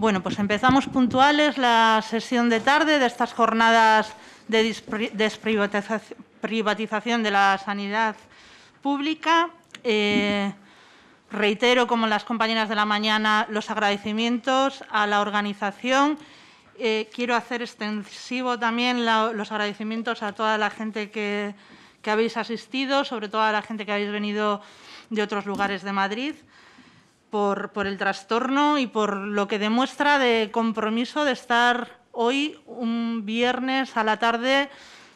Bueno, pues empezamos puntuales la sesión de tarde de estas jornadas de desprivatización de la sanidad pública. Eh, reitero, como las compañeras de la mañana, los agradecimientos a la organización. Eh, quiero hacer extensivo también los agradecimientos a toda la gente que, que habéis asistido, sobre todo a la gente que habéis venido de otros lugares de Madrid por, el trastorno y por lo que demuestra de compromiso de estar hoy, un viernes a la tarde,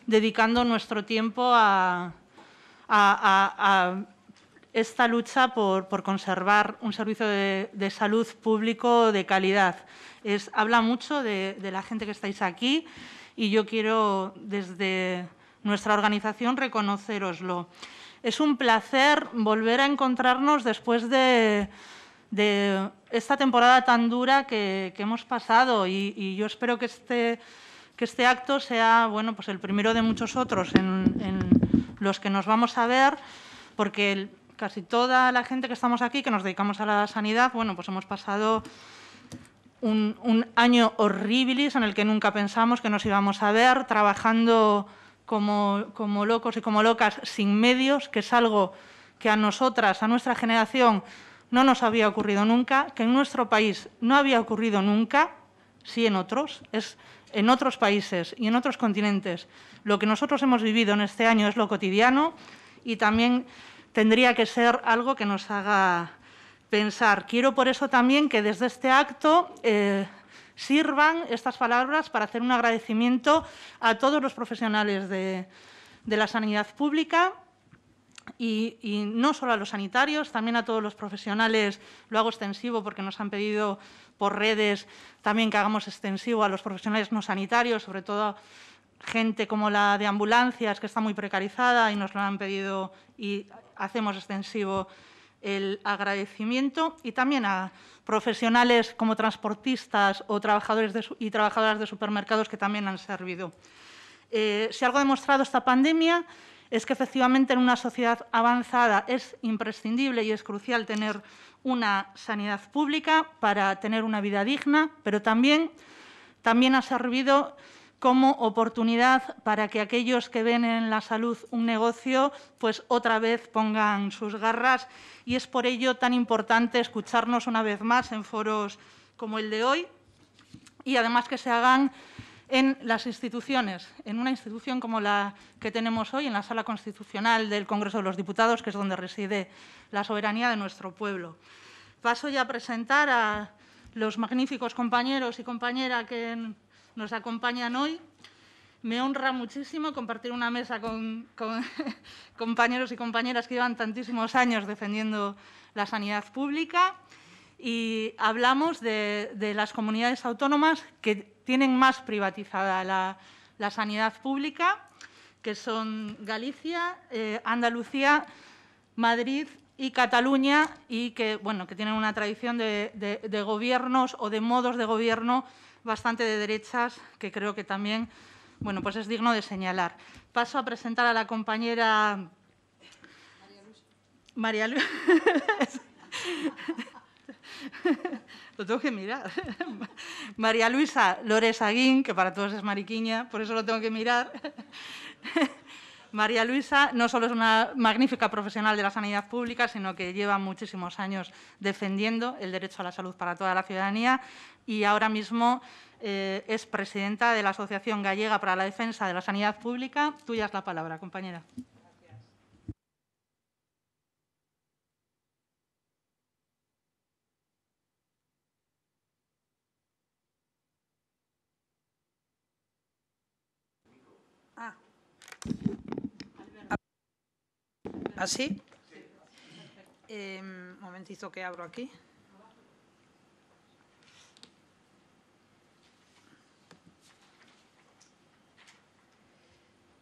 dedicando nuestro tiempo a, esta lucha por, conservar un servicio de, salud público de calidad. Es, habla mucho de la gente que estáis aquí y yo quiero desde nuestra organización reconoceroslo. Es un placer volver a encontrarnos después de de esta temporada tan dura que, hemos pasado y, yo espero que este, que este acto sea bueno, pues el primero de muchos otros en, los que nos vamos a ver, porque casi toda la gente que estamos aquí, que nos dedicamos a la sanidad, bueno, pues hemos pasado un, año horribilis en el que nunca pensamos que nos íbamos a ver, trabajando como, como locos y como locas sin medios, que es algo que a nosotras, a nuestra generación, no nos había ocurrido nunca, que en nuestro país no había ocurrido nunca, sí en otros, es en otros países y en otros continentes. Lo que nosotros hemos vivido en este año es lo cotidiano y también tendría que ser algo que nos haga pensar. Quiero por eso también que desde este acto eh, sirvan estas palabras para hacer un agradecimiento a todos los profesionales de la sanidad pública, y, no solo a los sanitarios, también a todos los profesionales, lo hago extensivo porque nos han pedido por redes también que hagamos extensivo a los profesionales no sanitarios, sobre todo gente como la de ambulancias, que está muy precarizada y nos lo han pedido y hacemos extensivo el agradecimiento y también a profesionales como transportistas o trabajadores y trabajadoras de supermercados que también han servido. Eh, si algo ha demostrado esta pandemia es que efectivamente en una sociedad avanzada es imprescindible y es crucial tener una sanidad pública para tener una vida digna, pero también, también ha servido como oportunidad para que aquellos que ven en la salud un negocio, pues otra vez pongan sus garras. Y es por ello tan importante escucharnos una vez más en foros como el de hoy y además que se hagan en las instituciones, en una institución como la que tenemos hoy, en la Sala Constitucional del Congreso de los Diputados, que es donde reside la soberanía de nuestro pueblo. Paso ya a presentar a los magníficos compañeros y compañeras que nos acompañan hoy. Me honra muchísimo compartir una mesa con, compañeros y compañeras que llevan tantísimos años defendiendo la sanidad pública y hablamos de, de las comunidades autónomas que tienen más privatizada la, sanidad pública, que son Galicia, eh, Andalucía, Madrid y Cataluña, y que, bueno, que tienen una tradición de, gobiernos o de modos de gobierno bastante de derechas, que creo que también bueno, pues es digno de señalar. Paso a presentar a la compañera María Luz. María Luis. lo tengo que mirar. María Luisa Lores Aguín, que para todos es mariquiña, por eso lo tengo que mirar. María Luisa no solo es una magnífica profesional de la sanidad pública, sino que lleva muchísimos años defendiendo el derecho a la salud para toda la ciudadanía y ahora mismo eh, es presidenta de la Asociación Gallega para la Defensa de la Sanidad Pública. Tuya es la palabra, compañera. ¿Así? ¿Ah, un em, que abro aquí.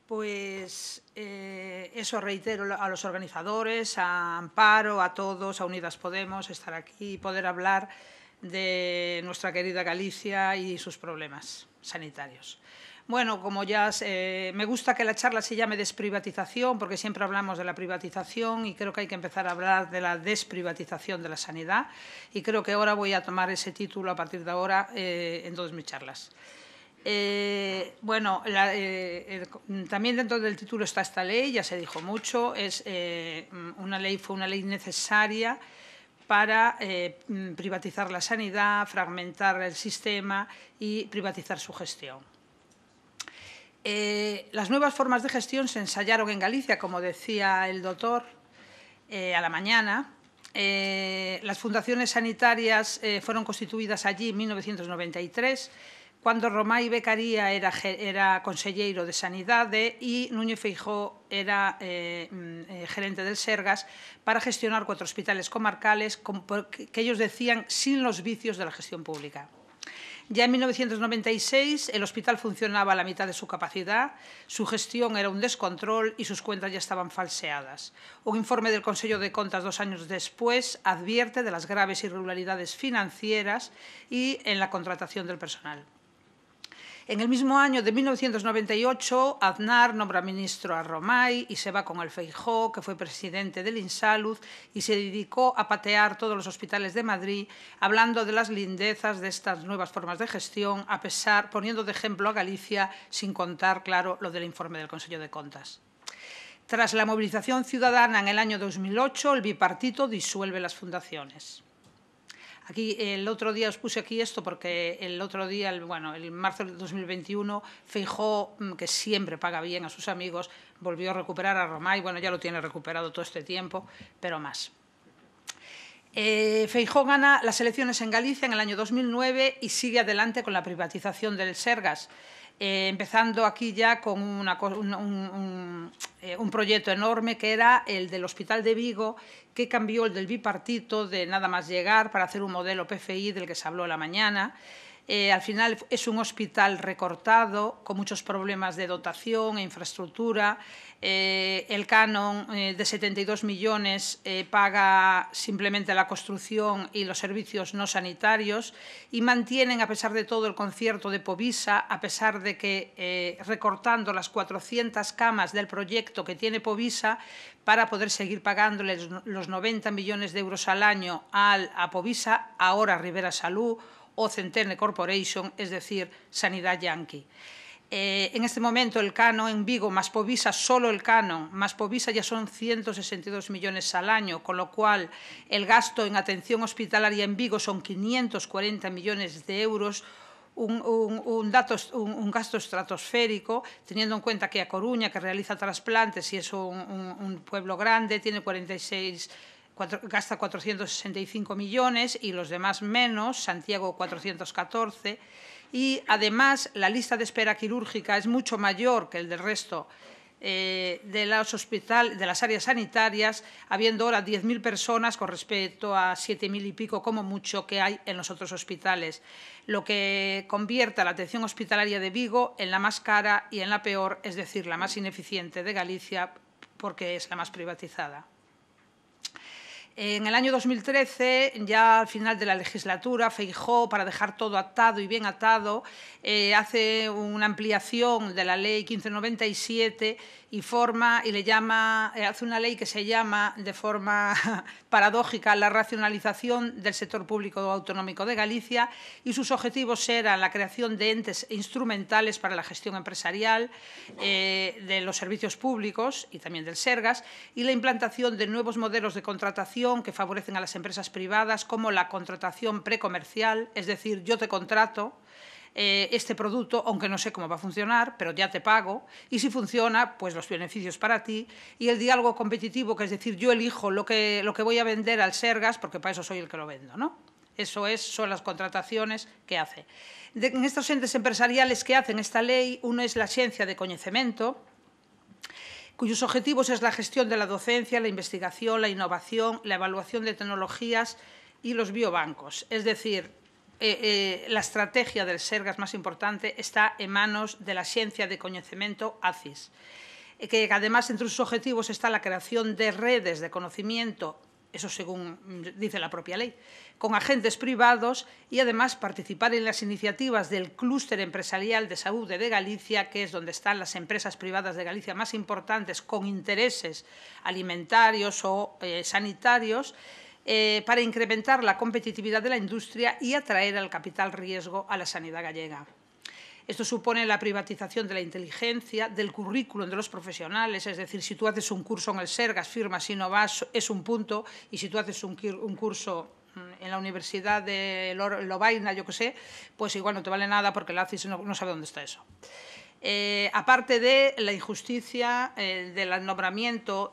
Pues eh, eso reitero a los organizadores, a Amparo, a todos, a Unidas Podemos, estar aquí y poder hablar de nuestra querida Galicia y sus problemas sanitarios. Bueno, como ya eh, me gusta que la charla se llame desprivatización, porque siempre hablamos de la privatización y creo que hay que empezar a hablar de la desprivatización de la sanidad y creo que ahora voy a tomar ese título a partir de ahora eh, en todas mis charlas. Eh, bueno, también dentro del título está esta ley, ya se dijo mucho, es una ley, fue una ley necesaria para privatizar la sanidad, fragmentar el sistema y privatizar su gestión. Eh, las nuevas formas de gestión se ensayaron en Galicia, como decía el doctor eh, a la mañana. Eh, las fundaciones sanitarias fueron constituidas allí en 1993, cuando Romay Becaría era, era consellero de Sanidad y Núñez Feijó era mm, gerente del Sergas para gestionar cuatro hospitales comarcales que ellos decían sin los vicios de la gestión pública. Ya en 1996 el hospital funcionaba a la mitad de su capacidad, su gestión era un descontrol y sus cuentas ya estaban falseadas. Un informe del Consejo de Contas dos años después advierte de las graves irregularidades financieras y en la contratación del personal. En el mismo año de 1998, Aznar nombra ministro a Romay y se va con el Feijó, que fue presidente del Insalud y se dedicó a patear todos los hospitales de Madrid, hablando de las lindezas de estas nuevas formas de gestión, a pesar, poniendo de ejemplo a Galicia, sin contar, claro, lo del informe del Consejo de Contas. Tras la movilización ciudadana en el año 2008, el bipartito disuelve las fundaciones. Aquí el otro día os puse aquí esto porque el otro día, el, bueno, el marzo del 2021, Feijó, mm, que siempre paga bien a sus amigos, volvió a recuperar a Romay, bueno, ya lo tiene recuperado todo este tiempo, pero más. Eh, Feijó gana las elecciones en Galicia en el año 2009 y sigue adelante con la privatización del Sergas. Eh, empezando aquí ya con un, eh, un, proyecto enorme que era el del Hospital de Vigo, que cambió el del bipartito de nada más llegar para hacer un modelo PFI del que se habló la mañana. Eh, al final es un hospital recortado, con muchos problemas de dotación e infraestructura. Eh, el canon eh, de 72 millones paga simplemente la construcción y los servicios no sanitarios y mantienen, a pesar de todo, el concierto de Povisa, a pesar de que recortando las 400 camas del proyecto que tiene Povisa para poder seguir pagándoles los 90 millones de euros al año a Povisa, ahora Rivera Salud o Centene Corporation, es decir, Sanidad Yankee. Eh, en este momento el canon en Vigo, más Povisa, solo el canon, más Povisa ya son 162 millones al año, con lo cual el gasto en atención hospitalaria en Vigo son 540 millones de euros, un, dato, un, gasto estratosférico, teniendo en cuenta que A Coruña, que realiza trasplantes y es un, pueblo grande, tiene 46 gasta 465 millones y los demás menos, Santiago 414. Y además la lista de espera quirúrgica es mucho mayor que el del resto eh, de, los hospital, de las áreas sanitarias, habiendo ahora 10.000 personas con respecto a 7.000 y pico como mucho que hay en los otros hospitales, lo que convierte a la atención hospitalaria de Vigo en la más cara y en la peor, es decir, la más ineficiente de Galicia porque es la más privatizada. En el año 2013, ya al final de la legislatura, Feijó, para dejar todo atado y bien atado, eh, hace una ampliación de la ley 1597 y forma y le llama eh, hace una ley que se llama de forma paradójica la racionalización del sector público autonómico de Galicia y sus objetivos eran la creación de entes instrumentales para la gestión empresarial eh, de los servicios públicos y también del Sergas y la implantación de nuevos modelos de contratación que favorecen a las empresas privadas como la contratación precomercial, es decir, yo te contrato eh, este producto, aunque no sé cómo va a funcionar, pero ya te pago, y si funciona, pues los beneficios para ti, y el diálogo competitivo, que es decir, yo elijo lo que, lo que voy a vender al Sergas, porque para eso soy el que lo vendo, ¿no? Eso es, son las contrataciones que hace. De, en estos entes empresariales que hacen esta ley, uno es la ciencia de conocimiento, cuyos objetivos es la gestión de la docencia, la investigación, la innovación, la evaluación de tecnologías y los biobancos. Es decir, eh, eh, la estrategia del Sergas más importante está en manos de la Ciencia de conocimiento ACIS, eh, que además entre sus objetivos está la creación de redes de conocimiento eso según mm, dice la propia ley, con agentes privados y además participar en las iniciativas del clúster empresarial de salud de Galicia, que es donde están las empresas privadas de Galicia más importantes con intereses alimentarios o sanitarios, eh, para incrementar la competitividad de la industria y atraer al capital riesgo a la sanidad gallega. Esto supone la privatización de la inteligencia, del currículum de los profesionales, es decir, si tú haces un curso en el SERGAS, firmas y no vas, es un punto, y si tú haces un, curso mm, en la Universidad de Lovaina, yo qué sé, pues igual no te vale nada porque el ACIS no sabe dónde está eso. Eh, aparte de la injusticia eh, del nombramiento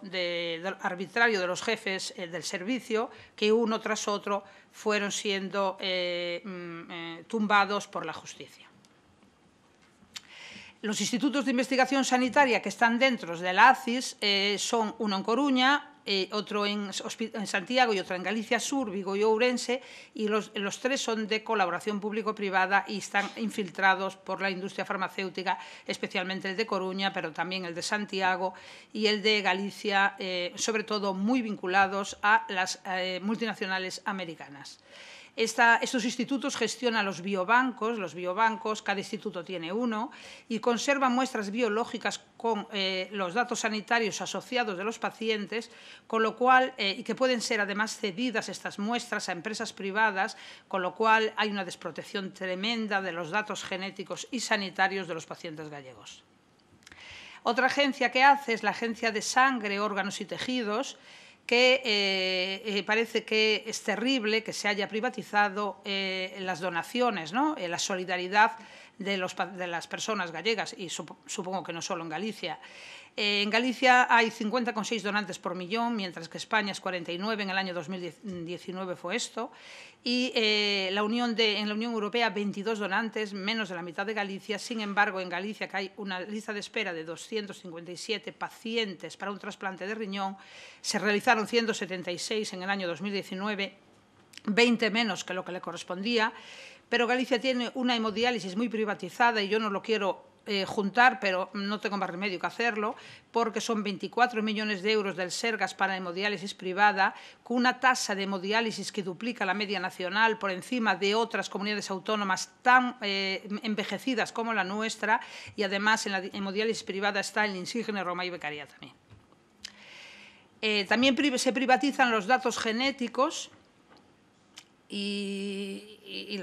arbitrario de los jefes eh, del servicio, que uno tras otro fueron siendo mm, tumbados por la justicia. Los institutos de investigación sanitaria que están dentro de la ACIS son uno en Coruña, eh, otro en, Santiago y otro en Galicia Sur, Vigo y Ourense, y los, tres son de colaboración público-privada y están infiltrados por la industria farmacéutica, especialmente el de Coruña, pero también el de Santiago y el de Galicia, eh, sobre todo muy vinculados a las eh, multinacionales americanas estos institutos gestionan los biobancos, los biobancos, cada instituto tiene uno, y conserva muestras biológicas con eh, los datos sanitarios asociados de los pacientes, con lo cual, eh, y que pueden ser además cedidas estas muestras a empresas privadas, con lo cual hay una desprotección tremenda de los datos genéticos y sanitarios de los pacientes gallegos. Otra agencia que hace es la Agencia de Sangre, Órganos y Tejidos, que eh, eh, parece que es terrible que se haya privatizado eh, las donaciones, ¿no? la solidaridad de, los, de, las personas gallegas, y supongo que no solo en Galicia. Eh, en Galicia hay 50,6 donantes por millón, mientras que España es 49, en el año 2019 fue esto, y eh, en la Unión Europea 22 donantes, menos de la mitad de Galicia. Sin embargo, en Galicia, que hay una lista de espera de 257 pacientes para un trasplante de riñón, se realizaron 176 en el año 2019, 20 menos que lo que le correspondía, pero Galicia tiene una hemodiálisis muy privatizada y yo no lo quiero eh, juntar, pero no tengo más remedio que hacerlo, porque son 24 millones de euros del Sergas para hemodiálisis privada, con una tasa de hemodiálisis que duplica la media nacional por encima de otras comunidades autónomas tan eh, envejecidas como la nuestra, y además en la hemodiálisis privada está el insigne Roma y Becaría también. Eh, también se privatizan los datos genéticos y,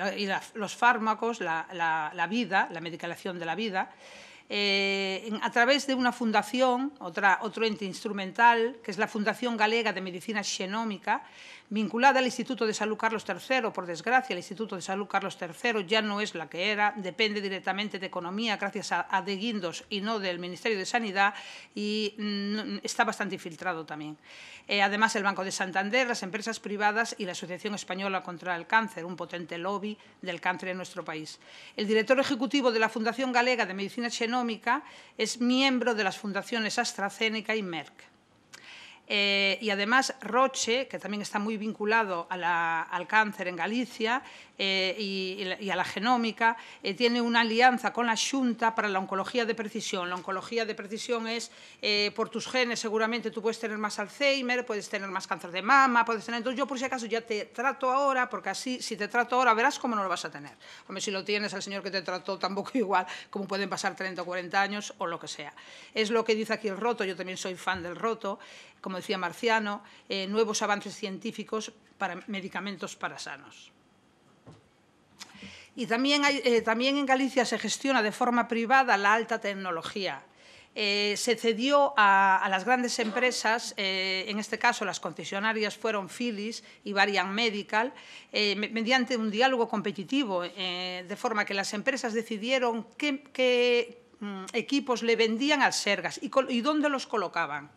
los fármacos, la, vida, la medicación de la vida, eh, a través de una fundación, otro ente instrumental, que es la Fundación Galega de Medicina Xenómica, vinculada al Instituto de Salud Carlos III. Por desgracia, el Instituto de Salud Carlos III ya no es la que era, depende directamente de Economía, gracias a, De Guindos y no del Ministerio de Sanidad, y mm, está bastante infiltrado también. Eh, además, el Banco de Santander, las empresas privadas y la Asociación Española contra el Cáncer, un potente lobby del cáncer en nuestro país. El director ejecutivo de la Fundación Galega de Medicina Xenómica es miembro de las fundaciones AstraZeneca y Merck. Eh, y además Roche, que también está muy vinculado al cáncer en Galicia eh, y, a la genómica, eh, tiene una alianza con la Junta para la oncología de precisión. La oncología de precisión es, por tus genes seguramente tú puedes tener más Alzheimer, puedes tener más cáncer de mama, puedes tener... Entonces yo por si acaso ya te trato ahora, porque así si te trato ahora verás cómo no lo vas a tener. Hombre, si lo tienes al señor que te trató tampoco igual, como pueden pasar 30 o 40 años o lo que sea. Es lo que dice aquí el roto, yo también soy fan del roto como decía Marciano, eh, nuevos avances científicos para medicamentos para sanos. Y eh, también, en Galicia se gestiona de forma privada la alta tecnología. Eh, se cedió a, las grandes empresas, en este caso las concesionarias fueron Philips y Varian Medical, mediante un diálogo competitivo, de forma que las empresas decidieron qué, mm, equipos le vendían al Sergas y dónde los colocaban.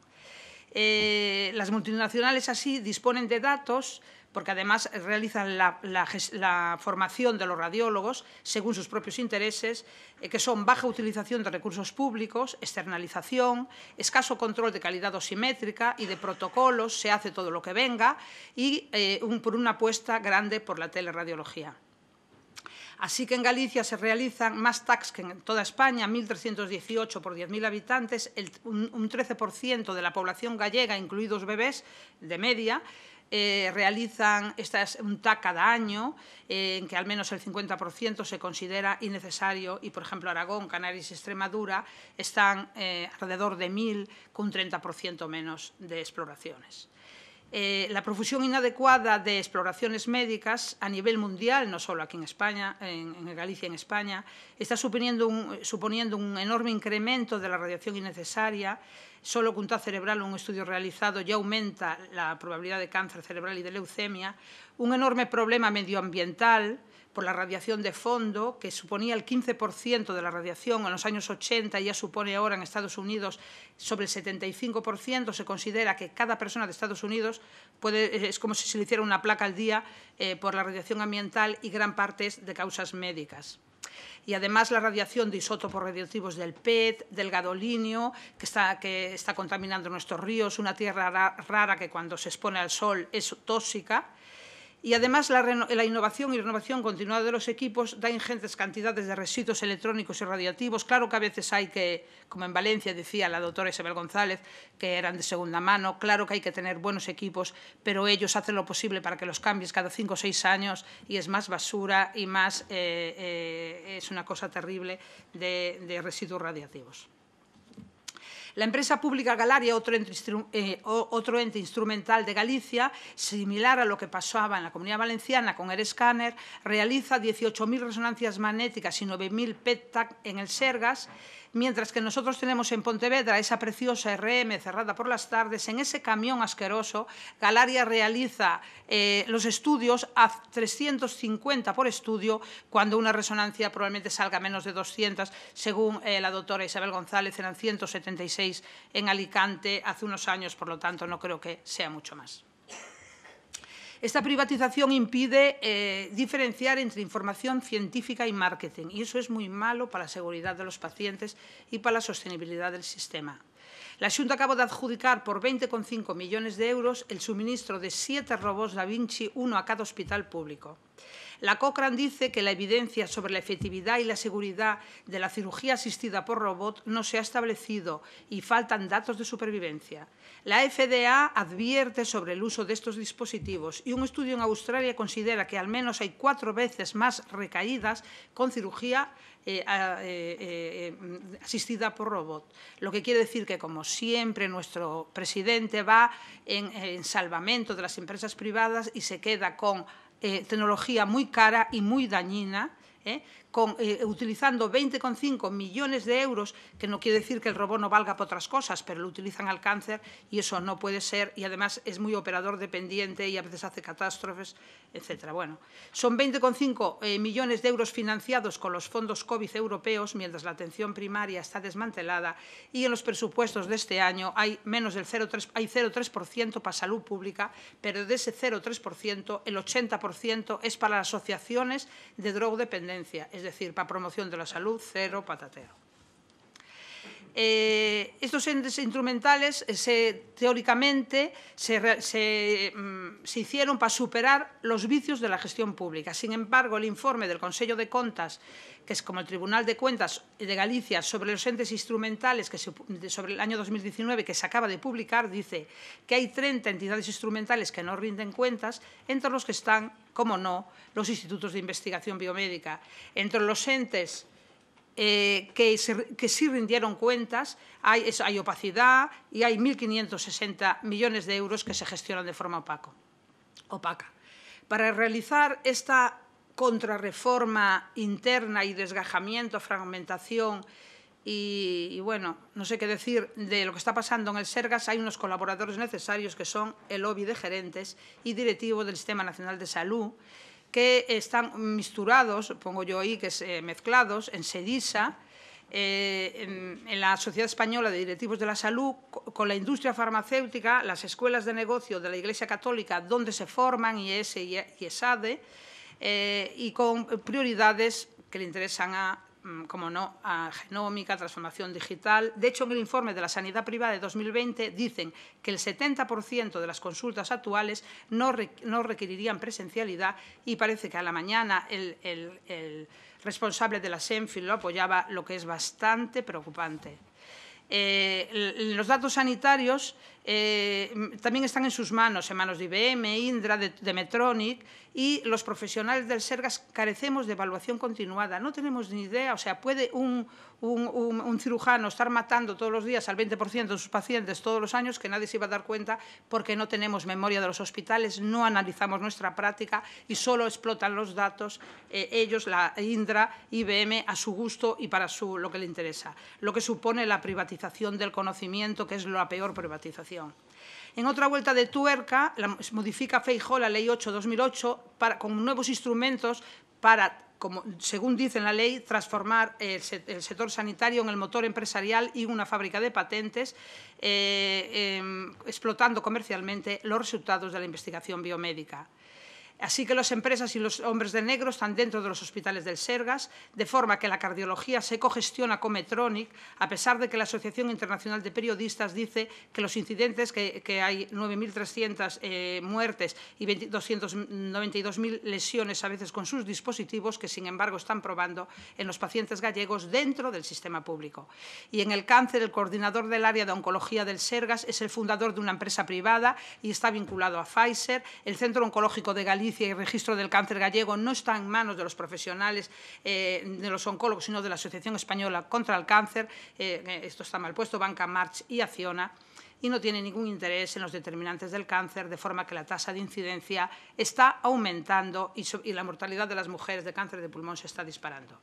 Eh, las multinacionales así disponen de datos porque además realizan la, formación de los radiólogos según sus propios intereses, eh, que son baja utilización de recursos públicos, externalización, escaso control de calidad dosimétrica y de protocolos, se hace todo lo que venga, y eh, por una apuesta grande por la teleradiología. Así que en Galicia se realizan más tax que en toda España, 1.318 por 10.000 habitantes, un, 13% de la población gallega, incluidos bebés, de media, eh, realizan esta un TAC cada año, eh, en que al menos el 50% se considera innecesario y, por ejemplo, Aragón, Canarias y Extremadura están eh, alrededor de 1.000 con un 30% menos de exploraciones. Eh, la profusión inadecuada de exploraciones médicas a nivel mundial, no solo aquí en España, en, Galicia, en España, está suponiendo un, enorme incremento de la radiación innecesaria. Solo con TAC cerebral, un estudio realizado, ya aumenta la probabilidad de cáncer cerebral y de leucemia. Un enorme problema medioambiental por la radiación de fondo, que suponía el 15% de la radiación en los años 80 y ya supone ahora en Estados Unidos sobre el 75%, se considera que cada persona de Estados Unidos puede, eh, es como si se le hiciera una placa al día eh, por la radiación ambiental y gran parte de causas médicas y además la radiación de isótopos radioactivos del PET, del gadolinio, que está contaminando nuestros ríos, una tierra rara que cuando se expone al sol es tóxica, y además la, innovación y renovación continuada de los equipos da ingentes cantidades de residuos electrónicos y radiativos. Claro que a veces hay que, como en Valencia decía la doctora Isabel González, que eran de segunda mano, claro que hay que tener buenos equipos, pero ellos hacen lo posible para que los cambies cada cinco o seis años y es más basura y más, eh, eh, es una cosa terrible de, de residuos radiativos. La empresa pública Galaria, eh, otro ente, instrumental de Galicia, similar a lo que pasaba en la Comunidad Valenciana con el escáner, realiza 18.000 resonancias magnéticas y 9.000 PET en el Sergas, mientras que nosotros tenemos en Pontevedra esa preciosa RM cerrada por las tardes, en ese camión asqueroso, Galaria realiza eh, los estudios a 350 por estudio, cuando una resonancia probablemente salga menos de 200, según eh, la doctora Isabel González, eran 176 en Alicante hace unos años, por lo tanto no creo que sea mucho más. Esta privatización impide eh, diferenciar entre información científica y marketing y eso es muy malo para la seguridad de los pacientes y para la sostenibilidad del sistema. La Junta acaba de adjudicar por 20,5 millones de euros el suministro de siete robots Da Vinci, uno a cada hospital público. La Cochrane dice que la evidencia sobre la efectividad y la seguridad de la cirugía asistida por robot no se ha establecido y faltan datos de supervivencia. La FDA advierte sobre el uso de estos dispositivos y un estudio en Australia considera que al menos hay cuatro veces más recaídas con cirugía eh, eh, eh, asistida por robot. Lo que quiere decir que, como siempre, nuestro presidente va en, en salvamento de las empresas privadas y se queda con eh, tecnología muy cara y muy dañina, ¿eh? Eh, utilizando 20,5 millones de euros, que no quiere decir que el robot no valga para otras cosas, pero lo utilizan al cáncer y eso no puede ser, y además es muy operador dependiente y a veces hace catástrofes, etcétera. Bueno, son 20,5 eh, millones de euros financiados con los fondos COVID europeos, mientras la atención primaria está desmantelada y en los presupuestos de este año hay menos del 0,3%, hay 0,3% para salud pública, pero de ese 0,3% el 80% es para las asociaciones de drogodependencia, es decir, para promoción de la salud, cero patatero. Eh, estos entes instrumentales eh, se, teóricamente mm, se, hicieron para superar los vicios de la gestión pública. Sin embargo, el informe del Consejo de Contas, que es como el Tribunal de Cuentas de Galicia, sobre los entes instrumentales que sobre el año 2019 que se acaba de publicar, dice que hay 30 entidades instrumentales que no rinden cuentas, entre los que están, como no, los institutos de investigación biomédica. Entre los entes eh, que, sí rindieron cuentas, hay, opacidad y hay 1.560 millones de euros que se gestionan de forma opaco, opaca. Para realizar esta contrarreforma interna y desgajamiento, fragmentación y, bueno, no sé qué decir de lo que está pasando en el Sergas, hay unos colaboradores necesarios que son el lobby de gerentes y directivo del Sistema Nacional de Salud, que están misturados, pongo yo ahí, que es eh, mezclados, en SEDISA, eh, en, la Sociedad Española de Directivos de la Salud, con la industria farmacéutica, las escuelas de negocio de la Iglesia Católica, donde se forman IES y ESADE, eh, y con prioridades que le interesan a Mm, como no, a genómica, transformación digital. De hecho, en el informe de la sanidad privada de 2020 dicen que el 70% de las consultas actuales no, requerirían presencialidad y parece que a la mañana el, responsable de la SEMFIL lo apoyaba, lo que es bastante preocupante. Eh, los datos sanitarios eh, también están en sus manos, en manos de IBM, Indra, de, Metronic, y los profesionales del SERGAS carecemos de evaluación continuada, no tenemos ni idea, o sea, puede un, cirujano estar matando todos los días al 20% de sus pacientes todos los años que nadie se iba a dar cuenta porque no tenemos memoria de los hospitales, no analizamos nuestra práctica y solo explotan los datos eh, ellos, la Indra, IBM, a su gusto y para su, lo que le interesa, lo que supone la privatización del conocimiento, que es la peor privatización. En otra vuelta de tuerca, modifica Feijó la Ley 8-2008 con nuevos instrumentos para según dice la ley, transformar el, sector sanitario en el motor empresarial y una fábrica de patentes, eh, em, explotando comercialmente los resultados de la investigación biomédica. Así que las empresas y los hombres de negro están dentro de los hospitales del Sergas, de forma que la cardiología se cogestiona con Metronic, a pesar de que la Asociación Internacional de Periodistas dice que los incidentes, que, hay 9.300 eh, muertes y 292.000 lesiones, a veces con sus dispositivos, que sin embargo están probando en los pacientes gallegos dentro del sistema público. Y en el cáncer, el coordinador del área de oncología del Sergas es el fundador de una empresa privada y está vinculado a Pfizer, el Centro Oncológico de Galicia el Registro del Cáncer Gallego no está en manos de los profesionales, eh, de los oncólogos, sino de la Asociación Española contra el Cáncer, eh, esto está mal puesto, Banca March y Acciona, y no tiene ningún interés en los determinantes del cáncer, de forma que la tasa de incidencia está aumentando y la mortalidad de las mujeres de cáncer de pulmón se está disparando.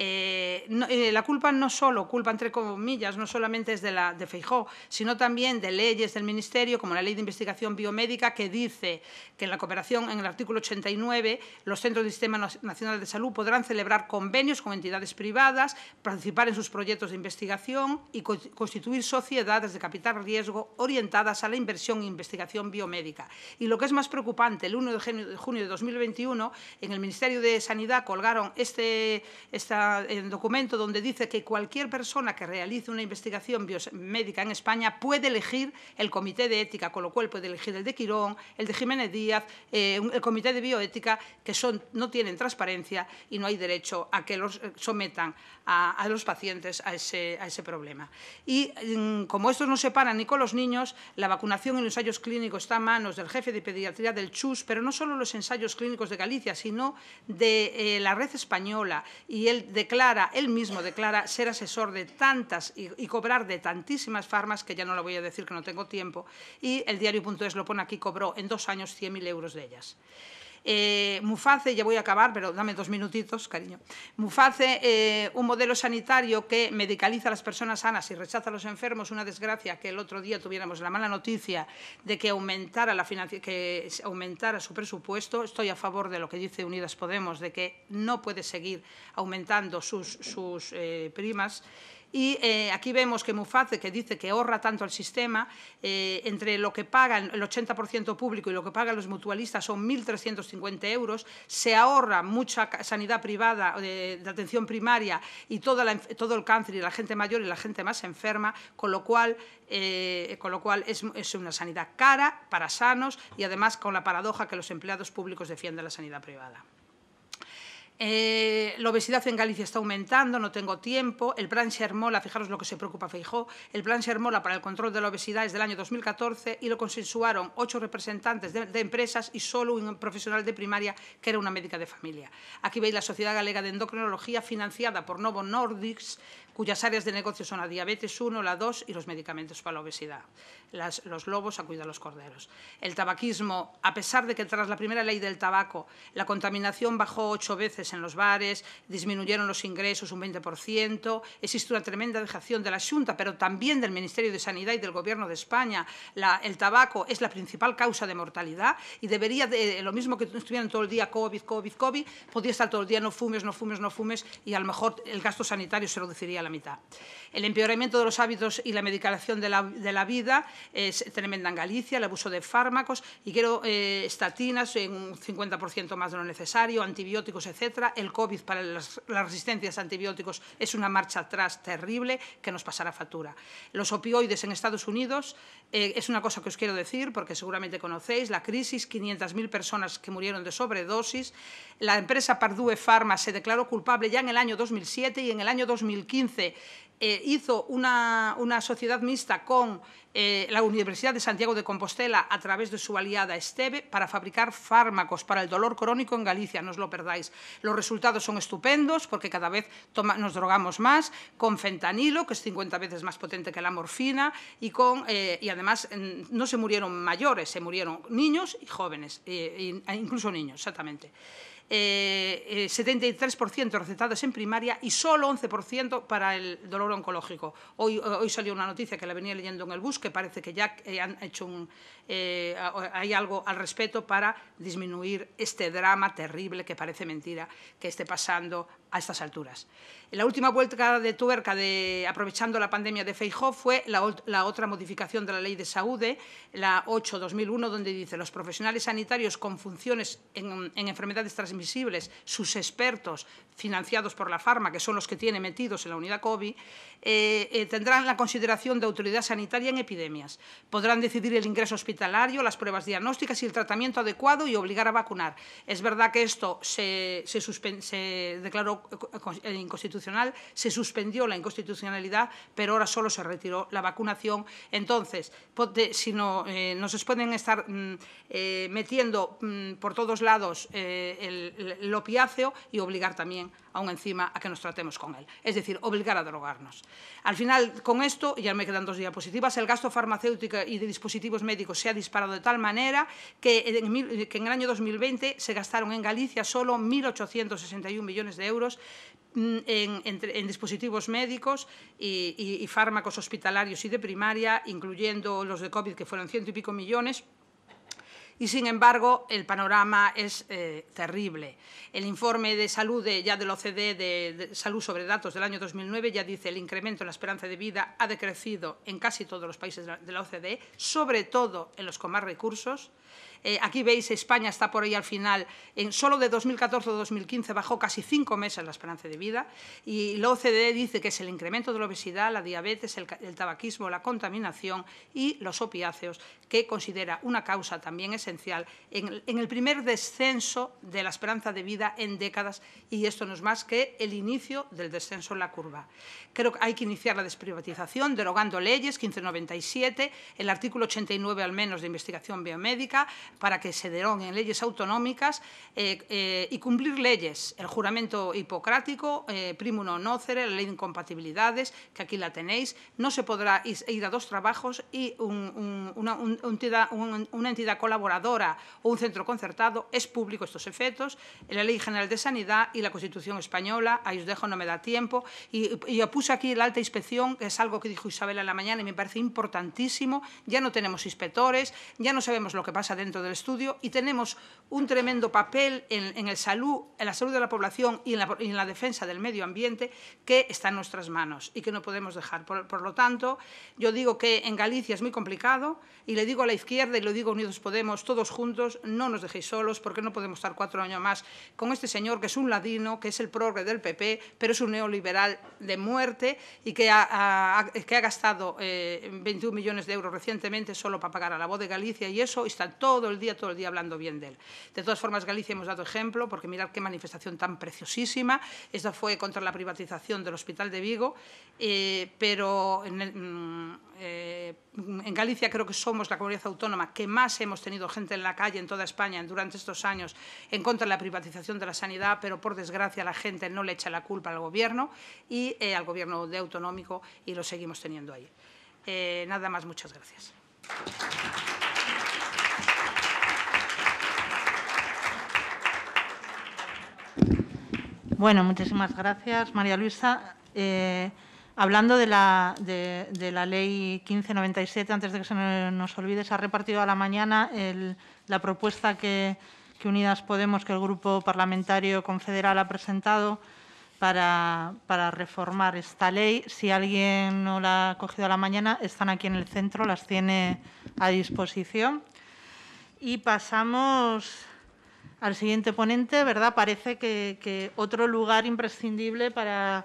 Eh, eh, la culpa no solo, culpa entre comillas, no solamente es de, la, de Feijó, sino también de leyes del Ministerio, como la Ley de Investigación Biomédica, que dice que en la cooperación, en el artículo 89, los centros del Sistema Nacional de Salud podrán celebrar convenios con entidades privadas, participar en sus proyectos de investigación y constituir sociedades de capital riesgo orientadas a la inversión e investigación biomédica. Y lo que es más preocupante, el 1 de junio de 2021, en el Ministerio de Sanidad colgaron este, esta el documento donde dice que cualquier persona que realice una investigación biomédica en España puede elegir el comité de ética, con lo cual puede elegir el de Quirón, el de Jiménez Díaz, eh, el comité de bioética, que son, no tienen transparencia y no hay derecho a que los eh, sometan a, los pacientes a ese, a ese problema. Y mm, como estos no se paran ni con los niños, la vacunación en los ensayos clínicos está a manos del jefe de pediatría del CHUS, pero no solo los ensayos clínicos de Galicia, sino de eh, la red española y el declara, él mismo declara ser asesor de tantas y, cobrar de tantísimas farmas, que ya no la voy a decir que no tengo tiempo, y el diario.es lo pone aquí, cobró en dos años 100.000 euros de ellas. Eh, Muface, ya voy a acabar, pero dame dos minutitos, cariño. Muface, eh, un modelo sanitario que medicaliza a las personas sanas y rechaza a los enfermos, una desgracia que el otro día tuviéramos la mala noticia de que aumentara, la que aumentara su presupuesto. Estoy a favor de lo que dice Unidas Podemos, de que no puede seguir aumentando sus, eh, primas. Y eh, aquí vemos que Muface, que dice que ahorra tanto al sistema, eh, entre lo que pagan el 80% público y lo que pagan los mutualistas son 1.350 euros, se ahorra mucha sanidad privada eh, de, atención primaria y todo el cáncer y la gente mayor y la gente más enferma, con lo cual, con lo cual es, es una sanidad cara para sanos y además con la paradoja que los empleados públicos defienden la sanidad privada. Eh, la obesidad en Galicia está aumentando, no tengo tiempo. El plan Sermola, fijaros lo que se preocupa Feijó, el plan Mola para el control de la obesidad es del año 2014 y lo consensuaron ocho representantes de, empresas y solo un profesional de primaria que era una médica de familia. Aquí veis la Sociedad Galega de Endocrinología financiada por Novo Nordics cuyas áreas de negocio son la diabetes 1, la 2 y los medicamentos para la obesidad. Las, los lobos acudan a los corderos. El tabaquismo, a pesar de que tras la primera ley del tabaco la contaminación bajó ocho veces en los bares, disminuyeron los ingresos un 20%, existe una tremenda dejación de la Junta, pero también del Ministerio de Sanidad y del Gobierno de España. La, el tabaco es la principal causa de mortalidad y debería, de, lo mismo que estuvieran todo el día COVID, COVID, COVID, ...podría estar todo el día no fumes, no fumes, no fumes y a lo mejor el gasto sanitario se reduciría mitad. El empeoramiento de los hábitos y la medicación de la, vida es tremenda en Galicia, el abuso de fármacos, y quiero eh, estatinas en un 50% más de lo necesario, antibióticos, etcétera. El COVID para las, resistencias a antibióticos es una marcha atrás terrible que nos pasará factura. Los opioides en Estados Unidos eh, es una cosa que os quiero decir porque seguramente conocéis, la crisis, 500.000 personas que murieron de sobredosis. La empresa Pardue Pharma se declaró culpable ya en el año 2007 y en el año 2015 eh, hizo una, sociedad mixta con eh, la Universidad de Santiago de Compostela a través de su aliada Esteve para fabricar fármacos para el dolor crónico en Galicia, no os lo perdáis. Los resultados son estupendos porque cada vez nos drogamos más con fentanilo, que es 50 veces más potente que la morfina, y, eh, además mm, no se murieron mayores, se murieron niños y jóvenes, e incluso niños, exactamente. 73% eh, eh, recetados en primaria y solo 11% para el dolor oncológico. Eh, hoy, salió una noticia que la venía leyendo en el bus que parece que ya han hecho un, hay algo al respecto para disminuir este drama terrible que parece mentira que esté pasando a estas alturas. La última vuelta de tuerca, de, aprovechando la pandemia de Feijóo, fue la, otra modificación de la Ley de Saúde, la 8-2001, donde dice los profesionales sanitarios con funciones en, enfermedades transmisibles, sus expertos financiados por la farma, que son los que tiene metidos en la unidad COVID, eh, eh, tendrán la consideración de autoridad sanitaria en epidemias. Podrán decidir el ingreso hospitalario, las pruebas diagnósticas y el tratamiento adecuado y obligar a vacunar. Es verdad que esto se, se declaró inconstitucional, se suspendió la inconstitucionalidad, pero ahora solo se retiró la vacunación. Entonces, si no, eh, nos pueden estar mm, eh, metiendo mm, por todos lados eh, el, opiáceo y obligar también aún encima a que nos tratemos con él. Es decir, obligar a drogarnos. Al final, con esto, ya me quedan dos diapositivas, el gasto farmacéutico y de dispositivos médicos se ha disparado de tal manera que en el año 2020 se gastaron en Galicia solo 1.861 millones de euros Mm, en, dispositivos médicos y, fármacos hospitalarios y de primaria, incluyendo los de COVID, que fueron ciento y pico millones. Y, sin embargo, el panorama es eh, terrible. El informe de salud de, la OCDE de, Salud sobre Datos del año 2009 ya dice el incremento en la esperanza de vida ha decrecido en casi todos los países de la OCDE, sobre todo en los con más recursos. Eh, aquí veis, España está por ahí al final. En, solo de 2014 a 2015 bajó casi cinco meses la esperanza de vida. Y la OCDE dice que es el incremento de la obesidad, la diabetes, el, tabaquismo, la contaminación y los opiáceos, que considera una causa también esencial en, en el primer descenso de la esperanza de vida en décadas. Y esto no es más que el inicio del descenso en la curva. Creo que hay que iniciar la desprivatización, derogando leyes 1597, el artículo 89 al menos de investigación biomédica, para que se en leyes autonómicas eh, eh, y cumplir leyes, el juramento hipocrático, Primo eh, primum non nocere, la ley de incompatibilidades, que aquí la tenéis, no se podrá ir a dos trabajos y una, entidad, colaboradora o un centro concertado es público estos efectos, la Ley General de Sanidad y la Constitución Española, ahí os dejo, no me da tiempo, y, yo puse aquí la alta inspección, que es algo que dijo Isabel en la mañana y me parece importantísimo, ya no tenemos inspectores, ya no sabemos lo que pasa dentro del estudio y tenemos un tremendo papel en, el salud, en la salud de la población y en la, defensa del medio ambiente que está en nuestras manos y que no podemos dejar. Por, por, lo tanto, yo digo que en Galicia es muy complicado y le digo a la izquierda y lo digo a Unidos Podemos, todos juntos, no nos dejéis solos porque no podemos estar cuatro años más con este señor que es un ladino, que es el progre del PP, pero es un neoliberal de muerte y que ha, que ha gastado 21 eh, millones de euros recientemente solo para pagar a la voz de Galicia y eso está todo el día, todo el día hablando bien de él. De todas formas, Galicia hemos dado ejemplo, porque mirad qué manifestación tan preciosísima. Esta fue contra la privatización del Hospital de Vigo, eh, pero mm, eh, en, Galicia creo que somos la comunidad autónoma que más hemos tenido gente en la calle en toda España durante estos años en contra de la privatización de la sanidad, pero por desgracia la gente no le echa la culpa al Gobierno y eh, al Gobierno de autonómico y lo seguimos teniendo ahí. nada más, muchas gracias. Bueno, muchísimas gracias, María Luisa. Eh, hablando de la, de, la ley 1597, antes de que se nos olvide, se ha repartido a la mañana la propuesta que, Unidas Podemos, que el Grupo Parlamentario Confederal ha presentado para, para, reformar esta ley. Si alguien no la ha cogido a la mañana, están aquí en el centro, las tiene a disposición. Y pasamos al siguiente ponente, ¿verdad? Parece que, otro lugar imprescindible para,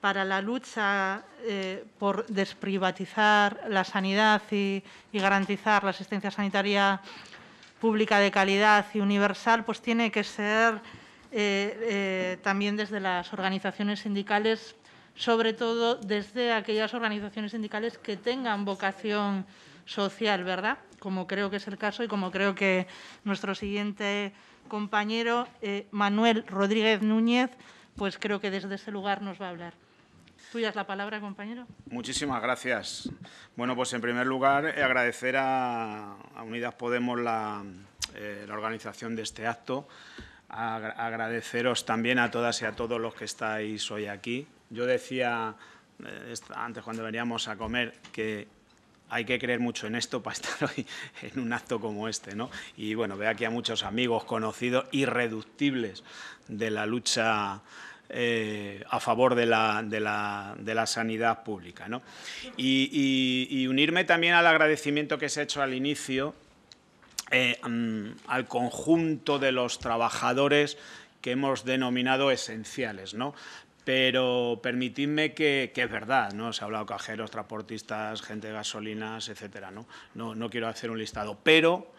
para la lucha eh, por desprivatizar la sanidad y, garantizar la asistencia sanitaria pública de calidad y universal, pues tiene que ser eh, eh, también desde las organizaciones sindicales, sobre todo desde aquellas organizaciones sindicales que tengan vocación social, ¿verdad? Como creo que es el caso y como creo que nuestro siguiente compañero eh, Manuel Rodríguez Núñez, pues creo que desde ese lugar nos va a hablar. Tuya es la palabra, compañero. Muchísimas gracias. Bueno, pues en primer lugar, eh, agradecer a, Unidas Podemos eh, la, organización de este acto. agradeceros también a todas y a todos los que estáis hoy aquí. Yo decía antes, cuando veníamos a comer, que hay que creer mucho en esto para estar hoy en un acto como este, ¿no? Y bueno, veo aquí a muchos amigos conocidos irreductibles de la lucha eh, a favor de la, sanidad pública, ¿no? y, unirme también al agradecimiento que se ha hecho al inicio eh, mm, al conjunto de los trabajadores que hemos denominado esenciales, ¿no? Pero permitidme que, es verdad, ¿no? Se ha hablado cajeros, transportistas, gente de gasolinas, etcétera, ¿no? No, quiero hacer un listado, pero,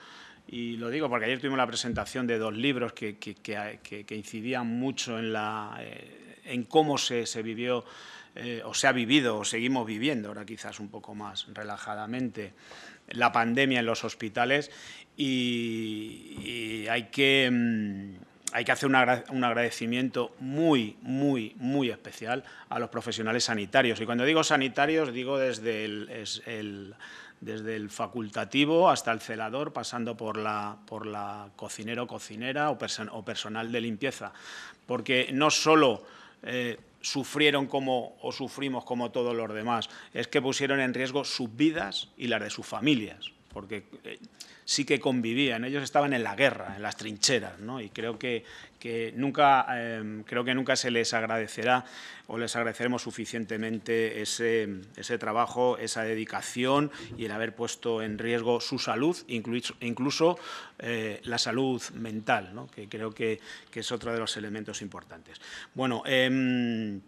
y lo digo porque ayer tuvimos la presentación de dos libros que, que, incidían mucho en, la, eh, en cómo se, vivió eh, o se ha vivido o seguimos viviendo, ahora quizás un poco más relajadamente, la pandemia en los hospitales y, hay que... Mm, hay que hacer un, agradecimiento muy, muy, muy especial a los profesionales sanitarios. Y cuando digo sanitarios, digo desde el, desde el facultativo hasta el celador, pasando por la, cocinero, cocinera o, o personal de limpieza. Porque no solo eh, sufrieron como o sufrimos como todos los demás, es que pusieron en riesgo sus vidas y las de sus familias porque eh, sí que convivían, ellos estaban en la guerra, en las trincheras, y creo que, nunca, em, creo que nunca se les agradecerá o les agradeceremos suficientemente ese, trabajo, esa dedicación y el haber puesto en riesgo su salud, incluso, incluso eh, la salud mental, que creo que, es otro de los elementos importantes. Bueno, em,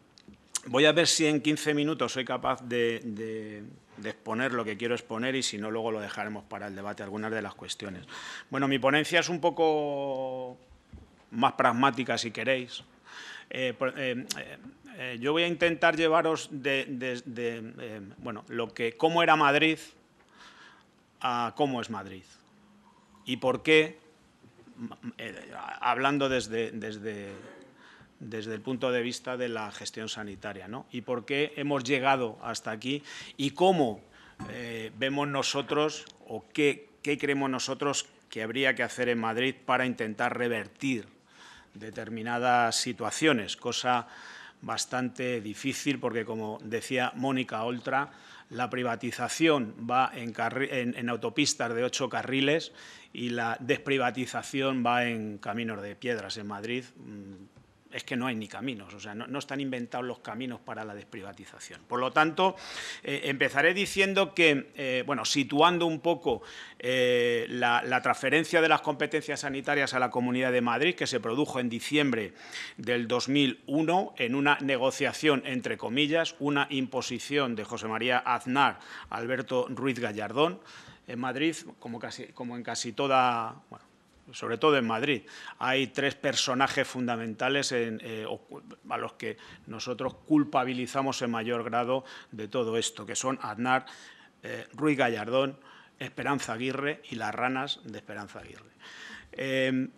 voy a ver si en 15 minutos soy capaz de de exponer lo que quiero exponer y si no, luego lo dejaremos para el debate, algunas de las cuestiones. Bueno, mi ponencia es un poco más pragmática, si queréis. Eh, eh, eh, yo voy a intentar llevaros de, bueno, lo que, cómo era Madrid a cómo es Madrid y por qué, hablando desde, desde desde el punto de vista de la gestión sanitaria, ¿no? Y por qué hemos llegado hasta aquí y cómo eh, vemos nosotros o qué, creemos nosotros que habría que hacer en Madrid para intentar revertir determinadas situaciones, cosa bastante difícil porque, como decía Mónica Oltra, la privatización va en, en, autopistas de ocho carriles y la desprivatización va en caminos de piedras en Madrid, mm, es que no hay ni caminos, o sea, no, están inventados los caminos para la desprivatización. Por lo tanto, eh, empezaré diciendo que, eh, bueno, situando un poco eh, la, transferencia de las competencias sanitarias a la Comunidad de Madrid, que se produjo en diciembre del 2001 en una negociación, entre comillas, una imposición de José María Aznar, Alberto Ruiz Gallardón, en Madrid, como, casi, como en casi toda, sobre todo en Madrid. Hay tres personajes fundamentales eh, a los que nosotros culpabilizamos en mayor grado de todo esto, que son Aznar, eh, Ruiz Gallardón, Esperanza Aguirre y las ranas de Esperanza Aguirre. Em,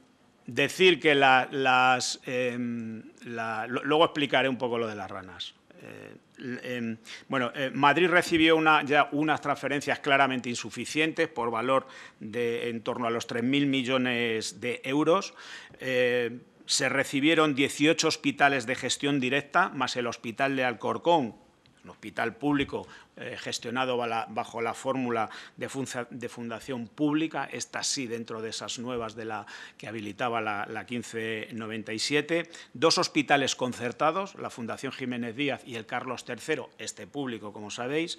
decir que las... Em, luego explicaré un poco lo de las ranas. Eh, em, bueno, eh, Madrid recibió ya unas transferencias claramente insuficientes por valor de en torno a los 3.000 millones de euros. Eh, se recibieron 18 hospitales de gestión directa, más el hospital de Alcorcón, hospital público eh, gestionado bajo la fórmula de, fundación pública, esta sí dentro de esas nuevas de la que habilitaba la, 1597, dos hospitales concertados, la Fundación Jiménez Díaz y el Carlos III, este público, como sabéis,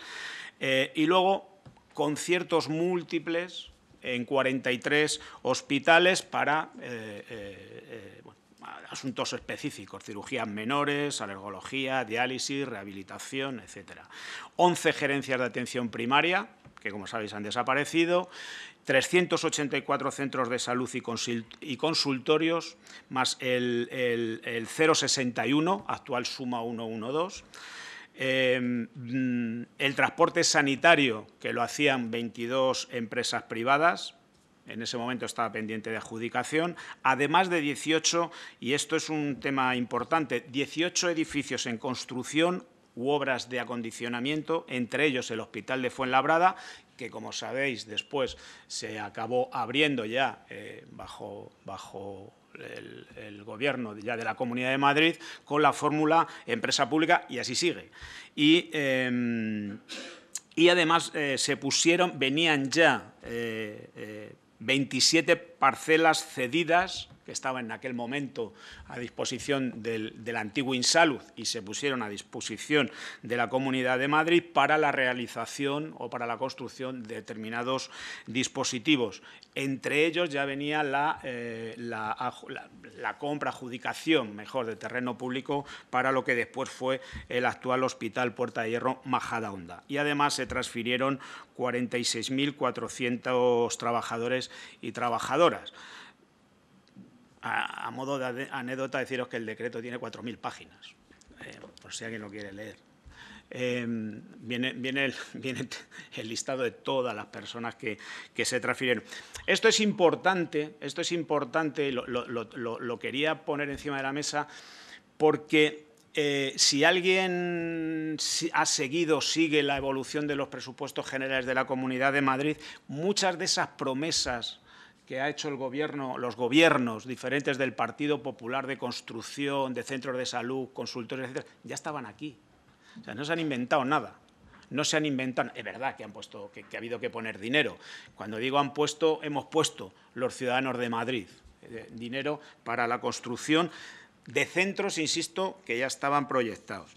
eh, y luego conciertos múltiples en 43 hospitales para eh, asuntos específicos, cirugías menores, alergología, diálisis, rehabilitación, etc. 11 gerencias de atención primaria, que como sabéis han desaparecido, 384 centros de salud y consultorios, más el, 061, actual suma 112. Em, mm, el transporte sanitario, que lo hacían 22 empresas privadas, en ese momento estaba pendiente de adjudicación, además de 18, y esto es un tema importante, 18 edificios en construcción u obras de acondicionamiento, entre ellos el Hospital de Fuenlabrada, que como sabéis después se acabó abriendo ya eh, bajo, bajo el, gobierno ya de la Comunidad de Madrid con la fórmula empresa pública y así sigue. Y, em, y además eh, se pusieron, venían ya eh, 27 parcelas cedidas que estaba en aquel momento a disposición del, antiguo Insalud y se pusieron a disposición de la Comunidad de Madrid para la realización o para la construcción de determinados dispositivos. Entre ellos ya venía la, eh, compra, adjudicación, mejor, de terreno público para lo que después fue el actual Hospital Puerta de Hierro Majada Y además se transfirieron 46.400 trabajadores y trabajadoras a, modo de anécdota, deciros que el decreto tiene 4.000 páginas, eh, por si alguien lo quiere leer. Em, viene, viene, el, listado de todas las personas que, que, se transfirieron. Esto es importante, esto es importante, lo, quería poner encima de la mesa, porque eh, si alguien ha seguido, sigue la evolución de los presupuestos generales de la Comunidad de Madrid, muchas de esas promesas que ha hecho el gobierno, los gobiernos diferentes del Partido Popular de construcción, de centros de salud, consultores, etcétera, ya estaban aquí. O sea, no se han inventado nada. No se han inventado, es verdad que han puesto, que, ha habido que poner dinero. Cuando digo han puesto, hemos puesto los ciudadanos de Madrid eh, dinero para la construcción de centros, insisto, que ya estaban proyectados.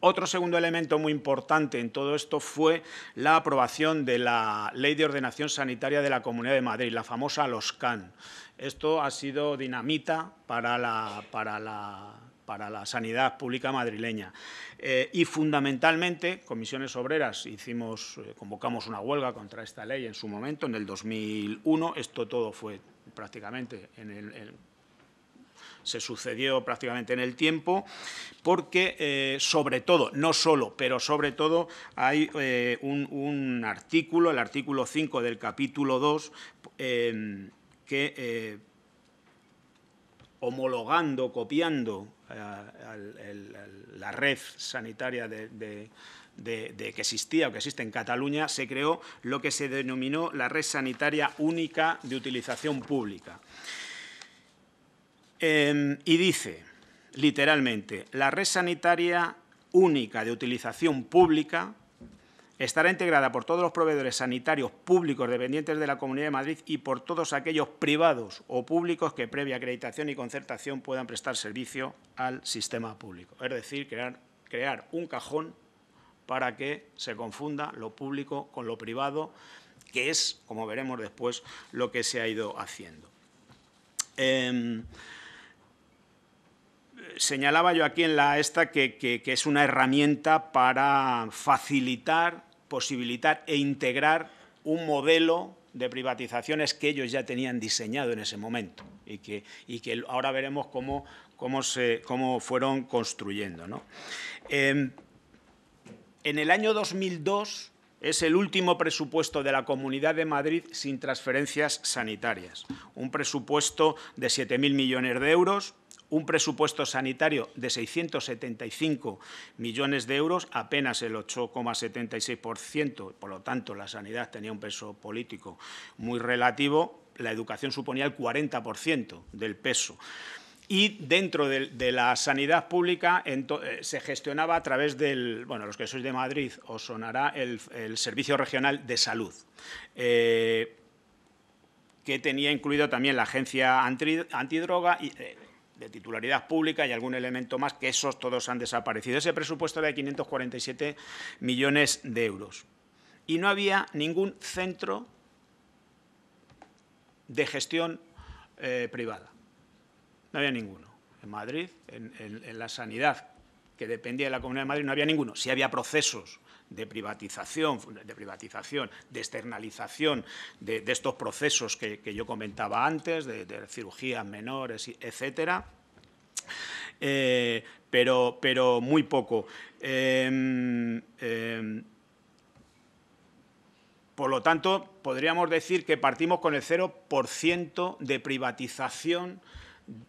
Otro segundo elemento muy importante en todo esto fue la aprobación de la Ley de Ordenación Sanitaria de la Comunidad de Madrid, la famosa LOSCAN. Esto ha sido dinamita para la, para la para la sanidad pública madrileña. Eh, y fundamentalmente, comisiones obreras, hicimos, eh, convocamos una huelga contra esta ley en su momento, en el 2001. Esto todo fue prácticamente en el, se sucedió prácticamente en el tiempo, porque eh, sobre todo, no solo, pero sobre todo hay eh, un, artículo, el artículo 5 del capítulo 2, em, que eh, homologando, copiando la red sanitaria de, que existía o que existe en Cataluña, se creó lo que se denominó la red sanitaria única de utilización pública. Em, y dice, literalmente, la red sanitaria única de utilización pública estará integrada por todos los proveedores sanitarios públicos dependientes de la Comunidad de Madrid y por todos aquellos privados o públicos que previa acreditación y concertación puedan prestar servicio al sistema público. Es decir, crear, un cajón para que se confunda lo público con lo privado, que es, como veremos después, lo que se ha ido haciendo. Em, señalaba yo aquí en la esta que, es una herramienta para facilitar, posibilitar e integrar un modelo de privatizaciones que ellos ya tenían diseñado en ese momento y que, ahora veremos cómo, fueron construyendo. Em, en el año 2002 es el último presupuesto de la Comunidad de Madrid sin transferencias sanitarias, un presupuesto de 7.000 millones de euros un presupuesto sanitario de 675 millones de euros, apenas el 8,76%, por lo tanto la sanidad tenía un peso político muy relativo, la educación suponía el 40% del peso. Y dentro de, la sanidad pública eh, se gestionaba a través del, bueno, los que sois de Madrid os sonará el, Servicio Regional de Salud. Eh, que tenía incluido también la agencia antidroga y, eh, de titularidad pública y algún elemento más, que esos todos han desaparecido. Ese presupuesto era de 547 millones de euros. Y no había ningún centro de gestión eh, privada. No había ninguno. En Madrid, en, la sanidad, que dependía de la Comunidad de Madrid, no había ninguno. si había procesos de privatización, de, privatización, de externalización de, estos procesos que, yo comentaba antes, de, cirugías menores, etcétera. Eh, pero, pero muy poco. Em, em, por lo tanto, podríamos decir que partimos con el 0% de privatización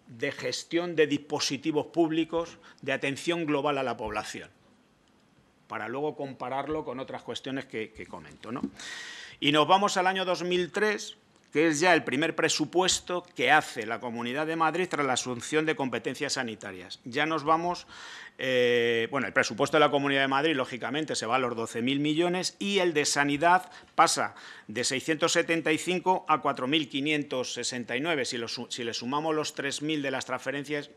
de gestión de dispositivos públicos de atención global a la población para luego compararlo con otras cuestiones que, comento. ¿no? Y nos vamos al año 2003, que es ya el primer presupuesto que hace la Comunidad de Madrid tras la asunción de competencias sanitarias. Ya nos vamos, eh, bueno, el presupuesto de la Comunidad de Madrid, lógicamente, se va a los 12.000 millones y el de sanidad pasa de 675 a 4.569. Si, si le sumamos los 3.000 de las transferencias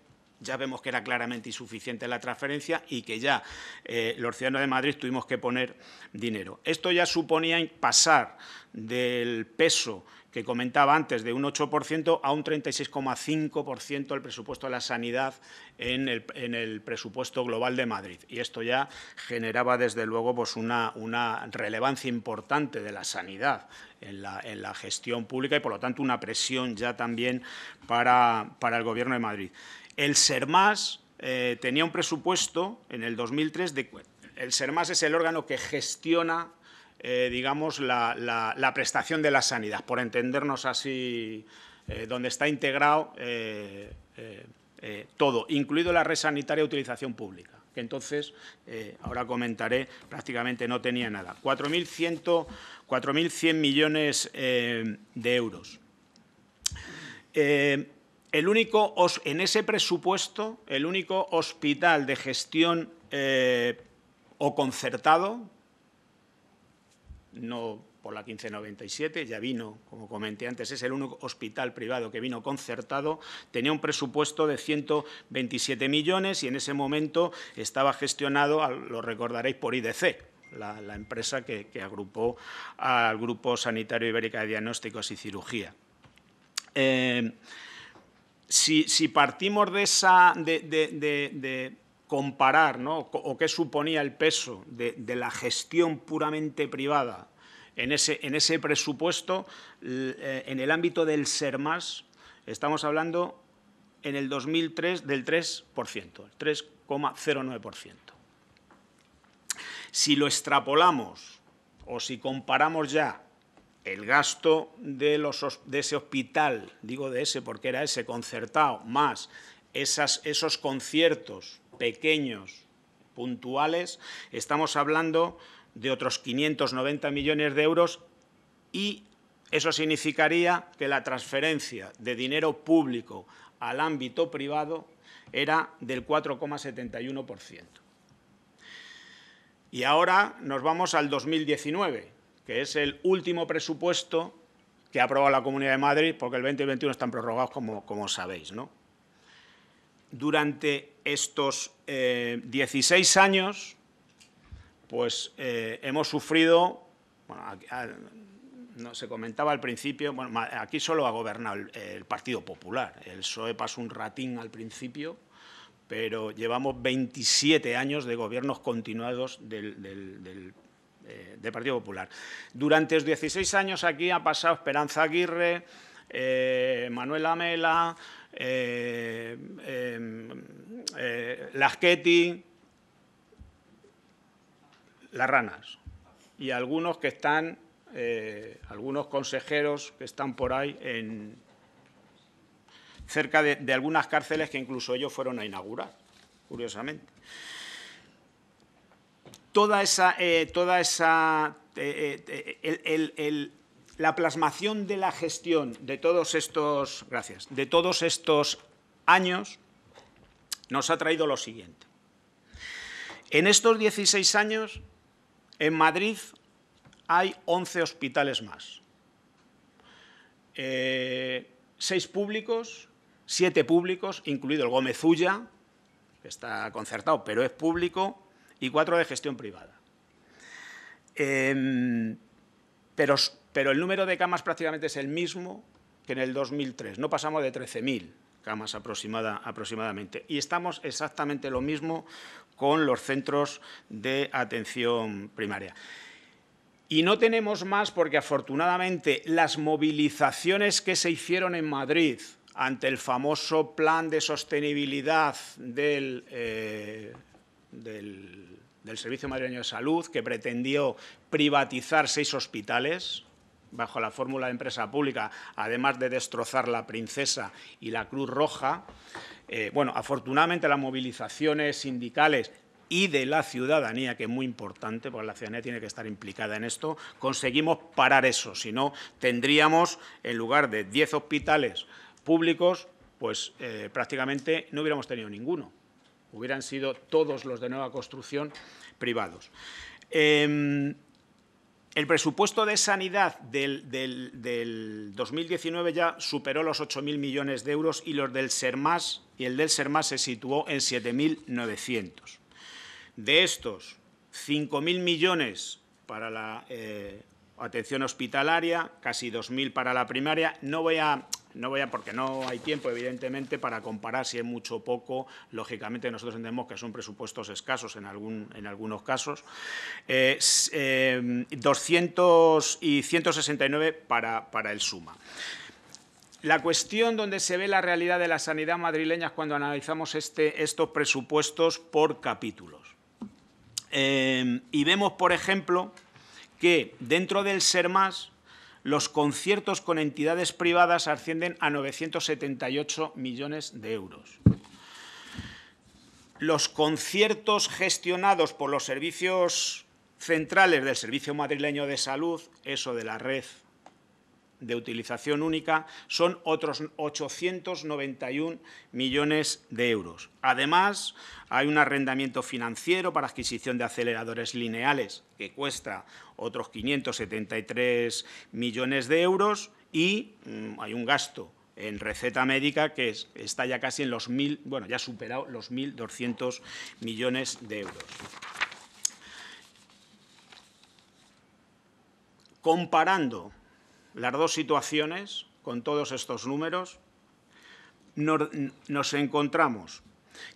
ya vemos que era claramente insuficiente la transferencia y que ya eh, los ciudadanos de Madrid tuvimos que poner dinero. Esto ya suponía pasar del peso que comentaba antes, de un 8% a un 36,5% del presupuesto de la sanidad en el, presupuesto global de Madrid. Y esto ya generaba, desde luego, pues una, relevancia importante de la sanidad en la, gestión pública y, por lo tanto, una presión ya también para el Gobierno de Madrid. El SERMAS eh, tenía un presupuesto en el 2003 de... El SERMAS es el órgano que gestiona eh, digamos, la, prestación de la sanidad, por entendernos así, eh, donde está integrado todo, incluido la red sanitaria de utilización pública, que entonces, ahora comentaré, prácticamente no tenía nada. 4.100 millones de euros el único en ese presupuesto, el único hospital de gestión eh, o concertado, no por la 1597, ya vino, como comenté antes, es el único hospital privado que vino concertado, tenía un presupuesto de 127 millones y en ese momento estaba gestionado, lo recordaréis, por IDC, la, empresa que, agrupó al Grupo Sanitario Ibérica de Diagnósticos y Cirugía. Eh, si, partimos de esa, de, comparar, o qué suponía el peso de la gestión puramente privada en ese, presupuesto, eh, en el ámbito del ser más, estamos hablando en el 2003 del 3%, el 3,09%. Si lo extrapolamos o si comparamos ya el gasto de, ese hospital, digo de ese porque era ese concertado, más esos conciertos pequeños, puntuales, estamos hablando de otros 590 millones de euros y eso significaría que la transferencia de dinero público al ámbito privado era del 4,71%. Y ahora nos vamos al 2019 es el último presupuesto que ha aprobado la Comunidad de Madrid, porque el 20 y 21 están prorrogados, como, como sabéis. ¿no? Durante estos 16 eh, años, pues eh, hemos sufrido, no, se comentaba al principio, aquí solo ha gobernado el, Partido Popular, el PSOE pasó un ratín al principio, pero llevamos 27 años de gobiernos continuados del, del, del Partido Popular. Durante los 16 años aquí ha pasado Esperanza Aguirre, eh, Manuel Amela, eh, eh, eh, Lasqueti, Las Ranas y algunos que están, algunos consejeros que están por ahí en, cerca de algunas cárceles que incluso ellos fueron a inaugurar, curiosamente toda esa, eh, toda esa eh, eh, la plasmación de la gestión de todos estos, gracias, de todos estos años nos ha traído lo siguiente. En estos 16 años, en Madrid hay 11 hospitales más. seis públicos, siete públicos, incluido el Gómez Ulla, que está concertado, pero es público, y cuatro de gestión privada. Em, pero, pero el número de camas prácticamente es el mismo que en el 2003. No pasamos de 13.000 camas aproximada, aproximadamente. Y estamos exactamente lo mismo con los centros de atención primaria. Y no tenemos más porque afortunadamente las movilizaciones que se hicieron en Madrid ante el famoso plan de sostenibilidad del, eh, del del Servicio Madrileño de Salud, que pretendió privatizar seis hospitales bajo la fórmula de empresa pública, además de destrozar la Princesa y la Cruz Roja. Eh, bueno, afortunadamente las movilizaciones sindicales y de la ciudadanía, que es muy importante, porque la ciudadanía tiene que estar implicada en esto, conseguimos parar eso. Si no, tendríamos, en lugar de diez hospitales públicos, pues eh, prácticamente no hubiéramos tenido ninguno hubieran sido todos los de nueva construcción privados. Em, el presupuesto de sanidad del, 2019 ya superó los 8.000 millones de euros y los del SERMAS y el del SERMAS se situó en 7.900. De estos, 5.000 millones para la eh, atención hospitalaria, casi 2.000 para la primaria. No voy a no voy a, porque no hay tiempo, evidentemente, para comparar si es mucho o poco. Lógicamente, nosotros entendemos que son presupuestos escasos en, algún, en algunos casos. Eh, 200 eh, y 169 para, el SUMA. La cuestión donde se ve la realidad de la sanidad madrileña es cuando analizamos este, estos presupuestos por capítulos. Eh, y vemos, por ejemplo, que dentro del más los conciertos con entidades privadas ascienden a 978 millones de euros. Los conciertos gestionados por los servicios centrales del Servicio Madrileño de Salud, eso de la red de utilización única son otros 891 millones de euros. Además, hay un arrendamiento financiero para adquisición de aceleradores lineales que cuesta otros 573 millones de euros y mm, hay un gasto en receta médica que está ya casi en los mil, bueno, ya ha superado los 1.200 millones de euros. Comparando las dos situaciones, con todos estos números, nos, encontramos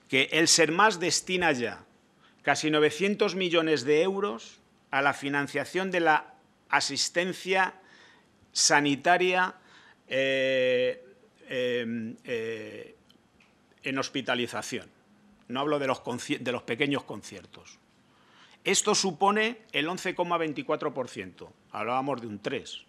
que el SERMAS destina ya casi 900 millones de euros a la financiación de la asistencia sanitaria eh, eh, eh, en hospitalización. No hablo de los, de los pequeños conciertos. Esto supone el 11,24%. Hablábamos de un 3%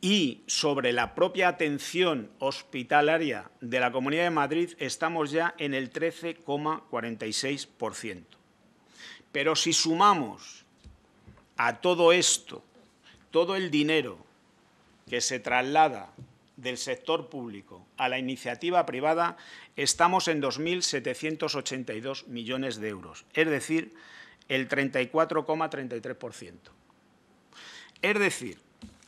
y sobre la propia atención hospitalaria de la Comunidad de Madrid estamos ya en el 13,46%. Pero si sumamos a todo esto, todo el dinero que se traslada del sector público a la iniciativa privada, estamos en 2.782 millones de euros, es decir, el 34,33%. Es decir,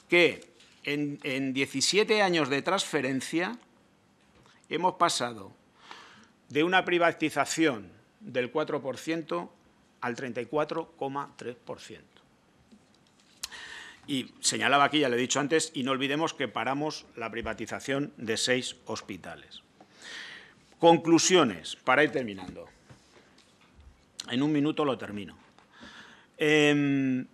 que en, 17 años de transferencia hemos pasado de una privatización del 4% al 34,3%. Y señalaba aquí, ya lo he dicho antes, y no olvidemos que paramos la privatización de seis hospitales. Conclusiones, para ir terminando. En un minuto lo termino. Em,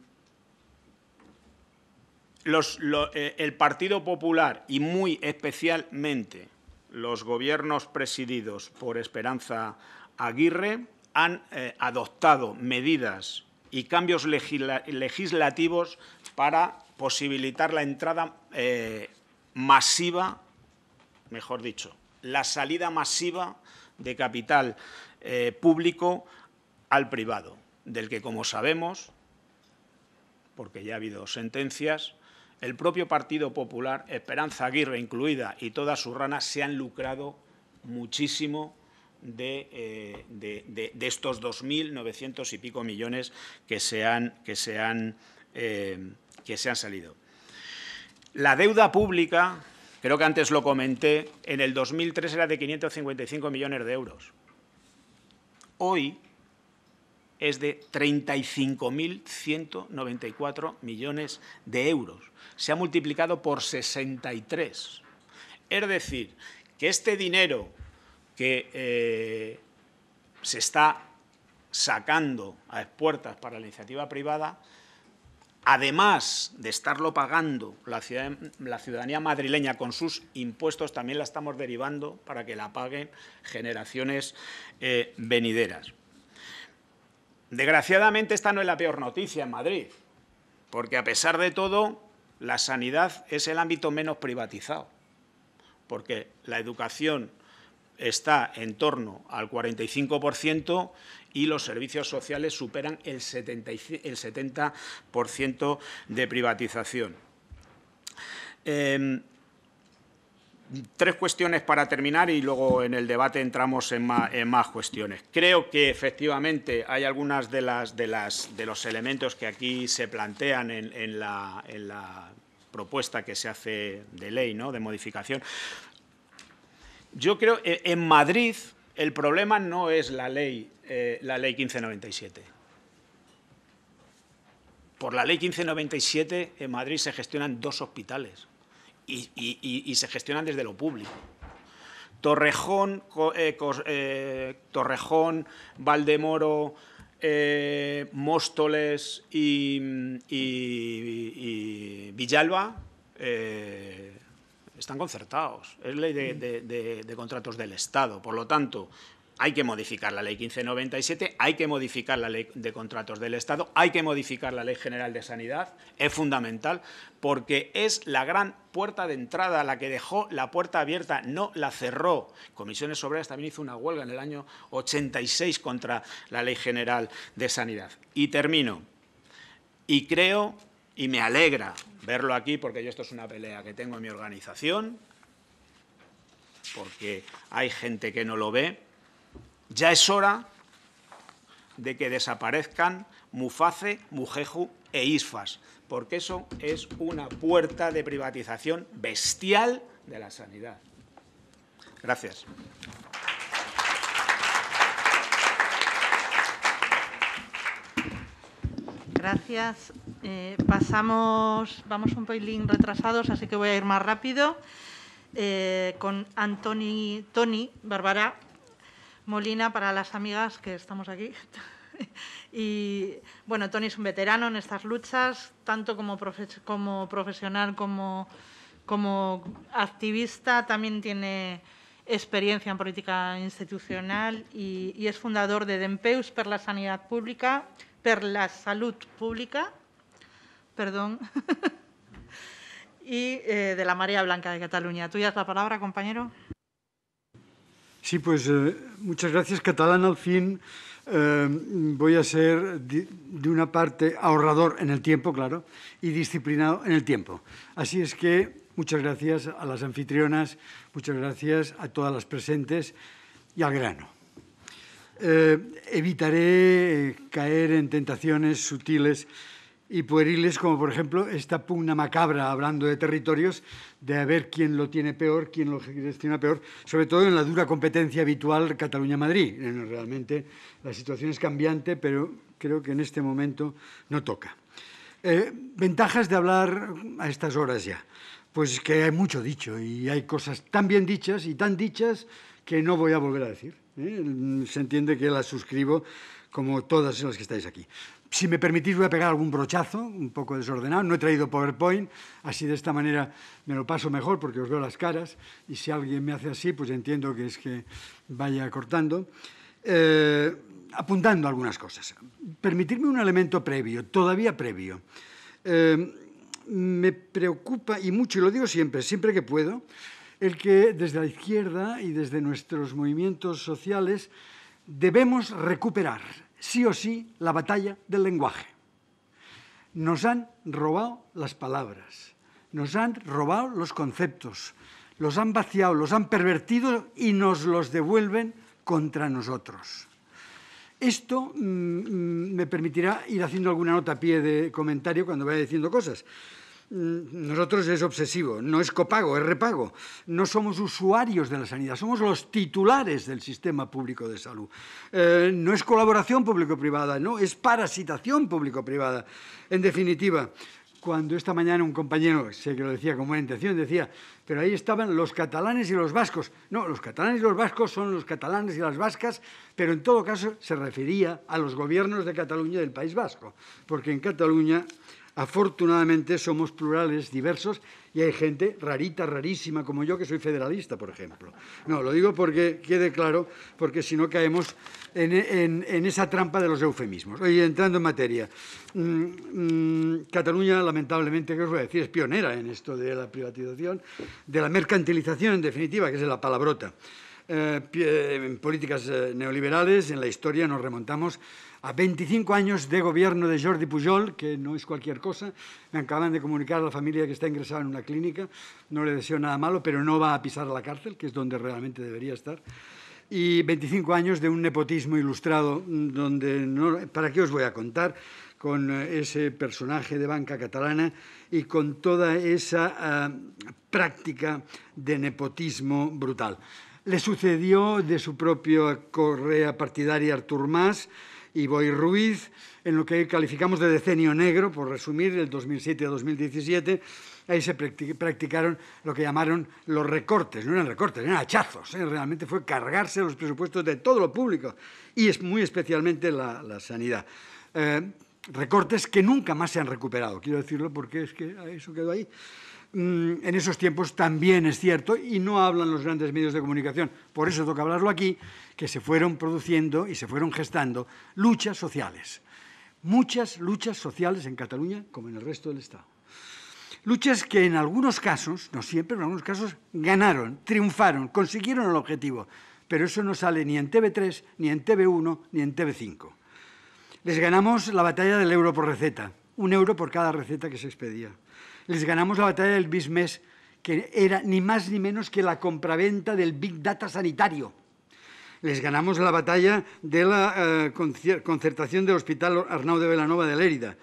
eh, el Partido Popular y muy especialmente los gobiernos presididos por Esperanza Aguirre han eh, adoptado medidas y cambios legislativos para posibilitar la entrada eh, masiva, mejor dicho, la salida masiva de capital público al privado, del que, como sabemos, porque ya ha habido sentencias, el propio Partido Popular, Esperanza Aguirre incluida y todas sus ranas, se han lucrado muchísimo de, eh, estos 2.900 y pico millones que se han, que se eh, que se han salido. La deuda pública, creo que antes lo comenté, en el 2003 era de 555 millones de euros. Hoy es de 35.194 millones de euros. Se ha multiplicado por 63. Es decir, que este dinero que eh, se está sacando a expuertas para la iniciativa privada, además de estarlo pagando la, ciudadanía madrileña con sus impuestos, también la estamos derivando para que la paguen generaciones eh, venideras. Desgraciadamente esta no es la peor noticia en Madrid, porque a pesar de todo, la sanidad es el ámbito menos privatizado, porque la educación está en torno al 45% y los servicios sociales superan el 70%, de privatización. Em, tres cuestiones para terminar y luego en el debate entramos en más, cuestiones. Creo que efectivamente hay algunas de las de las de los elementos que aquí se plantean en, la, propuesta que se hace de ley, De modificación. Yo creo que eh, en Madrid el problema no es la ley eh, la ley 1597. Por la ley 1597 en Madrid se gestionan dos hospitales y, se gestionan desde lo público. Torrejón, eh, eh, Torrejón Valdemoro, eh, Móstoles y, Villalba están concertados. Es ley de, contratos del Estado. Por lo tanto, hay que modificar la ley 1597, hay que modificar la ley de contratos del Estado, hay que modificar la ley general de sanidad, es fundamental, porque es la gran puerta de entrada, la que dejó la puerta abierta, no la cerró. Comisiones Obreras también hizo una huelga en el año 86 contra la ley general de sanidad. Y termino. Y creo y me alegra verlo aquí, porque yo esto es una pelea que tengo en mi organización, porque hay gente que no lo ve ya es hora de que desaparezcan Muface, Mujeju e Isfas, porque eso es una puerta de privatización bestial de la sanidad. Gracias. Gracias. Eh, pasamos, vamos un poilín retrasados, así que voy a ir más rápido. Eh, con Antoni, Tony Bárbara. Molina para las amigas que estamos aquí. y bueno, Tony es un veterano en estas luchas, tanto como, como profesional como, activista, también tiene experiencia en política institucional y, es fundador de Dempeus per la sanidad pública, per la salud pública, perdón, y eh, de la María Blanca de Cataluña. ya has la palabra, compañero. Sí, pues eh, muchas gracias, Catalán. Al fin eh, voy a ser, de una parte, ahorrador en el tiempo, claro, y disciplinado en el tiempo. Así es que muchas gracias a las anfitrionas, muchas gracias a todas las presentes y al grano. Eh, evitaré caer en tentaciones sutiles y pueriles, como por ejemplo esta pugna macabra, hablando de territorios, de a ver quién lo tiene peor, quién lo gestiona peor, sobre todo en la dura competencia habitual Cataluña-Madrid. Realmente la situación es cambiante, pero creo que en este momento no toca. Eh, ventajas de hablar a estas horas ya. Pues que hay mucho dicho y hay cosas tan bien dichas y tan dichas que no voy a volver a decir. ¿eh? Se entiende que las suscribo como todas las que estáis aquí. Si me permitís, voy a pegar algún brochazo, un poco desordenado. No he traído PowerPoint, así de esta manera me lo paso mejor porque os veo las caras y si alguien me hace así, pues entiendo que es que vaya cortando. Eh, apuntando algunas cosas. Permitirme un elemento previo, todavía previo. Eh, me preocupa, y mucho, y lo digo siempre, siempre que puedo, el que desde la izquierda y desde nuestros movimientos sociales debemos recuperar sí o sí la batalla del lenguaje. Nos han robado las palabras, nos han robado los conceptos, los han vaciado, los han pervertido y nos los devuelven contra nosotros. Esto mm, mm, me permitirá ir haciendo alguna nota a pie de comentario cuando vaya diciendo cosas. Nosotros es obsesivo, no es copago, es repago. No somos usuarios de la sanidad, somos los titulares del sistema público de salud. Eh, no es colaboración público-privada, no, es parasitación público-privada. En definitiva, cuando esta mañana un compañero, sé que lo decía con buena intención, decía, pero ahí estaban los catalanes y los vascos. No, los catalanes y los vascos son los catalanes y las vascas, pero en todo caso se refería a los gobiernos de Cataluña y del País Vasco, porque en Cataluña Afortunadamente somos plurales, diversos, y hay gente rarita, rarísima, como yo, que soy federalista, por ejemplo. No, lo digo porque quede claro, porque si no caemos en, esa trampa de los eufemismos. Oye, entrando en materia, mm, mm, Cataluña, lamentablemente, ¿qué os voy a decir? Es pionera en esto de la privatización, de la mercantilización, en definitiva, que es la palabrota. Eh, en políticas eh, neoliberales, en la historia, nos remontamos a 25 años de gobierno de Jordi Pujol, que no es cualquier cosa. Me acaban de comunicar a la familia que está ingresada en una clínica. No le deseo nada malo, pero no va a pisar a la cárcel, que es donde realmente debería estar. Y 25 años de un nepotismo ilustrado, mm, donde ¿para qué os voy a contar? con eh, ese personaje de banca catalana y con toda esa ah, práctica de nepotismo brutal. Le sucedió de su propia correa partidaria Artur Mas, Iboy Ruiz, en lo que calificamos de decenio negro, por resumir, del 2007 a 2017. Ahí se practicaron lo que llamaron los recortes, no eran recortes, eran hachazos. ¿eh? Realmente fue cargarse los presupuestos de todo lo público y es muy especialmente la, sanidad. Eh, recortes que nunca más se han recuperado, quiero decirlo porque es que eso quedó ahí. Mm, en esos tiempos también es cierto y no hablan los grandes medios de comunicación. Por eso toca hablarlo aquí, que se fueron produciendo y se fueron gestando luchas sociales. Muchas luchas sociales en Cataluña como en el resto del Estado. Luchas que en algunos casos, no siempre, en algunos casos ganaron, triunfaron, consiguieron el objetivo. Pero eso no sale ni en TV3, ni en TV1, ni en TV5. Les ganamos la batalla del euro por receta, un euro por cada receta que se expedía les ganamos la batalla del Bismes, que era ni más ni menos que la compraventa del Big Data sanitario. Les ganamos la batalla de la eh, concertación del Hospital Arnaud de Velanova de Lérida.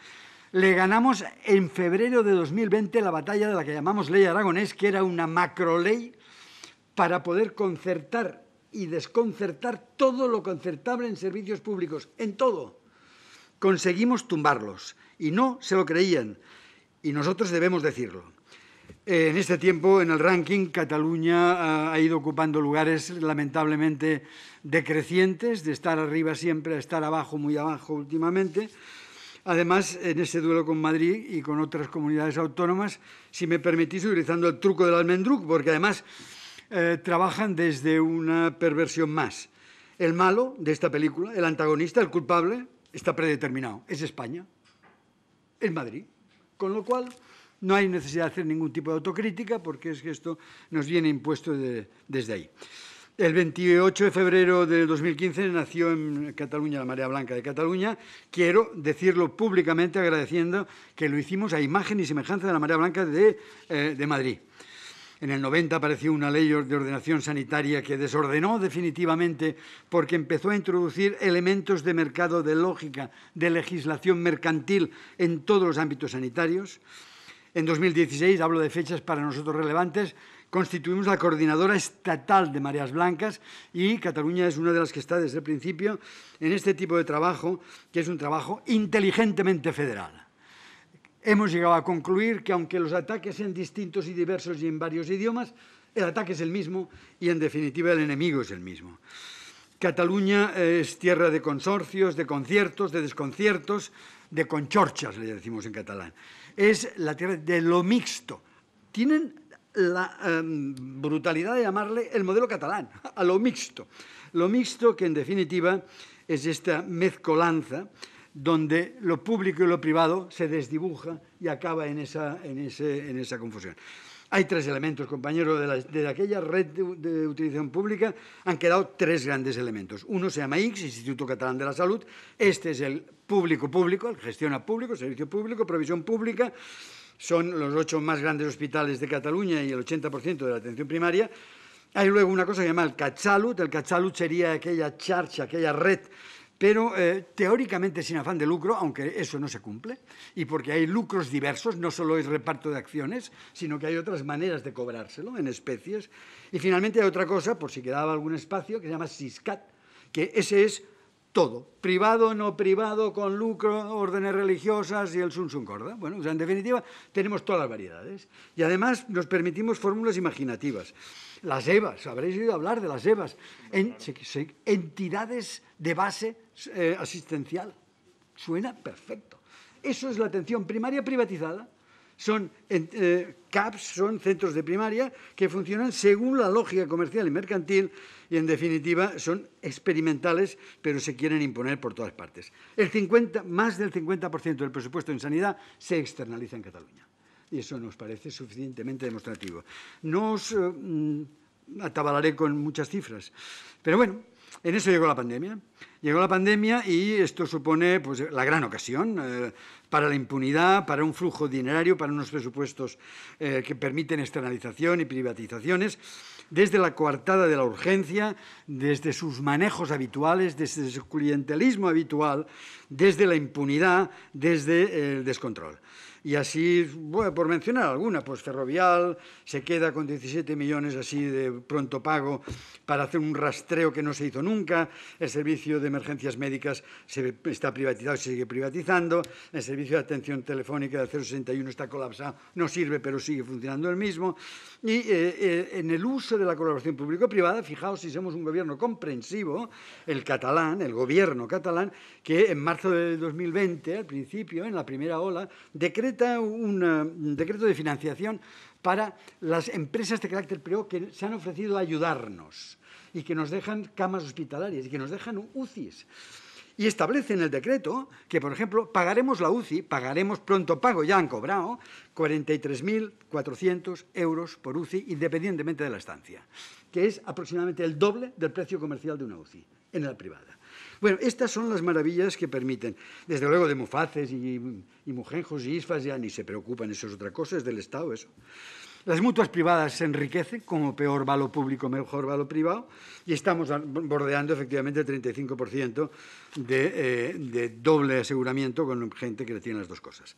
Le ganamos en febrero de 2020 la batalla de la que llamamos Ley Aragonés, que era una macro ley para poder concertar y desconcertar todo lo concertable en servicios públicos, en todo. Conseguimos tumbarlos y no se lo creían y nosotros debemos decirlo. Eh, en este tiempo, en el ranking, Cataluña ah, ha ido ocupando lugares lamentablemente decrecientes, de estar arriba siempre a estar abajo, muy abajo últimamente. Además, en ese duelo con Madrid y con otras comunidades autónomas, si me permitís, utilizando el truco del almendruc, porque además eh, trabajan desde una perversión más. El malo de esta película, el antagonista, el culpable, está predeterminado. Es España, es Madrid. Con lo cual, no hay necesidad de hacer ningún tipo de autocrítica porque es que esto nos viene impuesto desde ahí. El 28 de febrero de 2015 nació en Cataluña la Marea Blanca de Cataluña. Quiero decirlo públicamente agradeciendo que lo hicimos a imagen y semejanza de la Marea Blanca de eh, Madrid. En el 90 apareció una ley de ordenación sanitaria que desordenó definitivamente porque empezó a introducir elementos de mercado, de lógica, de legislación mercantil en todos los ámbitos sanitarios. En 2016, hablo de fechas para nosotros relevantes, constituimos la coordinadora estatal de Mareas Blancas y Cataluña es una de las que está desde el principio en este tipo de trabajo, que es un trabajo inteligentemente federal. Hemos llegado a concluir que aunque los ataques sean distintos y diversos y en varios idiomas, el ataque es el mismo y en definitiva el enemigo es el mismo. Cataluña eh, es tierra de consorcios, de conciertos, de desconciertos, de conchorchas, le decimos en catalán. Es la tierra de lo mixto. Tienen la em, brutalidad de llamarle el modelo catalán, a lo mixto. Lo mixto que en definitiva es esta mezcolanza donde lo público y lo privado se desdibuja y acaba en esa, confusión. Hay tres elementos, compañeros, de, aquella red de, utilización pública han quedado tres grandes elementos. Uno se llama IX, Instituto Catalán de la Salud. Este es el público-público, el gestiona público, servicio público, provisión pública. Son los ocho más grandes hospitales de Cataluña y el 80% de la atención primaria. Hay luego una cosa que se llama el CatSalut. El CatSalut sería aquella charcha, aquella red pero eh, teóricamente sin afán de lucro, aunque eso no se cumple, y porque hay lucros diversos, no solo es reparto de acciones, sino que hay otras maneras de cobrárselo en especies. Y finalmente hay otra cosa, por si quedaba algún espacio, que se llama SISCAT, que ese es todo, privado, no privado, con lucro, órdenes religiosas y el sun sun corda. Bueno, en definitiva, tenemos todas las variedades. Y además nos permitimos fórmulas imaginativas. Las EVAs, habréis oído hablar de las EVAs, entidades de base eh, asistencial. Suena perfecto. Eso es la atención primaria privatizada. Son eh, CAPS, son centros de primaria que funcionan según la lógica comercial y mercantil y en definitiva son experimentales, pero se quieren imponer por todas partes. El 50, más del 50% del presupuesto en sanidad se externaliza en Cataluña. Y eso nos parece suficientemente demostrativo. No os eh, mm, atabalaré con muchas cifras, pero bueno, en eso llegó la pandemia. Llegó la pandemia y esto supone pues, la gran ocasión eh, para la impunidad, para un flujo dinerario, para unos presupuestos eh, que permiten externalización y privatizaciones desde la coartada de la urgencia, desde sus manejos habituales, desde su clientelismo habitual, desde la impunidad, desde el descontrol. Y así, bueno, por mencionar alguna, pues Ferrovial se queda con 17 millones así de pronto pago para hacer un rastreo que no se hizo nunca, el servicio de emergencias médicas se está privatizado y sigue privatizando, el servicio de atención telefónica de 061 está colapsado, no sirve pero sigue funcionando el mismo. Y eh, eh, en el uso de la colaboración público-privada, fijaos si somos un gobierno comprensivo, el catalán, el gobierno catalán, que en marzo del 2020, al principio, en la primera ola, decreta un decreto de financiación para las empresas de carácter privado e que se han ofrecido a ayudarnos y que nos dejan camas hospitalarias y que nos dejan UCIs. Y establece en el decreto que, por ejemplo, pagaremos la UCI, pagaremos pronto pago, ya han cobrado 43.400 euros por UCI independientemente de la estancia, que es aproximadamente el doble del precio comercial de una UCI en la privada. Bueno, estas son las maravillas que permiten. Desde luego de mufaces y, mujenjos y isfas ya ni se preocupan, eso es otra cosa, es del Estado eso. Las mutuas privadas se enriquecen, como peor valor público, mejor valor privado, y estamos bordeando efectivamente el 35% de, eh, de doble aseguramiento con gente que le tiene las dos cosas.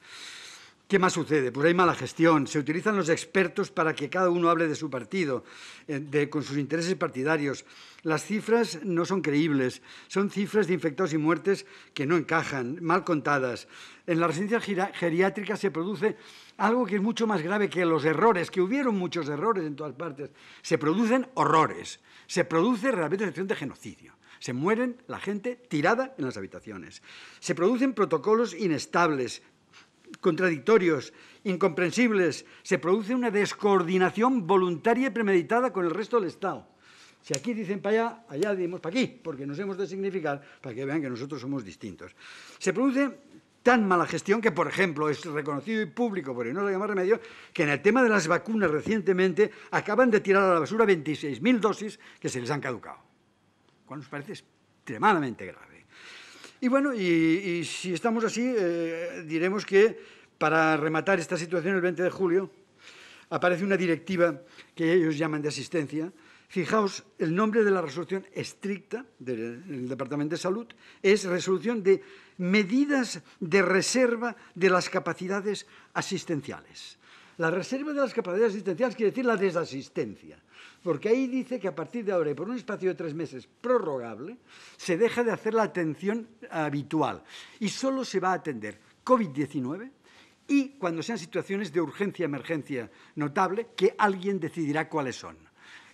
¿Qué más sucede? Pues hay mala gestión. Se utilizan los expertos para que cada uno hable de su partido, eh, con sus intereses partidarios. Las cifras no son creíbles. Son cifras de infectados y muertes que no encajan, mal contadas. En la residencia geriátrica se produce algo que es mucho más grave que los errores, que hubieron muchos errores en todas partes. Se producen horrores. Se produce realmente situación de genocidio. Se mueren la gente tirada en las habitaciones. Se producen protocolos inestables, contradictorios, incomprensibles, se produce una descoordinación voluntaria y premeditada con el resto del Estado. Si aquí dicen para allá, allá dimos para aquí, porque nos hemos de significar para que vean que nosotros somos distintos. Se produce tan mala gestión que, por ejemplo, es reconocido y público, por no le llama remedio, que en el tema de las vacunas recientemente acaban de tirar a la basura 26.000 dosis que se les han caducado. Cuando nos parece extremadamente grave. Y bueno, y, si estamos así, eh, diremos que para rematar esta situación el 20 de julio aparece una directiva que ellos llaman de asistencia. Fijaos, el nombre de la resolución estricta del Departamento de Salud es resolución de medidas de reserva de las capacidades asistenciales. La reserva de las capacidades asistenciales quiere decir la desasistencia porque ahí dice que a partir de ahora y por un espacio de tres meses prorrogable, se deja de hacer la atención habitual y solo se va a atender COVID-19 y cuando sean situaciones de urgencia, emergencia notable, que alguien decidirá cuáles son.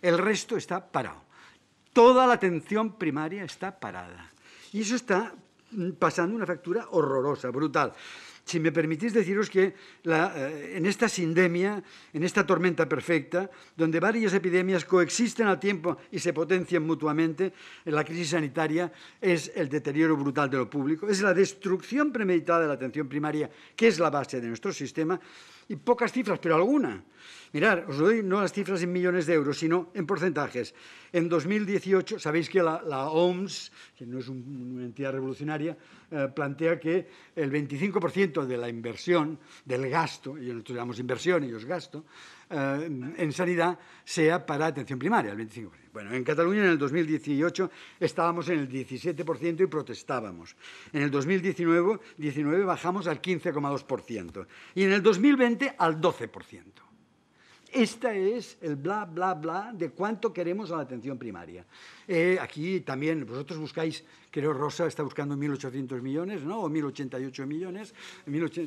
El resto está parado. Toda la atención primaria está parada. Y eso está mm, pasando una factura horrorosa, brutal si me permitís deciros que eh, en esta sindemia, en esta tormenta perfecta, donde varias epidemias coexisten al tiempo y se potencian mutuamente, la crisis sanitaria es el deterioro brutal de lo público, es la destrucción premeditada de la atención primaria, que es la base de nuestro sistema, y pocas cifras, pero alguna. Mirad, os doy no las cifras en millones de euros, sino en porcentajes. En 2018, sabéis que la, OMS, que no es una entidad revolucionaria, eh, plantea que el 25% de la inversión, del gasto, y nosotros llamamos inversión, ellos gasto, eh, en sanidad sea para atención primaria, el 25%. Bueno, en Cataluña en el 2018 estábamos en el 17% y protestábamos. En el 2019 19 bajamos al 15,2% y en el 2020 al 12%. Esta es el bla, bla, bla de cuánto queremos a la atención primaria. Eh, aquí también vosotros buscáis, creo Rosa está buscando 1.800 millones, ¿no? O 1.088 millones.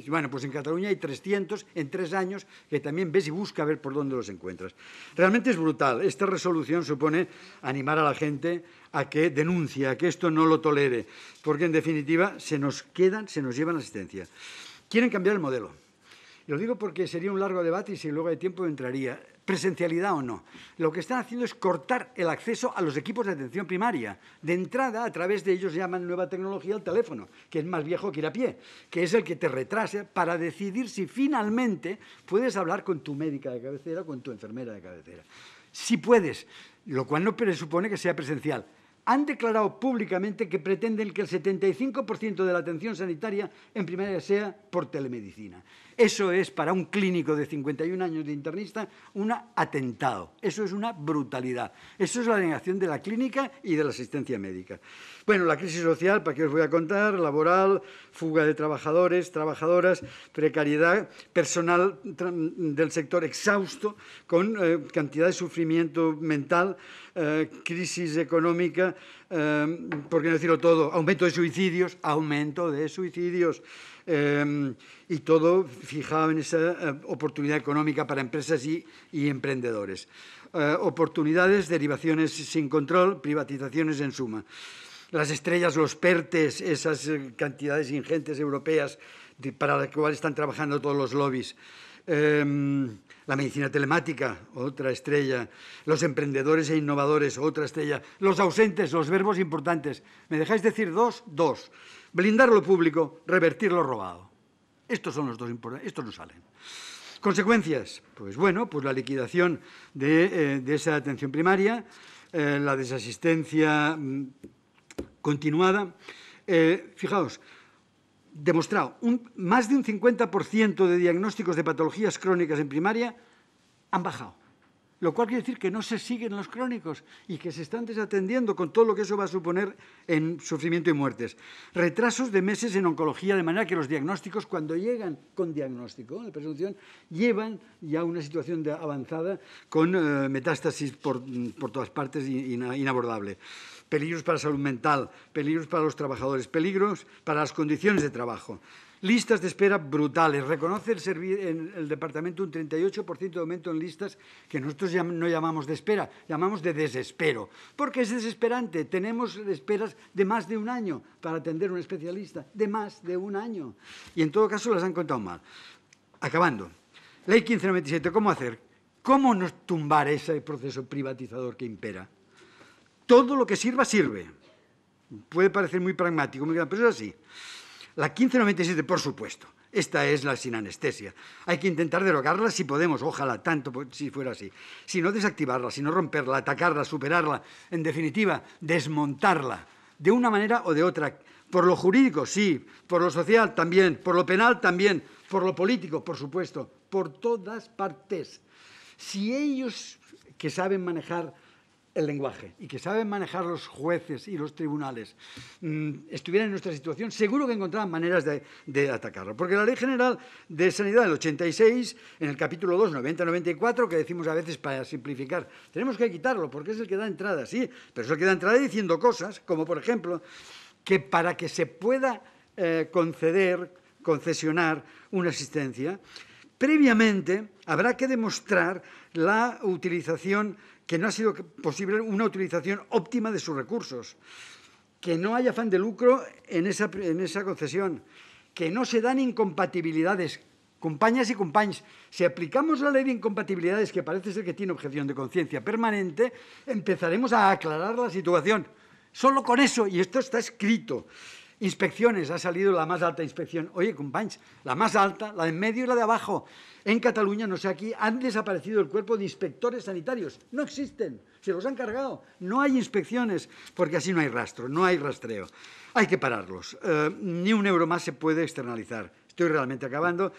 bueno, pues en Cataluña hay 300 en tres años que también ves y busca a ver por dónde los encuentras. Realmente es brutal. Esta resolución supone animar a la gente a que denuncie, a que esto no lo tolere, porque en definitiva se nos quedan, se nos llevan asistencia. Quieren cambiar el modelo lo digo porque sería un largo debate y si luego hay tiempo entraría. Presencialidad o no. Lo que están haciendo es cortar el acceso a los equipos de atención primaria. De entrada, a través de ellos llaman nueva tecnología al teléfono, que es más viejo que ir a pie, que es el que te retrasa para decidir si finalmente puedes hablar con tu médica de cabecera o con tu enfermera de cabecera. Si puedes, lo cual no presupone que sea presencial han declarado públicamente que pretenden que el 75% de la atención sanitaria en primaria sea por telemedicina. Eso es para un clínico de 51 años de internista un atentado. Eso es una brutalidad. Eso es la negación de la clínica y de la asistencia médica. Bueno, la crisis social, ¿para qué os voy a contar? Laboral, fuga de trabajadores, trabajadoras, precariedad, personal del sector exhausto, con eh, cantidad de sufrimiento mental, eh, crisis económica, porque eh, por qué no decirlo todo, aumento de suicidios, aumento de suicidios. Em, y todo fijado en esa eh, oportunidad económica para empresas y, emprendedores. Eh, oportunidades, derivaciones sin control, privatizaciones en suma. Las estrellas, los PERTES, esas eh, cantidades ingentes europeas para las cuales están trabajando todos los lobbies. Em, la medicina telemática, otra estrella. Los emprendedores e innovadores, otra estrella. Los ausentes, los verbos importantes. ¿Me dejáis decir dos? Dos. Blindar lo público, revertir lo robado. Estos son los dos importantes, estos no salen. Consecuencias, pues bueno, pues la liquidación de, eh, esa atención primaria, eh, la desasistencia mm, continuada. Eh, fijaos, demostrado, más de un 50% de diagnósticos de patologías crónicas en primaria han bajado. Lo cual quiere decir que no se siguen los crónicos y que se están desatendiendo con todo lo que eso va a suponer en sufrimiento y muertes. Retrasos de meses en oncología, de manera que los diagnósticos, cuando llegan con diagnóstico, de presunción, llevan ya una situación avanzada con eh, metástasis por, por, todas partes inabordable peligros para la salud mental, peligros para los trabajadores, peligros para las condiciones de trabajo listas de espera brutales. Reconoce el, el departamento un 38% de aumento en listas que nosotros no llamamos de espera, llamamos de desespero, porque es desesperante. Tenemos esperas de más de un año para atender a un especialista, de más de un año. Y en todo caso las han contado mal. Acabando. Ley 1597, ¿cómo hacer? ¿Cómo nos tumbar ese proceso privatizador que impera? Todo lo que sirva, sirve. Puede parecer muy pragmático, pero es así. La 1597, por supuesto. Esta es la sin anestesia. Hay que intentar derogarla si podemos, ojalá tanto si fuera así. Si no desactivarla, si no romperla, atacarla, superarla, en definitiva, desmontarla, de una manera o de otra. Por lo jurídico, sí, por lo social también, por lo penal también, por lo político, por supuesto, por todas partes. Si ellos que saben manejar el lenguaje y que saben manejar los jueces y los tribunales estuviera mm, estuvieran en nuestra situación, seguro que encontraban maneras de, atacarlo. Porque la Ley General de Sanidad del 86, en el capítulo 2, 90-94, que decimos a veces para simplificar, tenemos que quitarlo porque es el que da entrada, sí, pero es el que da entrada diciendo cosas, como por ejemplo, que para que se pueda eh, conceder, concesionar una asistencia, previamente habrá que demostrar la utilización que no ha sido posible una utilización óptima de sus recursos, que no haya afán de lucro en esa, concesión, que no se dan incompatibilidades. Compañas y compañes, si aplicamos la ley de incompatibilidades, que parece ser que tiene objeción de conciencia permanente, empezaremos a aclarar la situación. Solo con eso, y esto está escrito. Inspecciones, ha salido la más alta inspección. Oye, compañeros, la más alta, la de en medio y la de abajo. En Cataluña, no sé aquí, han desaparecido el cuerpo de inspectores sanitarios. No existen, se los han cargado. No hay inspecciones, porque así no hay rastro, no hay rastreo. Hay que pararlos. Eh, ni un euro más se puede externalizar. Estoy realmente acabando.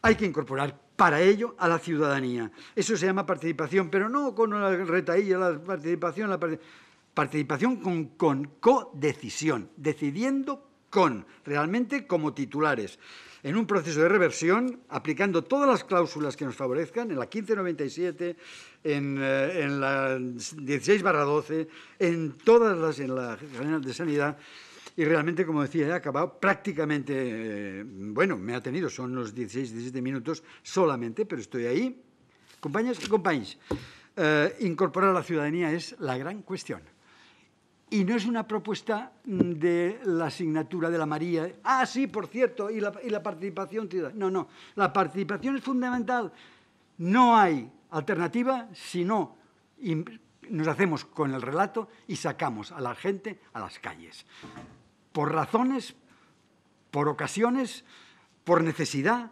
Hay que incorporar para ello a la ciudadanía. Eso se llama participación, pero no con la retaíla la participación, la participación participación con, con codecisión, decidiendo con, realmente como titulares, en un proceso de reversión, aplicando todas las cláusulas que nos favorezcan, en la 1597, eh, en, la 16 12, en todas las, en la General de Sanidad, y realmente, como decía, he acabado prácticamente, eh, bueno, me ha tenido, son los 16, 17 minutos solamente, pero estoy ahí. Compañeros y compañeros, eh, incorporar a la ciudadanía es la gran cuestión y no es una propuesta mm, de la asignatura de la María. Ah, sí, por cierto, y la, participación No, no, la participación es fundamental. No hay alternativa si no nos hacemos con el relato y sacamos a la gente a las calles. Por razones, por ocasiones, por necesidad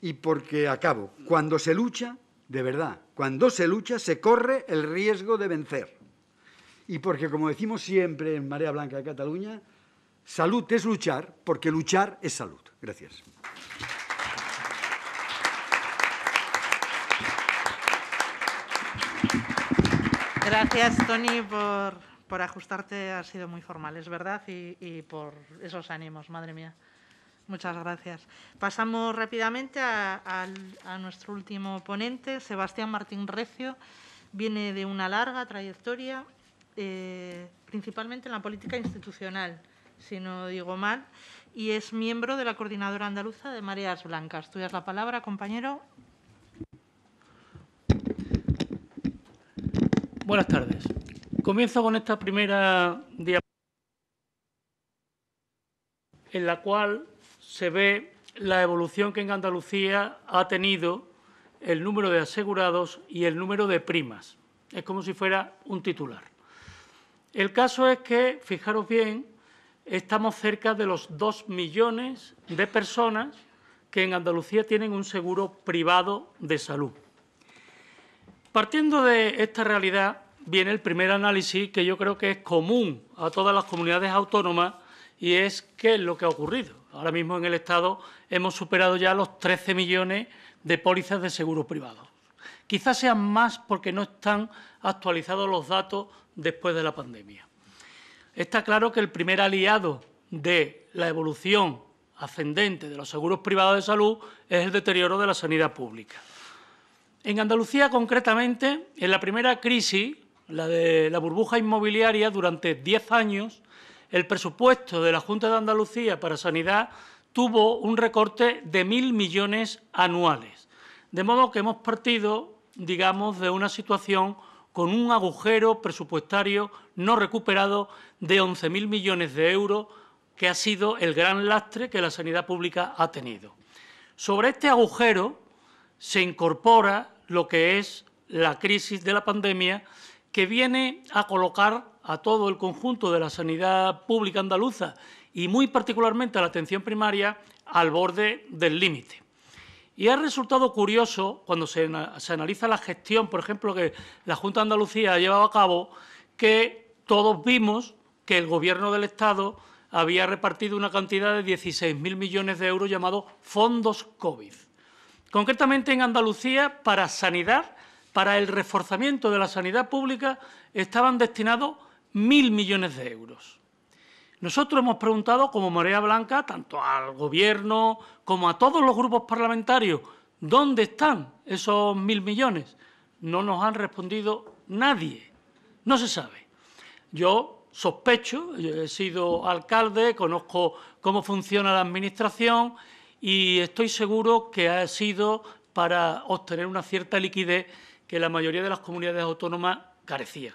y porque, acabo, cuando se lucha, de verdad, cuando se lucha se corre el riesgo de vencer y porque, como decimos siempre en Marea Blanca de Cataluña, salud es luchar, porque luchar es salud. Gracias. Gracias, Tony, por, ajustarte. Ha sido muy formal, es verdad, y, por esos ánimos, madre mía. Muchas gracias. Pasamos rápidamente a, nuestro último ponente, Sebastián Martín Recio. Viene de una larga trayectoria eh, principalmente en la política institucional, si no digo mal, y es miembro de la Coordinadora Andaluza de Mareas Blancas. Tú la palabra, compañero. Buenas tardes. Comienzo con esta primera diapositiva en la cual se ve la evolución que en Andalucía ha tenido el número de asegurados y el número de primas. Es como si fuera un titular. El caso es que, fijaros bien, estamos cerca de los 2 millones de personas que en Andalucía tienen un seguro privado de salud. Partiendo de esta realidad, viene el primer análisis que yo creo que es común a todas las comunidades autónomas y es qué es lo que ha ocurrido. Ahora mismo en el Estado hemos superado ya los 13 millones de pólizas de seguro privado. Quizás sean más porque no están actualizados los datos después de la pandemia. Está claro que el primer aliado de la evolución ascendente de los seguros privados de salud es el deterioro de la sanidad pública. En Andalucía, concretamente, en la primera crisis, la de la burbuja inmobiliaria, durante 10 años, el presupuesto de la Junta de Andalucía para Sanidad tuvo un recorte de mil millones anuales. De modo que hemos partido, digamos, de una situación con un agujero presupuestario no recuperado de 11.000 millones de euros, que ha sido el gran lastre que la sanidad pública ha tenido. Sobre este agujero se incorpora lo que es la crisis de la pandemia, que viene a colocar a todo el conjunto de la sanidad pública andaluza y muy particularmente a la atención primaria al borde del límite. Y ha resultado curioso, cuando se, analiza la gestión, por ejemplo, que la Junta de Andalucía ha llevado a cabo, que todos vimos que el Gobierno del Estado había repartido una cantidad de 16.000 millones de euros llamados fondos COVID. Concretamente en Andalucía, para sanidad, para el reforzamiento de la sanidad pública, estaban destinados 1.000 millones de euros. Nosotros hemos preguntado como Marea Blanca, tanto al Gobierno como a todos los grupos parlamentarios, ¿dónde están esos mil millones? No nos han respondido nadie, no se sabe. Yo sospecho, he sido alcalde, conozco cómo funciona la Administración y estoy seguro que ha sido para obtener una cierta liquidez que la mayoría de las comunidades autónomas carecían.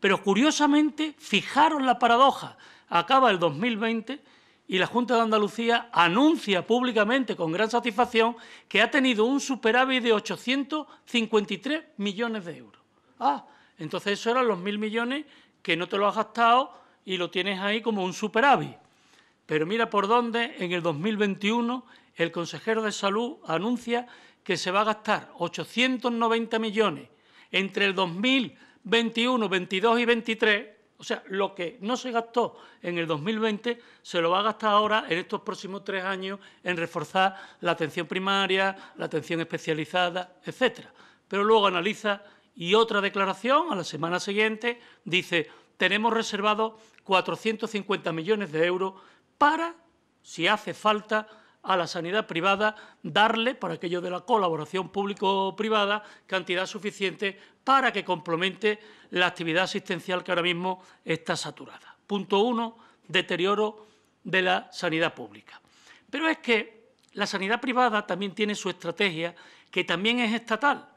Pero curiosamente, fijaros la paradoja, acaba el 2020 y la Junta de Andalucía anuncia públicamente con gran satisfacción que ha tenido un superávit de 853 millones de euros. Ah, entonces eso eran los mil millones que no te lo has gastado y lo tienes ahí como un superávit. Pero mira por dónde en el 2021 el consejero de Salud anuncia que se va a gastar 890 millones entre el 2021, 22 y 23 o sea, lo que no se gastó en el 2020 se lo va a gastar ahora en estos próximos tres años en reforzar la atención primaria, la atención especializada, etcétera. Pero luego analiza y otra declaración a la semana siguiente dice tenemos reservados 450 millones de euros para, si hace falta, a la sanidad privada darle, para aquello de la colaboración público-privada, cantidad suficiente para que complemente la actividad asistencial que ahora mismo está saturada. Punto uno, deterioro de la sanidad pública. Pero es que la sanidad privada también tiene su estrategia, que también es estatal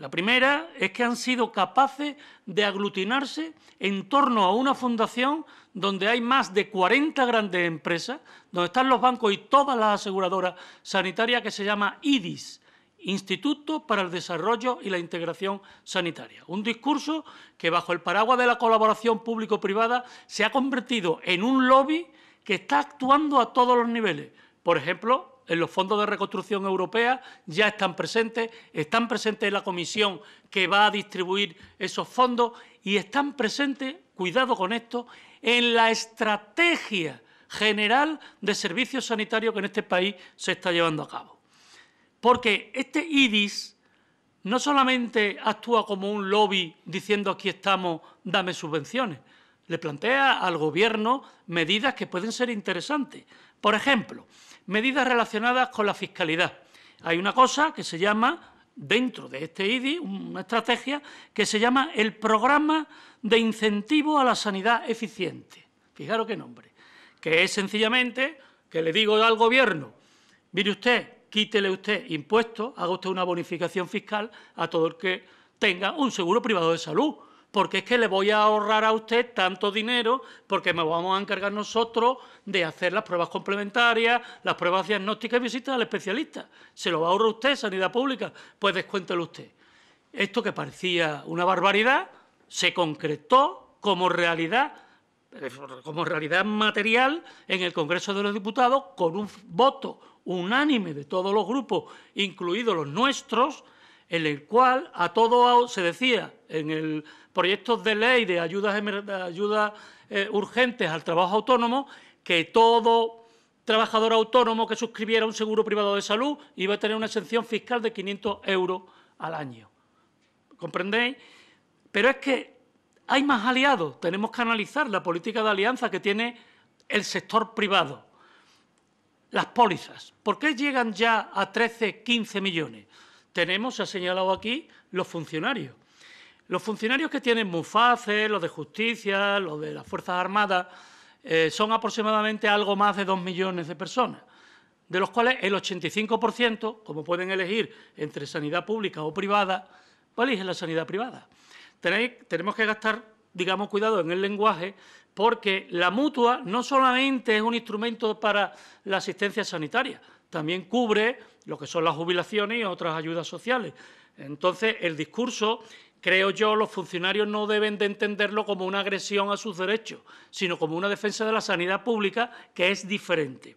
la primera es que han sido capaces de aglutinarse en torno a una fundación donde hay más de 40 grandes empresas, donde están los bancos y todas las aseguradoras sanitarias que se llama IDIS, Instituto para el Desarrollo y la Integración Sanitaria. Un discurso que bajo el paraguas de la colaboración público-privada se ha convertido en un lobby que está actuando a todos los niveles. Por ejemplo, en los fondos de reconstrucción europea ya están presentes, están presentes en la comisión que va a distribuir esos fondos y están presentes, cuidado con esto, en la estrategia general de servicios sanitarios que en este país se está llevando a cabo. Porque este IDIS no solamente actúa como un lobby diciendo aquí estamos, dame subvenciones, le plantea al gobierno medidas que pueden ser interesantes. Por ejemplo, medidas relacionadas con la fiscalidad. Hay una cosa que se llama, dentro de este IDI, una estrategia que se llama el Programa de Incentivo a la Sanidad Eficiente. Fijaros qué nombre. Que es sencillamente que le digo al Gobierno, mire usted, quítele usted impuestos, haga usted una bonificación fiscal a todo el que tenga un seguro privado de salud porque es que le voy a ahorrar a usted tanto dinero porque me vamos a encargar nosotros de hacer las pruebas complementarias, las pruebas diagnósticas y visitas al especialista. Se lo ahorra usted, Sanidad Pública, pues descuéntelo usted. Esto que parecía una barbaridad se concretó como realidad como realidad material en el Congreso de los Diputados con un voto unánime de todos los grupos, incluidos los nuestros, en el cual a todo se decía en el proyecto de ley de ayudas, ayudas eh, urgentes al trabajo autónomo que todo trabajador autónomo que suscribiera un seguro privado de salud iba a tener una exención fiscal de 500 euros al año. ¿Comprendéis? Pero es que hay más aliados. Tenemos que analizar la política de alianza que tiene el sector privado. Las pólizas. ¿Por qué llegan ya a 13, 15 millones? tenemos, se ha señalado aquí, los funcionarios. Los funcionarios que tienen MUFACE, los de justicia, los de las Fuerzas Armadas, eh, son aproximadamente algo más de dos millones de personas, de los cuales el 85%, como pueden elegir entre sanidad pública o privada, elige eligen la sanidad privada. tenemos que gastar, digamos, cuidado en el lenguaje, porque la mutua no solamente es un instrumento para la asistencia sanitaria, también cubre lo que son las jubilaciones y otras ayudas sociales. Entonces, el discurso, creo yo, los funcionarios no deben de entenderlo como una agresión a sus derechos, sino como una defensa de la sanidad pública que es diferente.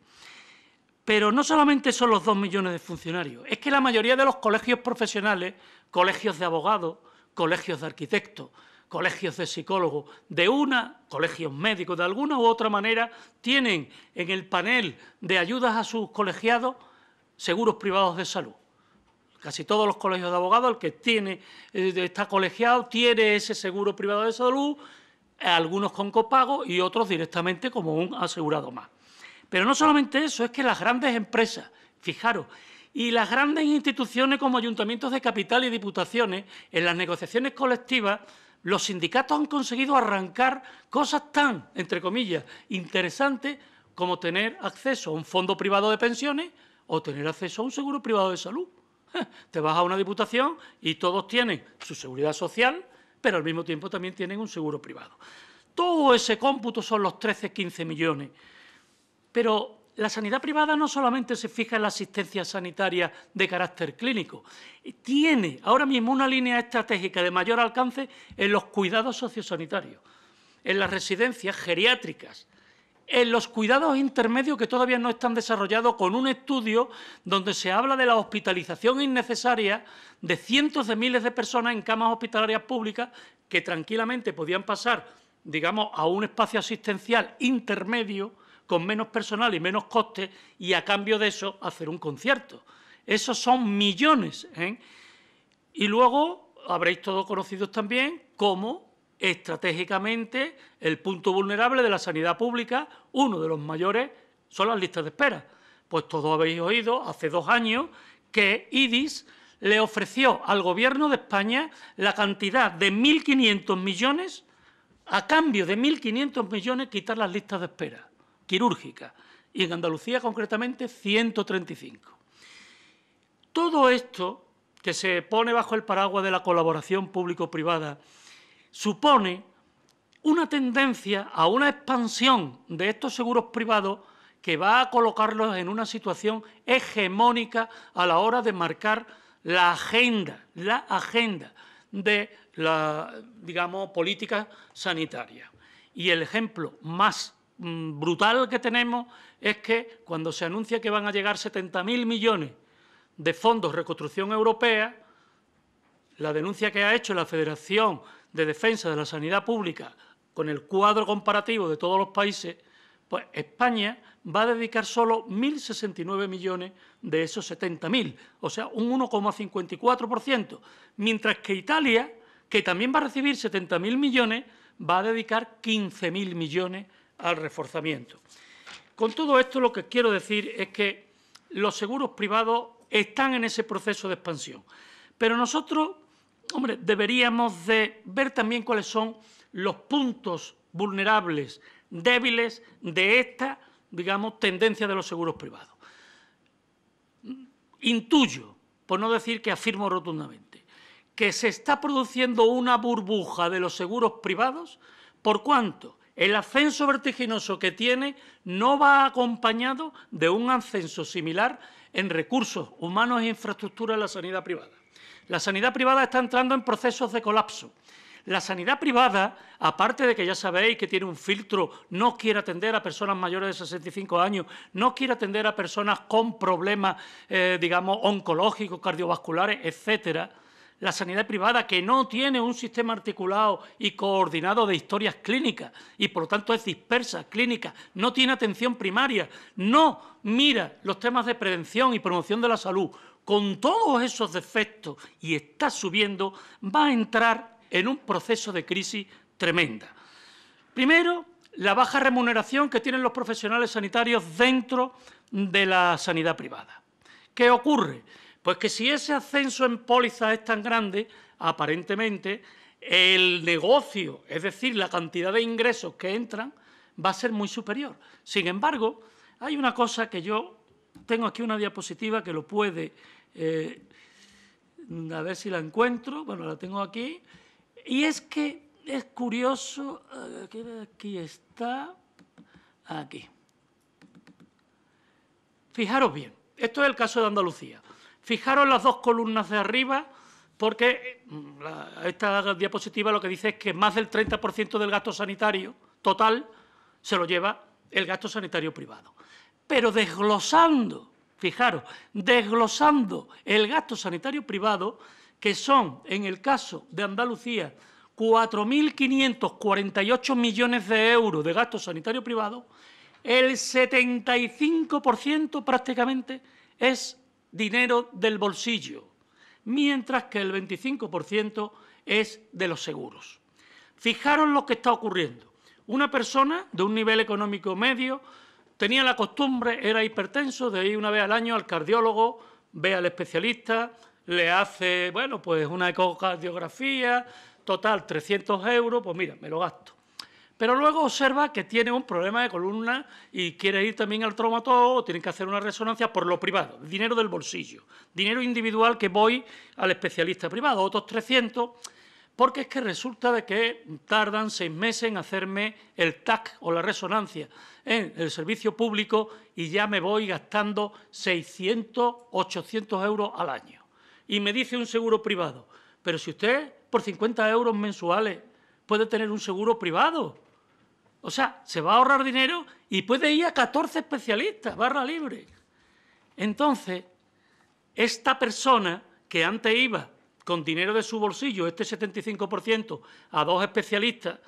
Pero no solamente son los dos millones de funcionarios, es que la mayoría de los colegios profesionales, colegios de abogados, colegios de arquitectos, colegios de psicólogos, de una, colegios médicos, de alguna u otra manera, tienen en el panel de ayudas a sus colegiados seguros privados de salud. Casi todos los colegios de abogados, el que tiene, eh, está colegiado, tiene ese seguro privado de salud, algunos con copago y otros directamente como un asegurado más. Pero no solamente eso, es que las grandes empresas, fijaros, y las grandes instituciones como ayuntamientos de capital y diputaciones, en las negociaciones colectivas, los sindicatos han conseguido arrancar cosas tan, entre comillas, interesantes como tener acceso a un fondo privado de pensiones o tener acceso a un seguro privado de salud. Te vas a una diputación y todos tienen su seguridad social, pero al mismo tiempo también tienen un seguro privado. Todo ese cómputo son los 13, 15 millones. Pero la sanidad privada no solamente se fija en la asistencia sanitaria de carácter clínico, tiene ahora mismo una línea estratégica de mayor alcance en los cuidados sociosanitarios, en las residencias geriátricas, en los cuidados intermedios que todavía no están desarrollados, con un estudio donde se habla de la hospitalización innecesaria de cientos de miles de personas en camas hospitalarias públicas que tranquilamente podían pasar, digamos, a un espacio asistencial intermedio con menos personal y menos costes y a cambio de eso hacer un concierto. Esos son millones. ¿eh? Y luego habréis todos conocidos también cómo estratégicamente el punto vulnerable de la sanidad pública, uno de los mayores son las listas de espera. Pues todos habéis oído hace dos años que IDIS le ofreció al Gobierno de España la cantidad de 1.500 millones, a cambio de 1.500 millones, quitar las listas de espera quirúrgicas, y en Andalucía concretamente 135. Todo esto que se pone bajo el paraguas de la colaboración público-privada supone una tendencia a una expansión de estos seguros privados que va a colocarlos en una situación hegemónica a la hora de marcar la agenda, la agenda de la, digamos, política sanitaria. Y el ejemplo más mm, brutal que tenemos es que cuando se anuncia que van a llegar 70.000 millones de fondos de reconstrucción europea, la denuncia que ha hecho la Federación de defensa de la sanidad pública con el cuadro comparativo de todos los países, pues España va a dedicar solo 1.069 millones de esos 70.000, o sea, un 1,54%, mientras que Italia, que también va a recibir 70.000 millones, va a dedicar 15.000 millones al reforzamiento. Con todo esto lo que quiero decir es que los seguros privados están en ese proceso de expansión, pero nosotros hombre, deberíamos de ver también cuáles son los puntos vulnerables, débiles de esta, digamos, tendencia de los seguros privados. Intuyo, por no decir que afirmo rotundamente, que se está produciendo una burbuja de los seguros privados por cuanto el ascenso vertiginoso que tiene no va acompañado de un ascenso similar en recursos humanos e infraestructura de la sanidad privada. La sanidad privada está entrando en procesos de colapso. La sanidad privada, aparte de que ya sabéis que tiene un filtro, no quiere atender a personas mayores de 65 años, no quiere atender a personas con problemas, eh, digamos, oncológicos, cardiovasculares, etcétera. La sanidad privada, que no tiene un sistema articulado y coordinado de historias clínicas y por lo tanto es dispersa, clínica, no tiene atención primaria, no mira los temas de prevención y promoción de la salud, con todos esos defectos y está subiendo, va a entrar en un proceso de crisis tremenda. Primero, la baja remuneración que tienen los profesionales sanitarios dentro de la sanidad privada. ¿Qué ocurre? Pues que si ese ascenso en pólizas es tan grande, aparentemente el negocio, es decir, la cantidad de ingresos que entran, va a ser muy superior. Sin embargo, hay una cosa que yo tengo aquí una diapositiva que lo puede, eh, a ver si la encuentro, bueno, la tengo aquí, y es que es curioso, aquí está, aquí. Fijaros bien, esto es el caso de Andalucía. Fijaros las dos columnas de arriba, porque mm, esta diapositiva lo que dice es que más del 30% del gasto sanitario total se lo lleva el gasto sanitario privado pero desglosando, fijaros, desglosando el gasto sanitario privado, que son, en el caso de Andalucía, 4.548 millones de euros de gasto sanitario privado, el 75% prácticamente es dinero del bolsillo, mientras que el 25% es de los seguros. Fijaros lo que está ocurriendo. Una persona de un nivel económico medio Tenía la costumbre, era hipertenso, de ir una vez al año al cardiólogo, ve al especialista, le hace, bueno, pues una ecocardiografía, total 300 euros, pues mira, me lo gasto. Pero luego observa que tiene un problema de columna y quiere ir también al traumatólogo, tiene que hacer una resonancia por lo privado, dinero del bolsillo, dinero individual que voy al especialista privado, otros 300 porque es que resulta de que tardan seis meses en hacerme el TAC o la resonancia en el servicio público y ya me voy gastando 600, 800 euros al año. Y me dice un seguro privado, pero si usted por 50 euros mensuales puede tener un seguro privado, o sea, se va a ahorrar dinero y puede ir a 14 especialistas, barra libre. Entonces, esta persona que antes iba con dinero de su bolsillo, este 75%, a dos especialistas,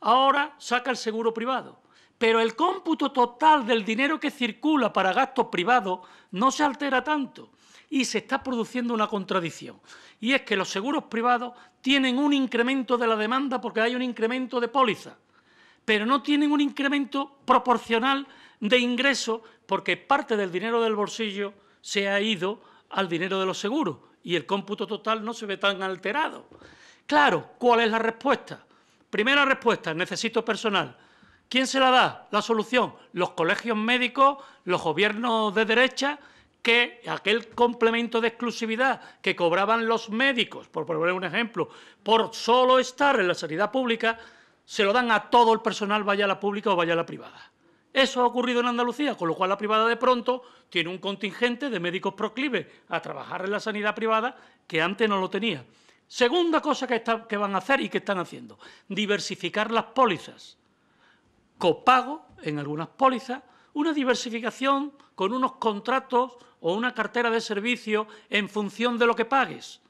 ahora saca el seguro privado. Pero el cómputo total del dinero que circula para gastos privados no se altera tanto y se está produciendo una contradicción. Y es que los seguros privados tienen un incremento de la demanda porque hay un incremento de póliza, pero no tienen un incremento proporcional de ingresos porque parte del dinero del bolsillo se ha ido al dinero de los seguros y el cómputo total no se ve tan alterado. Claro, ¿cuál es la respuesta? Primera respuesta, necesito personal. ¿Quién se la da? La solución, los colegios médicos, los gobiernos de derecha, que aquel complemento de exclusividad que cobraban los médicos, por poner un ejemplo, por solo estar en la sanidad pública, se lo dan a todo el personal, vaya a la pública o vaya a la privada. Eso ha ocurrido en Andalucía, con lo cual la privada de pronto tiene un contingente de médicos proclives a trabajar en la sanidad privada que antes no lo tenía. Segunda cosa que, van a hacer y que están haciendo, diversificar las pólizas. Copago en algunas pólizas, una diversificación con unos contratos o una cartera de servicio en función de lo que pagues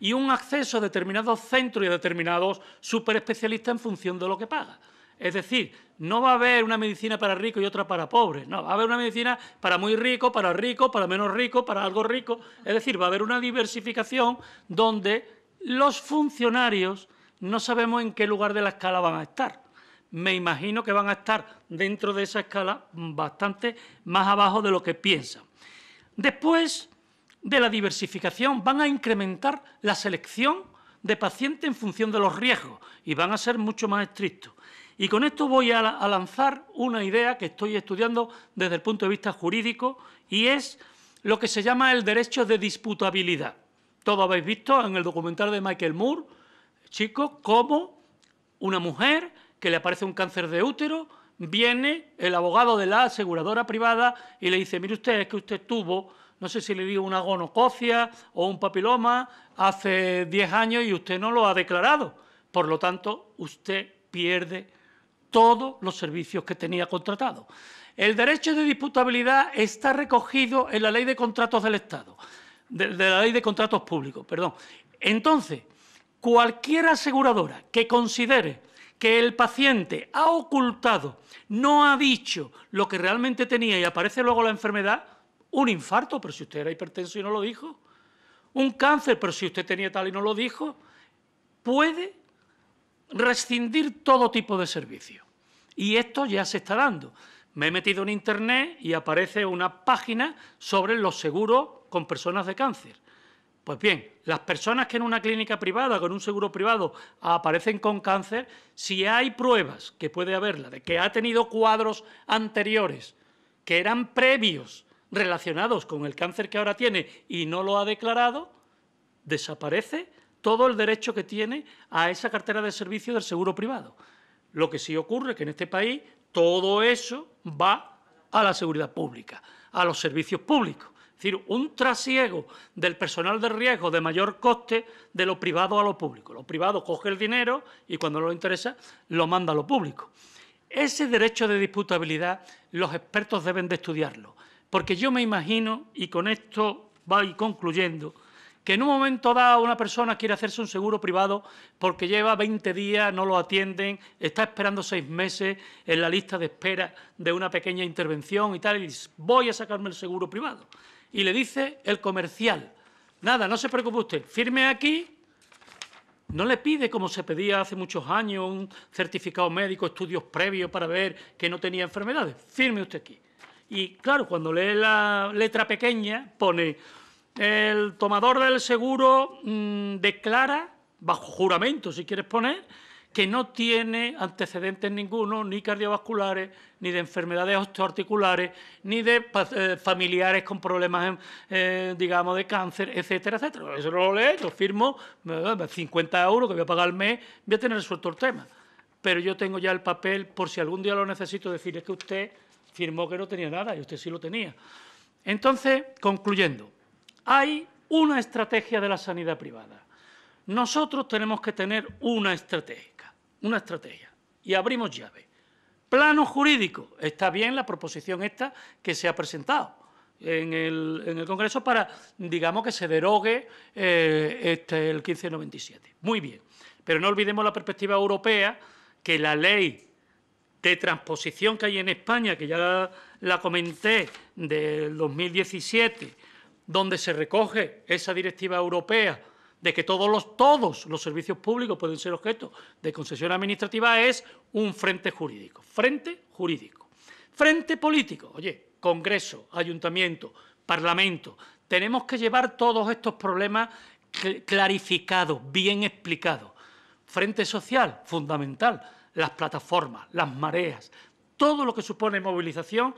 y un acceso a determinados centros y a determinados superespecialistas en función de lo que pagas. Es decir, no va a haber una medicina para ricos y otra para pobres, no, va a haber una medicina para muy rico, para rico, para menos rico, para algo rico, es decir, va a haber una diversificación donde los funcionarios no sabemos en qué lugar de la escala van a estar. Me imagino que van a estar dentro de esa escala bastante más abajo de lo que piensan. Después de la diversificación van a incrementar la selección de pacientes en función de los riesgos y van a ser mucho más estrictos. Y con esto voy a, lanzar una idea que estoy estudiando desde el punto de vista jurídico y es lo que se llama el derecho de disputabilidad. Todos habéis visto en el documental de Michael Moore, chicos, cómo una mujer que le aparece un cáncer de útero, viene el abogado de la aseguradora privada y le dice, mire usted, es que usted tuvo, no sé si le dio una gonococia o un papiloma hace 10 años y usted no lo ha declarado. Por lo tanto, usted pierde todos los servicios que tenía contratado. El derecho de disputabilidad está recogido en la ley de contratos del Estado, de la ley de contratos públicos, perdón. Entonces, cualquier aseguradora que considere que el paciente ha ocultado, no ha dicho lo que realmente tenía y aparece luego la enfermedad, un infarto, pero si usted era hipertenso y no lo dijo, un cáncer, pero si usted tenía tal y no lo dijo, puede rescindir todo tipo de servicio. Y esto ya se está dando. Me he metido en Internet y aparece una página sobre los seguros con personas de cáncer. Pues bien, las personas que en una clínica privada, con un seguro privado, aparecen con cáncer, si hay pruebas, que puede haberla, de que ha tenido cuadros anteriores, que eran previos, relacionados con el cáncer que ahora tiene y no lo ha declarado, desaparece todo el derecho que tiene a esa cartera de servicio del seguro privado. Lo que sí ocurre es que en este país todo eso va a la seguridad pública, a los servicios públicos. Es decir, un trasiego del personal de riesgo de mayor coste de lo privado a lo público. Lo privado coge el dinero y cuando no lo interesa lo manda a lo público. Ese derecho de disputabilidad los expertos deben de estudiarlo, porque yo me imagino, y con esto voy concluyendo, que en un momento dado una persona quiere hacerse un seguro privado porque lleva 20 días, no lo atienden, está esperando seis meses en la lista de espera de una pequeña intervención y tal, y dice, voy a sacarme el seguro privado. Y le dice el comercial, nada, no se preocupe usted, firme aquí, no le pide, como se pedía hace muchos años, un certificado médico, estudios previos para ver que no tenía enfermedades, firme usted aquí. Y claro, cuando lee la letra pequeña pone el tomador del seguro mm, declara, bajo juramento si quieres poner, que no tiene antecedentes ninguno, ni cardiovasculares, ni de enfermedades osteoarticulares, ni de eh, familiares con problemas, eh, digamos, de cáncer, etcétera, etcétera. Eso lo leo, lo firmo, 50 euros que voy a pagar al mes, voy a tener resuelto el tema. Pero yo tengo ya el papel por si algún día lo necesito decir, es que usted firmó que no tenía nada y usted sí lo tenía. Entonces, concluyendo, hay una estrategia de la sanidad privada. Nosotros tenemos que tener una estrategia, una estrategia, y abrimos llave. Plano jurídico, está bien la proposición esta que se ha presentado en el, Congreso para, digamos, que se derogue eh, este, el 1597. Muy bien, pero no olvidemos la perspectiva europea, que la ley de transposición que hay en España, que ya la comenté, del 2017, donde se recoge esa directiva europea de que todos los, todos los servicios públicos pueden ser objeto de concesión administrativa es un frente jurídico. Frente jurídico. Frente político. Oye, Congreso, Ayuntamiento, Parlamento. Tenemos que llevar todos estos problemas clarificados, bien explicados. Frente social, fundamental. Las plataformas, las mareas, todo lo que supone movilización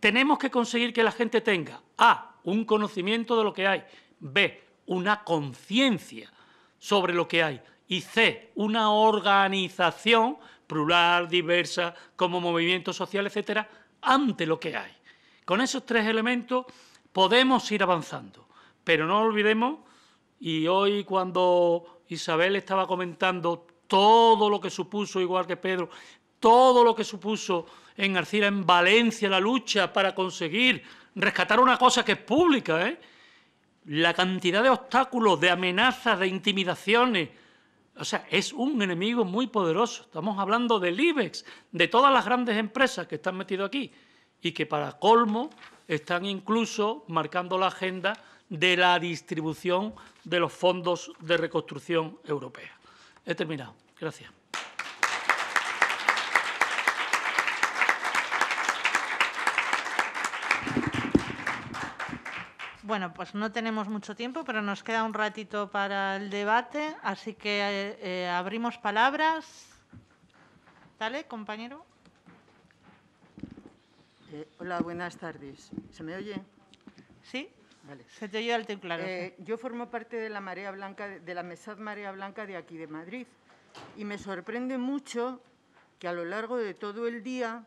tenemos que conseguir que la gente tenga A, un conocimiento de lo que hay, B, una conciencia sobre lo que hay y C, una organización plural, diversa, como movimiento social, etcétera, ante lo que hay. Con esos tres elementos podemos ir avanzando, pero no olvidemos, y hoy cuando Isabel estaba comentando todo lo que supuso, igual que Pedro, todo lo que supuso en Arcila, en Valencia, la lucha para conseguir rescatar una cosa que es pública. ¿eh? La cantidad de obstáculos, de amenazas, de intimidaciones. O sea, es un enemigo muy poderoso. Estamos hablando del IBEX, de todas las grandes empresas que están metidas aquí y que para colmo están incluso marcando la agenda de la distribución de los fondos de reconstrucción europea. He terminado. Gracias. Bueno, pues no tenemos mucho tiempo, pero nos queda un ratito para el debate, así que eh, eh, abrimos palabras. Dale, compañero. Eh, hola, buenas tardes. ¿Se me oye? Sí. Se te oye alto y Yo formo parte de la Marea Blanca, de la Mesad Marea Blanca de aquí de Madrid, y me sorprende mucho que a lo largo de todo el día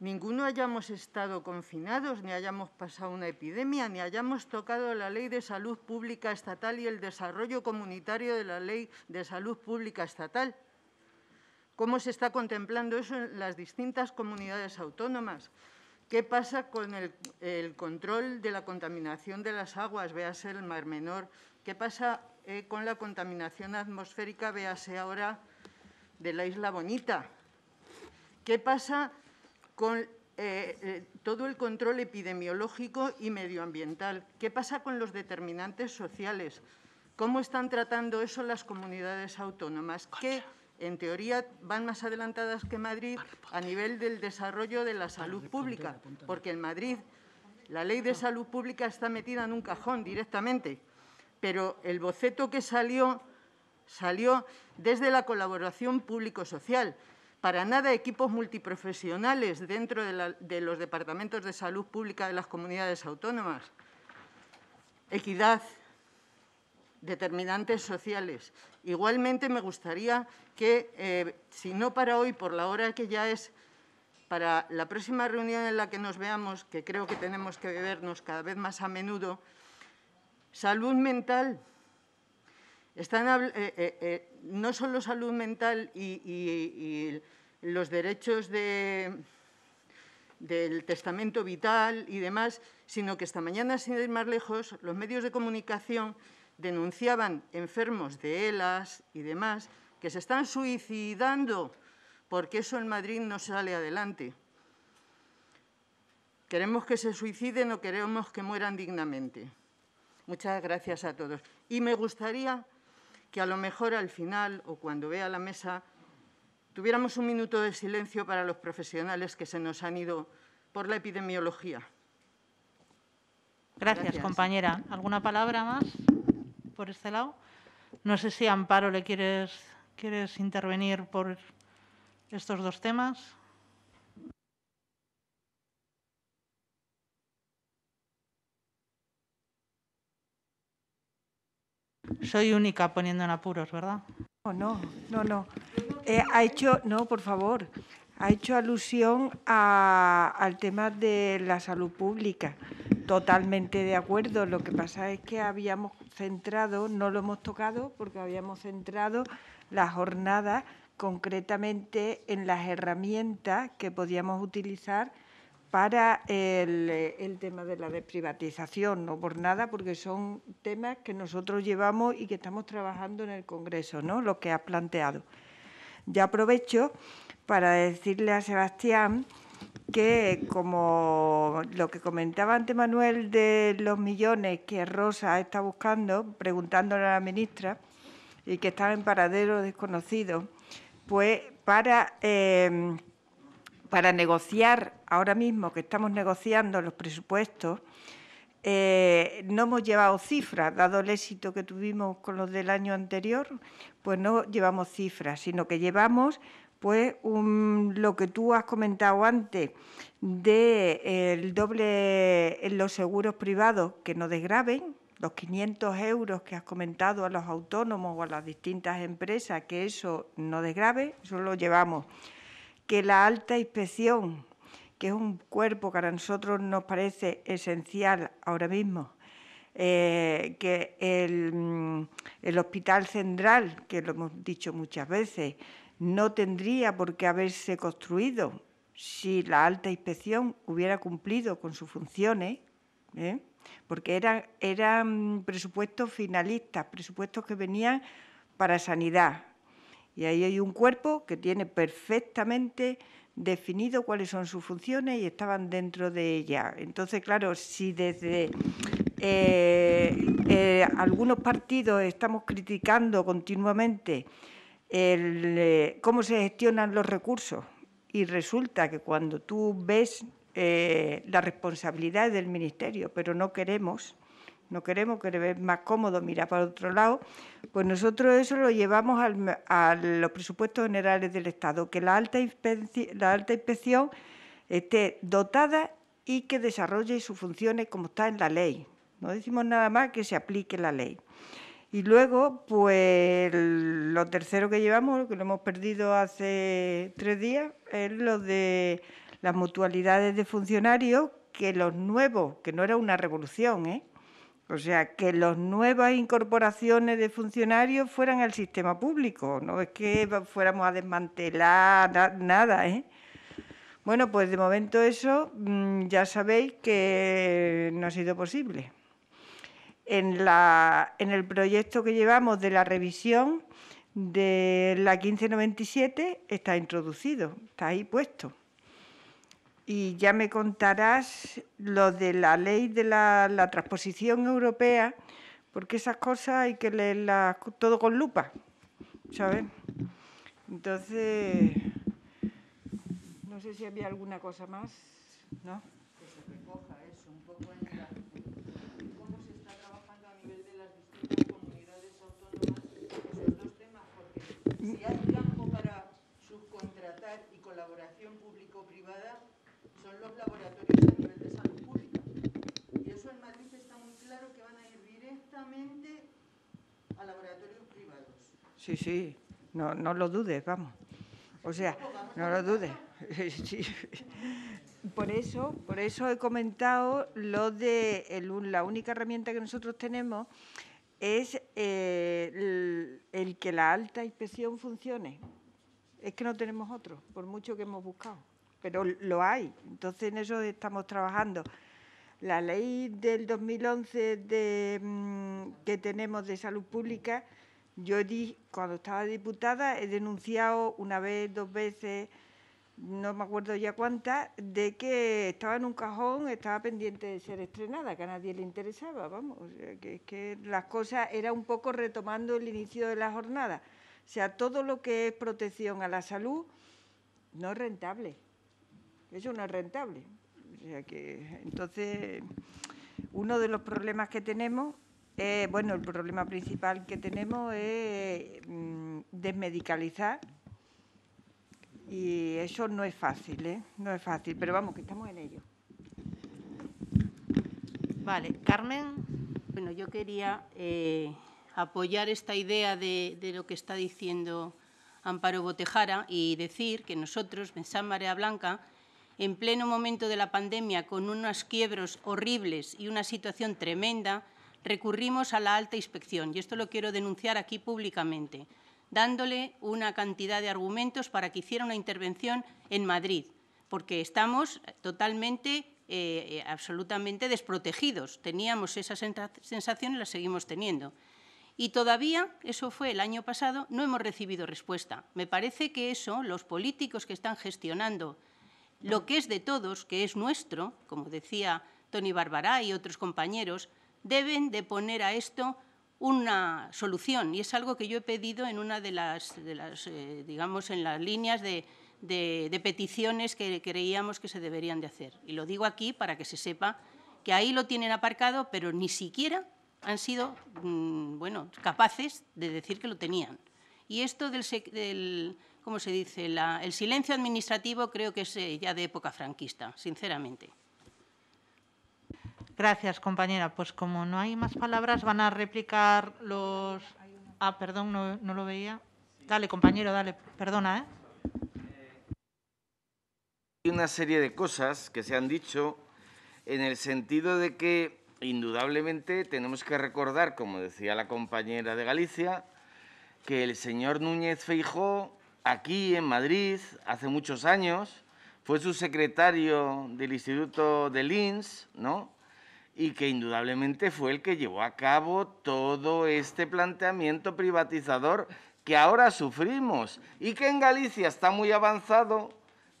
Ninguno hayamos estado confinados, ni hayamos pasado una epidemia, ni hayamos tocado la Ley de Salud Pública Estatal y el desarrollo comunitario de la Ley de Salud Pública Estatal. ¿Cómo se está contemplando eso en las distintas comunidades autónomas? ¿Qué pasa con el, control de la contaminación de las aguas, véase el Mar Menor? ¿Qué pasa eh, con la contaminación atmosférica, véase ahora de la Isla Bonita? ¿Qué pasa con eh, eh, todo el control epidemiológico y medioambiental. ¿Qué pasa con los determinantes sociales? ¿Cómo están tratando eso las comunidades autónomas? Que, en teoría, van más adelantadas que Madrid pues. a nivel del desarrollo de la salud pública, porque en Madrid la ley de salud pública está metida en un cajón directamente, pero el boceto que salió salió desde la colaboración público-social para nada equipos multiprofesionales dentro de, los departamentos de salud pública de las comunidades autónomas. Equidad, determinantes sociales. Igualmente me gustaría que, eh, si no para hoy, por la hora que ya es, para la próxima reunión en la que nos veamos, que creo que tenemos que vernos cada vez más a menudo, salud mental. Están, eh, eh, no solo salud mental y, los derechos del testamento vital y demás, sino que esta mañana, sin ir más lejos, los medios de comunicación denunciaban enfermos de ELAS y demás que se están suicidando porque eso en Madrid no sale adelante. Queremos que se suiciden o queremos que mueran dignamente. Muchas gracias a todos. Y me gustaría que a lo mejor al final o cuando vea la mesa tuviéramos un minuto de silencio para los profesionales que se nos han ido por la epidemiología. Gracias, compañera. ¿Alguna palabra más por este lado? No sé si Amparo le quieres, quieres intervenir por estos dos temas. Soy única poniendo en apuros, ¿verdad? No, no, no. no. Eh, ha hecho, no, por favor, ha hecho alusión al tema de la salud pública. Totalmente de acuerdo. Lo que pasa es que habíamos centrado, no lo hemos tocado porque habíamos centrado la jornada concretamente en las herramientas que podíamos utilizar para eh, el, tema de la desprivatización, no por nada, porque son temas que nosotros llevamos y que estamos trabajando en el Congreso, ¿no? lo que ha planteado. Ya aprovecho para decirle a Sebastián que, como lo que comentaba ante Manuel de los millones que Rosa está buscando, preguntándole a la ministra, y que están en paradero desconocido, pues para... Eh, para negociar ahora mismo que estamos negociando los presupuestos, eh, no hemos llevado cifras, dado el éxito que tuvimos con los del año anterior, pues no llevamos cifras, sino que llevamos pues lo que tú has comentado antes de doble en los seguros privados que no desgraven, los 500 euros que has comentado a los autónomos o a las distintas empresas, que eso no desgrave, eso lo llevamos que la alta inspección, que es un cuerpo que a nosotros nos parece esencial ahora mismo, eh, que mm, el, hospital central, que lo hemos dicho muchas veces, no tendría por qué haberse construido si la alta inspección hubiera cumplido con sus funciones, ¿eh? porque era, eran presupuestos finalistas, presupuestos que venían para sanidad, y ahí hay un cuerpo que tiene perfectamente definido cuáles son sus funciones y estaban dentro de ella. Entonces, claro, si desde eh, eh, algunos partidos estamos criticando continuamente eh, cómo se gestionan los recursos y resulta que cuando tú ves la responsabilidad del ministerio, pero no queremos no queremos, que vea más cómodo mirar para otro lado, pues nosotros eso lo llevamos a los presupuestos generales del Estado, que la alta, inspección esté dotada y que desarrolle sus funciones como está en la ley. No decimos nada más que se aplique la ley. Y luego, pues lo tercero que llevamos, que lo hemos perdido hace tres días, es lo de las mutualidades de funcionarios, que los nuevos, que no era una revolución, ¿eh? O sea, que las nuevas incorporaciones de funcionarios fueran al sistema público, no es que fuéramos a desmantelar nada, ¿eh? Bueno, pues de momento eso mm, ya sabéis que no ha sido posible. En, en el proyecto que llevamos de la revisión de la 1597 está introducido, está ahí puesto y ya me contarás lo de la ley de la, la transposición europea, porque esas cosas hay que leerlas todo con lupa, ¿sabes? Entonces, no sé si había alguna cosa más, ¿no? Que se recoja eso, un poco en cómo se está trabajando a nivel de las distintas comunidades autónomas esos dos temas, porque si hay laboratorios a nivel de salud Y eso en Madrid está muy claro que van a ir directamente a laboratorios privados. Sí, sí, no, lo dudes, vamos. O sea, no lo dudes. Por eso, por eso he comentado lo de la única herramienta que nosotros tenemos es eh, el que la alta inspección funcione. Es que no tenemos otro, por mucho que hemos buscado pero lo hay. Entonces en eso estamos trabajando. La ley del 2011 de, mm, que tenemos de salud pública, yo di, cuando estaba diputada he denunciado una vez, dos veces, no me acuerdo ya cuántas, de que estaba en un cajón, estaba pendiente de ser estrenada, que a nadie le interesaba, vamos, o sea, que, que las cosas era un poco retomando el inicio de la jornada. O sea, todo lo que es protección a la salud no es rentable. Eso no es rentable. entonces, uno de los problemas que tenemos, eh, bueno, el problema principal que tenemos es mm, desmedicalizar y eso no es fácil, ¿eh? No es fácil, pero vamos, que estamos en ello. Vale, Carmen. Bueno, yo quería eh, apoyar esta idea de, de lo que está diciendo Amparo Botejara y decir que nosotros, en San Marea Blanca, en pleno momento de la pandemia con unos quiebros horribles y una situación tremenda, recurrimos a la alta inspección, y esto lo quiero denunciar aquí públicamente, dándole una cantidad de argumentos para que hiciera una intervención en Madrid, porque estamos totalmente, eh, eh, absolutamente desprotegidos. Teníamos esa sensación y la seguimos teniendo. Y todavía, eso fue el año pasado, no hemos recibido respuesta. Me parece que eso, los políticos que están gestionando lo que es de todos, que es nuestro, como decía Tony Barbará y otros compañeros, deben de poner a esto una solución y es algo que yo he pedido en una de las, las eh, digamos, en las líneas de, peticiones que creíamos que se deberían de hacer. Y lo digo aquí para que se sepa que ahí lo tienen aparcado, pero ni siquiera han sido, mm, bueno, capaces de decir que lo tenían. Y esto del ¿cómo se dice? el silencio administrativo creo que es eh, ya de época franquista, sinceramente. Gracias, compañera. Pues como no hay más palabras, van a replicar los… Ah, perdón, no, lo veía. Dale, compañero, dale. Perdona, ¿eh? Hay una serie de cosas que se han dicho en el sentido de que, indudablemente, tenemos que recordar, como decía la compañera de Galicia, que el señor Núñez Feijó aquí en Madrid hace muchos años, fue su secretario del Instituto de Linz, ¿no? Y que indudablemente fue el que llevó a cabo todo este planteamiento privatizador que ahora sufrimos y que en Galicia está muy avanzado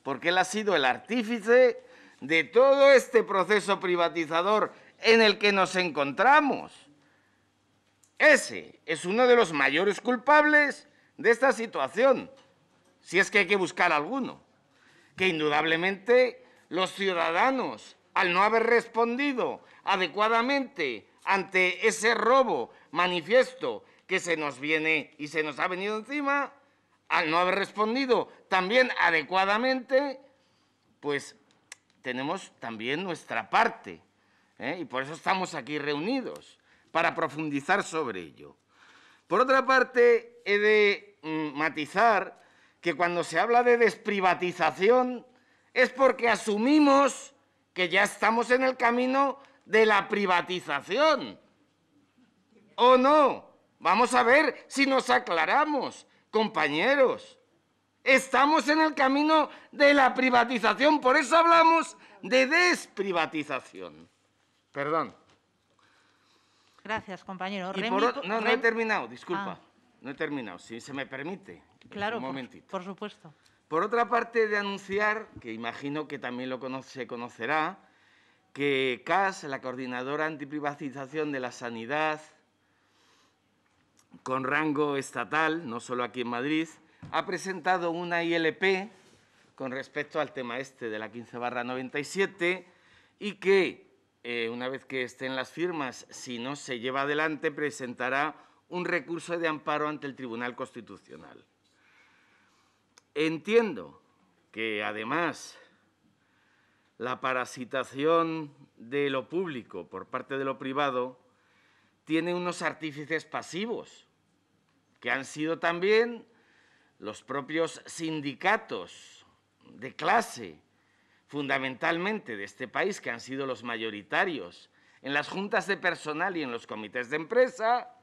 porque él ha sido el artífice de todo este proceso privatizador en el que nos encontramos. Ese es uno de los mayores culpables de esta situación si es que hay que buscar alguno, que indudablemente los ciudadanos, al no haber respondido adecuadamente ante ese robo manifiesto que se nos viene y se nos ha venido encima, al no haber respondido también adecuadamente, pues tenemos también nuestra parte. ¿eh? Y por eso estamos aquí reunidos, para profundizar sobre ello. Por otra parte, he de mm, matizar que cuando se habla de desprivatización es porque asumimos que ya estamos en el camino de la privatización. ¿O no? Vamos a ver si nos aclaramos, compañeros. Estamos en el camino de la privatización, por eso hablamos de desprivatización. Perdón. Gracias, compañero. no, no he terminado, disculpa. Ah no he terminado, si se me permite. Claro, Por, supuesto. Por otra parte, de anunciar, que imagino que también lo se conocerá, que CAS, la Coordinadora Antiprivatización de la Sanidad, con rango estatal, no solo aquí en Madrid, ha presentado una ILP con respecto al tema este de la 15 barra 97 y que, eh, una vez que estén las firmas, si no se lleva adelante, presentará un recurso de amparo ante el Tribunal Constitucional. Entiendo que, además, la parasitación de lo público por parte de lo privado tiene unos artífices pasivos, que han sido también los propios sindicatos de clase, fundamentalmente de este país, que han sido los mayoritarios en las juntas de personal y en los comités de empresa,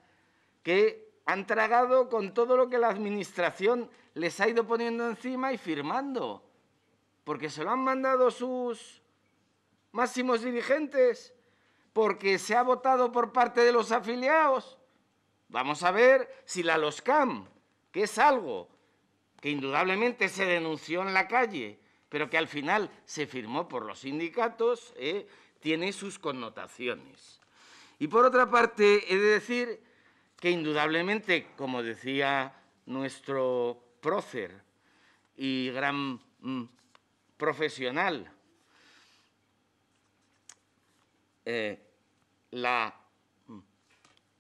que han tragado con todo lo que la administración les ha ido poniendo encima y firmando, porque se lo han mandado sus máximos dirigentes, porque se ha votado por parte de los afiliados. Vamos a ver si la LOSCAM, que es algo que indudablemente se denunció en la calle, pero que al final se firmó por los sindicatos, eh, tiene sus connotaciones. Y por otra parte, he de decir que indudablemente, como decía nuestro prócer y gran mm, profesional, eh, la mm,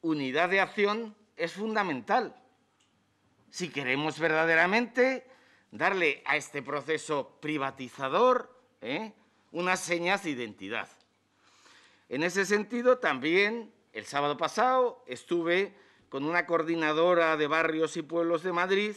unidad de acción es fundamental si queremos verdaderamente darle a este proceso privatizador ¿eh? unas una señas de identidad. En ese sentido, también el sábado pasado estuve con una coordinadora de barrios y pueblos de Madrid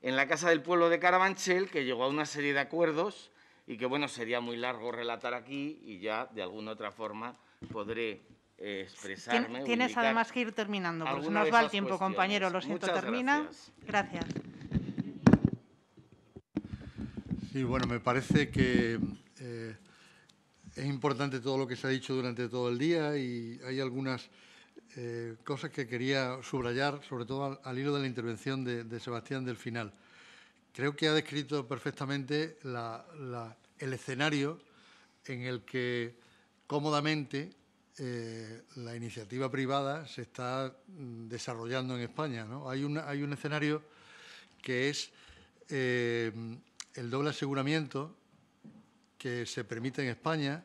en la Casa del Pueblo de Carabanchel, que llegó a una serie de acuerdos y que, bueno, sería muy largo relatar aquí y ya, de alguna otra forma, podré expresar eh, expresarme. Tienes además que ir terminando, porque nos va el tiempo, compañero. Lo siento, termina. Gracias. Sí, bueno, me parece que eh, es importante todo lo que se ha dicho durante todo el día y hay algunas eh, cosas que quería subrayar, sobre todo al, hilo de la intervención de, Sebastián del final. Creo que ha descrito perfectamente el escenario en el que cómodamente eh, la iniciativa privada se está mm, desarrollando en España. Hay, un escenario que es eh, el doble aseguramiento que se permite en España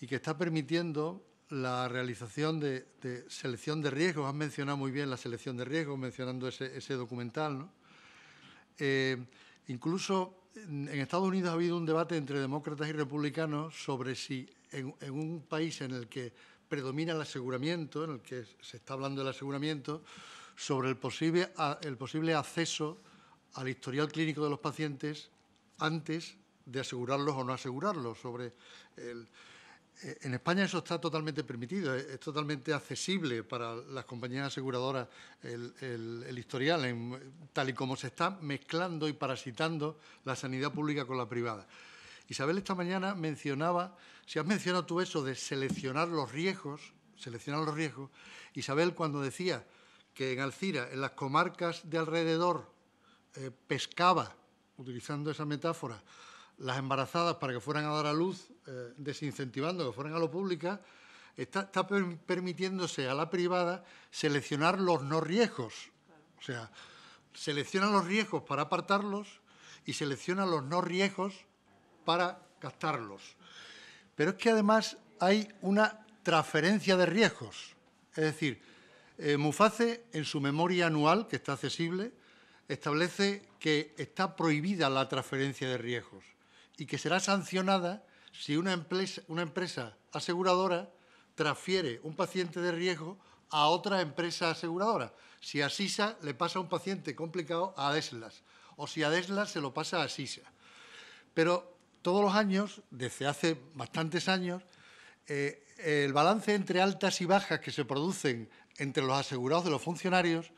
y que está permitiendo la realización de, selección de riesgos. Has mencionado muy bien la selección de riesgos, mencionando ese, documental. ¿no? Eh, incluso en Estados Unidos ha habido un debate entre demócratas y republicanos sobre si en, un país en el que predomina el aseguramiento, en el que se está hablando del aseguramiento, sobre el posible, el posible acceso al historial clínico de los pacientes antes de asegurarlos o no asegurarlos, sobre el, eh, en España eso está totalmente permitido, eh, es, totalmente accesible para las compañías aseguradoras el, historial, tal y como se está mezclando y parasitando la sanidad pública con la privada. Isabel esta mañana mencionaba, si has mencionado tú eso de seleccionar los riesgos, seleccionar los riesgos, Isabel cuando decía que en Alcira, en las comarcas de alrededor, eh, pescaba, utilizando esa metáfora, las embarazadas para que fueran a dar a luz, eh, desincentivando que fueran a lo pública, está, permitiéndose a la privada seleccionar los no riesgos. O sea, selecciona los riesgos para apartarlos y selecciona los no riesgos para captarlos. Pero es que además hay una transferencia de riesgos. Es decir, eh, Muface, en su memoria anual, que está accesible, establece que está prohibida la transferencia de riesgos y que será sancionada si una empresa, una empresa aseguradora transfiere un paciente de riesgo a otra empresa aseguradora. Si a SISA le pasa un paciente complicado a Adeslas o si a Deslas se lo pasa a SISA. Pero todos los años, desde hace bastantes años, eh, el balance entre altas y bajas que se producen entre los asegurados de los funcionarios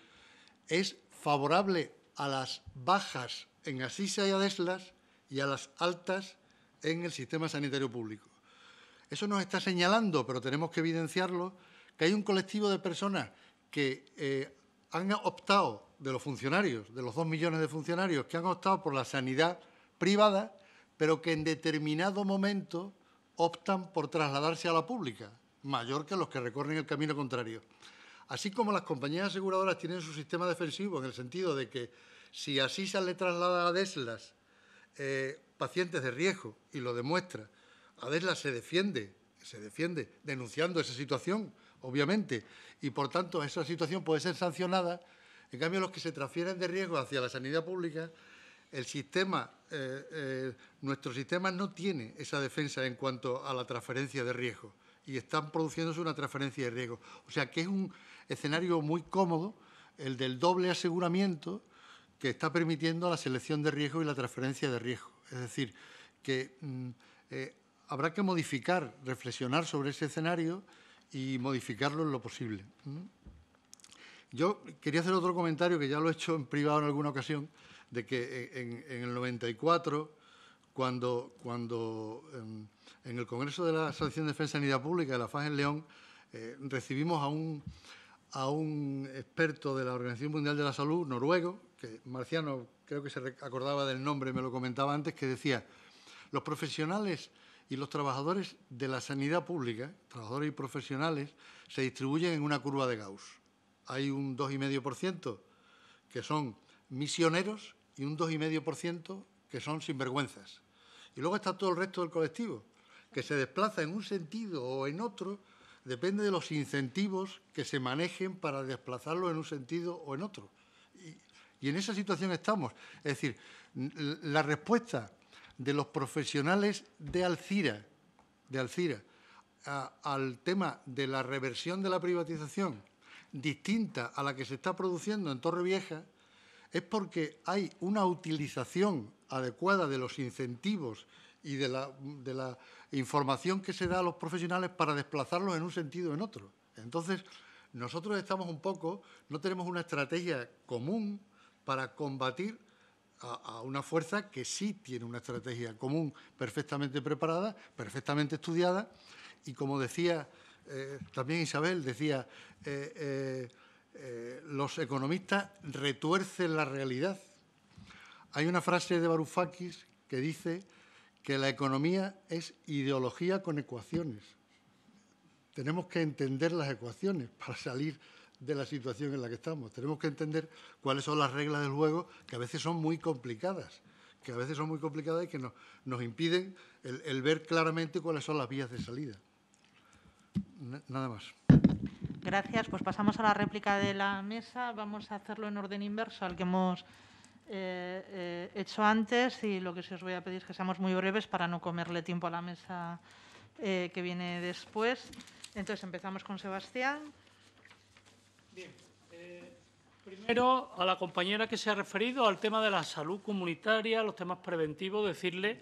es favorable a las bajas en Asisa y Adeslas y a las altas en el sistema sanitario público. Eso nos está señalando, pero tenemos que evidenciarlo, que hay un colectivo de personas que eh, han optado, de los funcionarios, de los dos millones de funcionarios, que han optado por la sanidad privada, pero que en determinado momento optan por trasladarse a la pública, mayor que los que recorren el camino contrario. Así como las compañías aseguradoras tienen su sistema defensivo en el sentido de que si así se le traslada a Deslas eh, pacientes de riesgo y lo demuestra. Adesla se defiende, se defiende denunciando esa situación, obviamente, y por tanto esa situación puede ser sancionada. En cambio, los que se transfieren de riesgo hacia la sanidad pública, el sistema, eh, eh, nuestro sistema no tiene esa defensa en cuanto a la transferencia de riesgo y están produciéndose una transferencia de riesgo. O sea que es un escenario muy cómodo el del doble aseguramiento que está permitiendo la selección de riesgo y la transferencia de riesgo. Es decir, que mm, eh, habrá que modificar, reflexionar sobre ese escenario y modificarlo en lo posible. Yo quería hacer otro comentario que ya lo he hecho en privado en alguna ocasión, de que eh, en, el 94, cuando, cuando em, en, el Congreso de la Asociación de Defensa y Sanidad Pública de la FAS en León, eh, recibimos a un, a un experto de la Organización Mundial de la Salud, noruego, que Marciano creo que se acordaba del nombre, me lo comentaba antes, que decía, los profesionales y los trabajadores de la sanidad pública, trabajadores y profesionales, se distribuyen en una curva de Gauss. Hay un 2,5% que son misioneros y un 2,5% que son sinvergüenzas. Y luego está todo el resto del colectivo, que se desplaza en un sentido o en otro, depende de los incentivos que se manejen para desplazarlo en un sentido o en otro. Y en esa situación estamos. Es decir, la respuesta de los profesionales de Alcira, de Alcira al tema de la reversión de la privatización, distinta a la que se está produciendo en Torrevieja, es porque hay una utilización adecuada de los incentivos y de la, de la, información que se da a los profesionales para desplazarlos en un sentido o en otro. Entonces, nosotros estamos un poco, no tenemos una estrategia común para combatir a, una fuerza que sí tiene una estrategia común perfectamente preparada, perfectamente estudiada, y como decía eh, también Isabel, decía, eh, eh, los economistas retuercen la realidad. Hay una frase de Varoufakis que dice que la economía es ideología con ecuaciones. Tenemos que entender las ecuaciones para salir de la situación en la que estamos. Tenemos que entender cuáles son las reglas del juego, que a veces son muy complicadas, que a veces son muy complicadas y que nos, nos impiden el, el ver claramente cuáles son las vías de salida. nada más. Gracias. Pues pasamos a la réplica de la mesa. Vamos a hacerlo en orden inverso al que hemos eh, eh, hecho antes y lo que sí os voy a pedir es que seamos muy breves para no comerle tiempo a la mesa eh, que viene después. Entonces empezamos con Sebastián. Bien. Eh, primero, a la compañera que se ha referido al tema de la salud comunitaria, los temas preventivos, decirle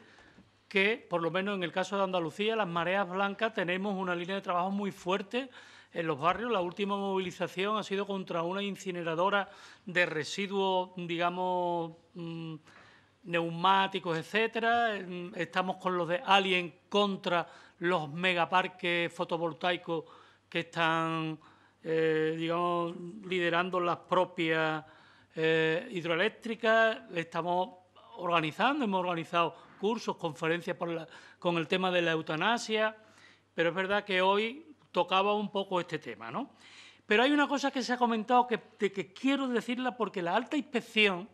que, por lo menos en el caso de Andalucía, las mareas blancas tenemos una línea de trabajo muy fuerte en los barrios. La última movilización ha sido contra una incineradora de residuos, digamos, mm, neumáticos, etcétera. Mm, estamos con los de Alien contra los megaparques fotovoltaicos que están eh, digamos, liderando las propias eh, hidroeléctricas, estamos organizando, hemos organizado cursos, conferencias con el tema de la eutanasia, pero es verdad que hoy tocaba un poco este tema, ¿no? Pero hay una cosa que se ha comentado que, de que quiero decirla porque la alta inspección,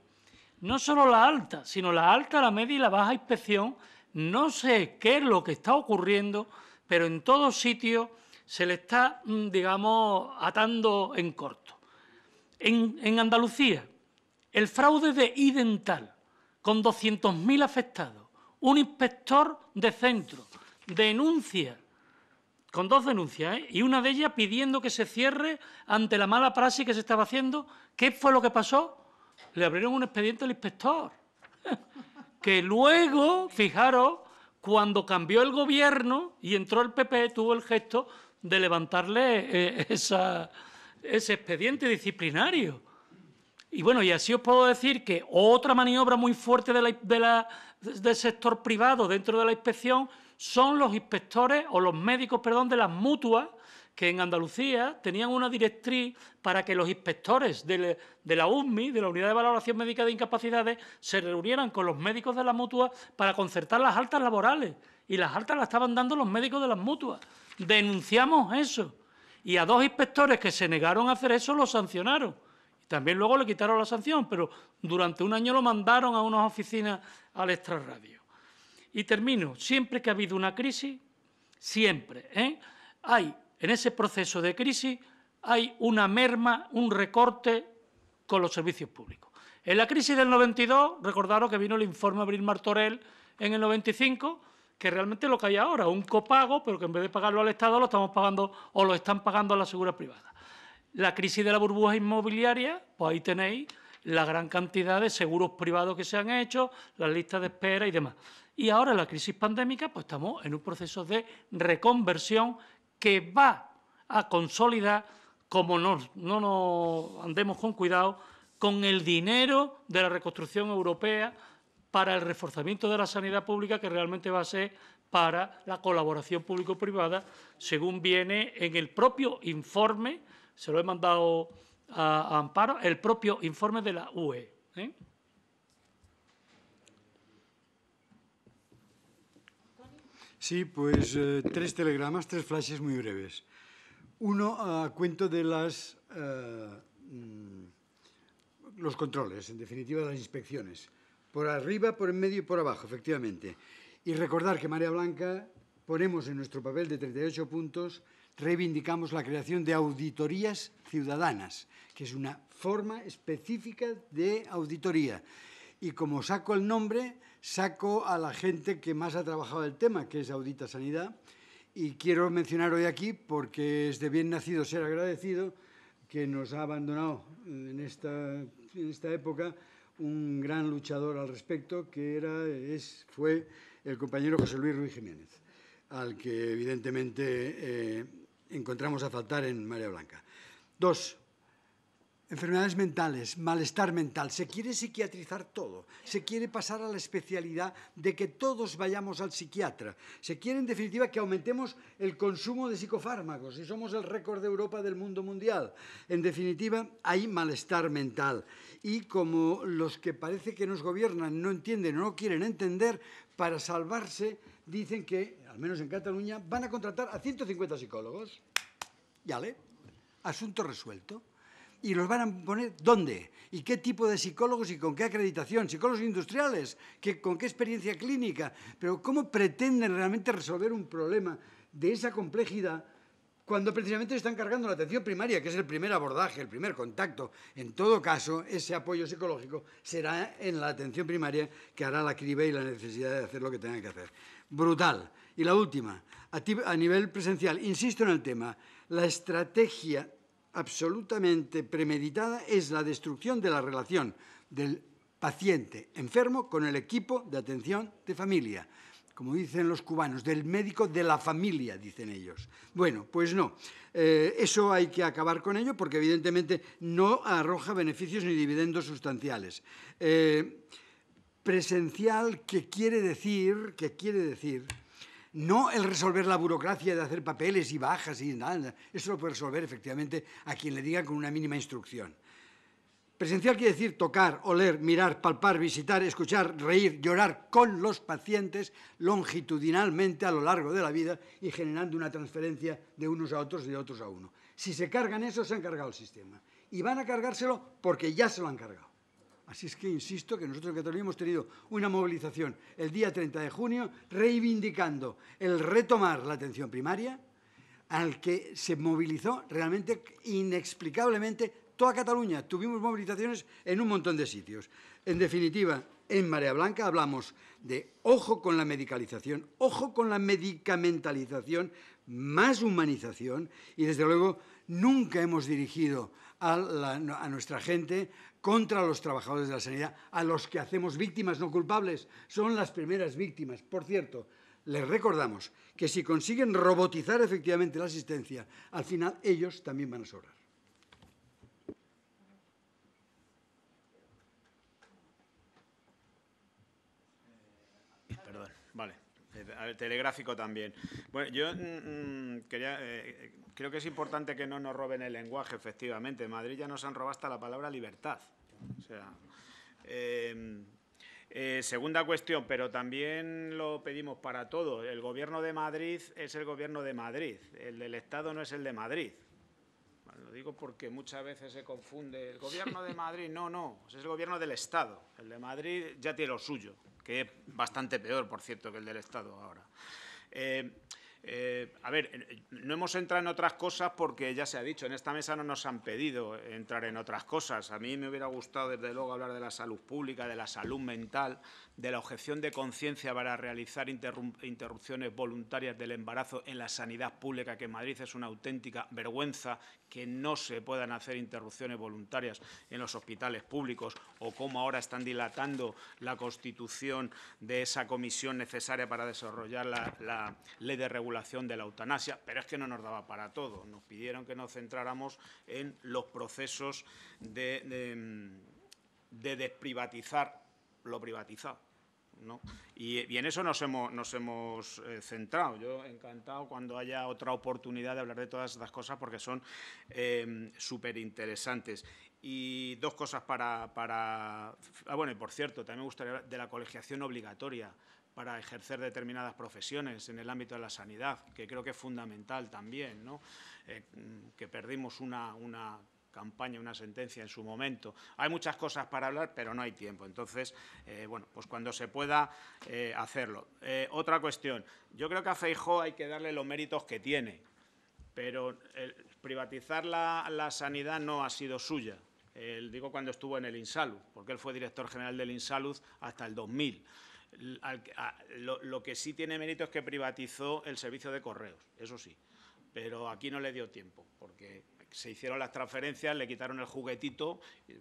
no solo la alta, sino la alta, la media y la baja inspección, no sé qué es lo que está ocurriendo, pero en todos sitios se le está, mm, digamos, atando en corto. En, Andalucía, el fraude de Idental, con 200.000 afectados, un inspector de centro, denuncia, con dos denuncias, ¿eh? y una de ellas pidiendo que se cierre ante la mala praxis que se estaba haciendo. ¿Qué fue lo que pasó? Le abrieron un expediente al inspector. que luego, fijaros, cuando cambió el gobierno y entró el PP, tuvo el gesto de levantarle eh, ese expediente disciplinario. Y bueno, y así os puedo decir que otra maniobra muy fuerte de la, del sector privado dentro de la inspección son los inspectores o los médicos, perdón, de las mutuas que en Andalucía tenían una directriz para que los inspectores de, la UMI, de la Unidad de Valoración Médica de Incapacidades, se reunieran con los médicos de las mutuas para concertar las altas laborales. Y las altas las estaban dando los médicos de las mutuas. Denunciamos eso. Y a dos inspectores que se negaron a hacer eso lo sancionaron. y También luego le quitaron la sanción, pero durante un año lo mandaron a unas oficinas al extrarradio. Y termino, siempre que ha habido una crisis, siempre, ¿eh? hay en ese proceso de crisis, hay una merma, un recorte con los servicios públicos. En la crisis del 92, recordaros que vino el informe Abril Martorell en el 95, que realmente lo que hay ahora, un copago, pero que en vez de pagarlo al Estado lo estamos pagando o lo están pagando a la seguridad privada. La crisis de la burbuja inmobiliaria, pues ahí tenéis la gran cantidad de seguros privados que se han hecho, las listas de espera y demás. Y ahora la crisis pandémica, pues estamos en un proceso de reconversión que va a consolidar, como no, no nos andemos con cuidado, con el dinero de la reconstrucción europea, para el reforzamiento de la sanidad pública, que realmente va a ser para la colaboración público-privada, según viene en el propio informe, se lo he mandado a, Amparo, el propio informe de la UE. ¿eh? Sí, pues eh, tres telegramas, tres flashes muy breves. Uno a cuento de las, eh, mm, los controles, en definitiva, de las inspecciones. Por arriba, por en medio y por abajo, efectivamente. Y recordar que María Blanca ponemos en nuestro papel de 38 puntos, reivindicamos la creación de auditorías ciudadanas, que es una forma específica de auditoría. Y como saco el nombre, saco a la gente que más ha trabajado el tema, que es Audita Sanidad, y quiero mencionar hoy aquí, porque es de bien nacido ser agradecido, que nos ha abandonado en en esta época un gran luchador al respecto, que era, es, fue el compañero José Luis Ruiz Jiménez, al que evidentemente eh, encontramos a faltar en María Blanca. Dos, Enfermedades mentales, malestar mental. Se quiere psiquiatrizar todo. Se quiere pasar a la especialidad de que todos vayamos al psiquiatra. Se quiere, en definitiva, que aumentemos el consumo de psicofármacos y somos el récord de Europa del mundo mundial. En definitiva, hay malestar mental. Y como los que parece que nos gobiernan no entienden o no quieren entender, para salvarse dicen que, al menos en Cataluña, van a contratar a 150 psicólogos. le. asunto resuelto y los van a poner dónde y qué tipo de psicólogos y con qué acreditación, psicólogos industriales, que, con qué experiencia clínica, pero ¿cómo pretenden realmente resolver un problema de esa complejidad cuando precisamente están cargando la atención primaria, que es el primer abordaje, el primer contacto? En todo caso, ese apoyo psicológico será en la atención primaria que hará la criba y la necesidad de hacer lo que tengan que hacer. Brutal. Y la última, a, nivel presencial, insisto en el tema, la estrategia absolutamente premeditada es la destrucción de la relación del paciente enfermo con el equipo de atención de familia. Como dicen los cubanos, del médico de la familia, dicen ellos. Bueno, pues no. Eh, eso hay que acabar con ello porque evidentemente no arroja beneficios ni dividendos sustanciales. Eh, presencial, ¿qué quiere decir? ¿Qué quiere decir? no el resolver la burocracia de hacer papeles y bajas y nada. Eso lo puede resolver efectivamente a quien le diga con una mínima instrucción. Presencial quiere decir tocar, oler, mirar, palpar, visitar, escuchar, reír, llorar con los pacientes longitudinalmente a lo largo de la vida y generando una transferencia de unos a otros y de otros a uno. Si se cargan eso, se han cargado el sistema. Y van a cargárselo porque ya se lo han cargado. Así es que insisto que nosotros en Cataluña hemos tenido una movilización el día 30 de junio reivindicando el retomar la atención primaria al que se movilizó realmente inexplicablemente toda Cataluña. Tuvimos movilizaciones en un montón de sitios. En definitiva, en Marea Blanca hablamos de ojo con la medicalización, ojo con la medicamentalización, más humanización y desde luego nunca hemos dirigido a, a nuestra gente contra los trabajadores de la sanidad, a los que hacemos víctimas no culpables. Son las primeras víctimas. Por cierto, les recordamos que si consiguen robotizar efectivamente la asistencia, al final ellos también van a sobrar. telegráfico también. Bueno, yo mm, mm, eh, creo que es importante que no nos roben el lenguaje, efectivamente. En Madrid ya nos han robado hasta la palabra libertad. Em, eh, segunda cuestión, pero también lo pedimos para todos. El gobierno de Madrid es el gobierno de Madrid, el del Estado no es el de Madrid. lo digo porque muchas veces se confunde. El gobierno de Madrid, no, no, es el gobierno del Estado. El de Madrid ya tiene lo suyo que es bastante peor, por cierto, que el del Estado ahora. Eh, eh, a ver, eh, no hemos entrado en otras cosas porque ya se ha dicho, en esta mesa no nos han pedido entrar en otras cosas. A mí me hubiera gustado, desde luego, hablar de la salud pública, de la salud mental, de la objeción de conciencia para realizar interrupciones voluntarias del embarazo en la sanidad pública, que en Madrid es una auténtica vergüenza que no se puedan hacer interrupciones voluntarias en los hospitales públicos o cómo ahora están dilatando la constitución de esa comisión necesaria para desarrollar la, ley de regulación de la eutanasia, pero es que no nos daba para todo. Nos pidieron que nos centráramos en los procesos de desprivatizar lo privatizado. Y, en eso nos hemos, nos hemos eh, centrado. Yo encantado cuando haya otra oportunidad de hablar de todas estas cosas porque son em, súper interesantes. Y dos cosas para, Ah, bueno, y por cierto, también me gustaría hablar de la colegiación obligatoria para ejercer determinadas profesiones en el ámbito de la sanidad, que creo que es fundamental también, ¿no? Eh, que perdimos una campaña, una sentencia en su momento. Hay muchas cosas para hablar, pero no hay tiempo. Entonces, eh, bueno, pues cuando se pueda eh, hacerlo. Eh, otra cuestión. Yo creo que a Feijó hay que darle los méritos que tiene, pero privatizar la, sanidad no ha sido suya. digo cuando estuvo en el Insalud, porque él fue director general del Insalud hasta el 2000. lo, lo, que sí tiene mérito es que privatizó el servicio de correos, eso sí, pero aquí no le dio tiempo, porque se hicieron las transferencias, le quitaron el juguetito, eh,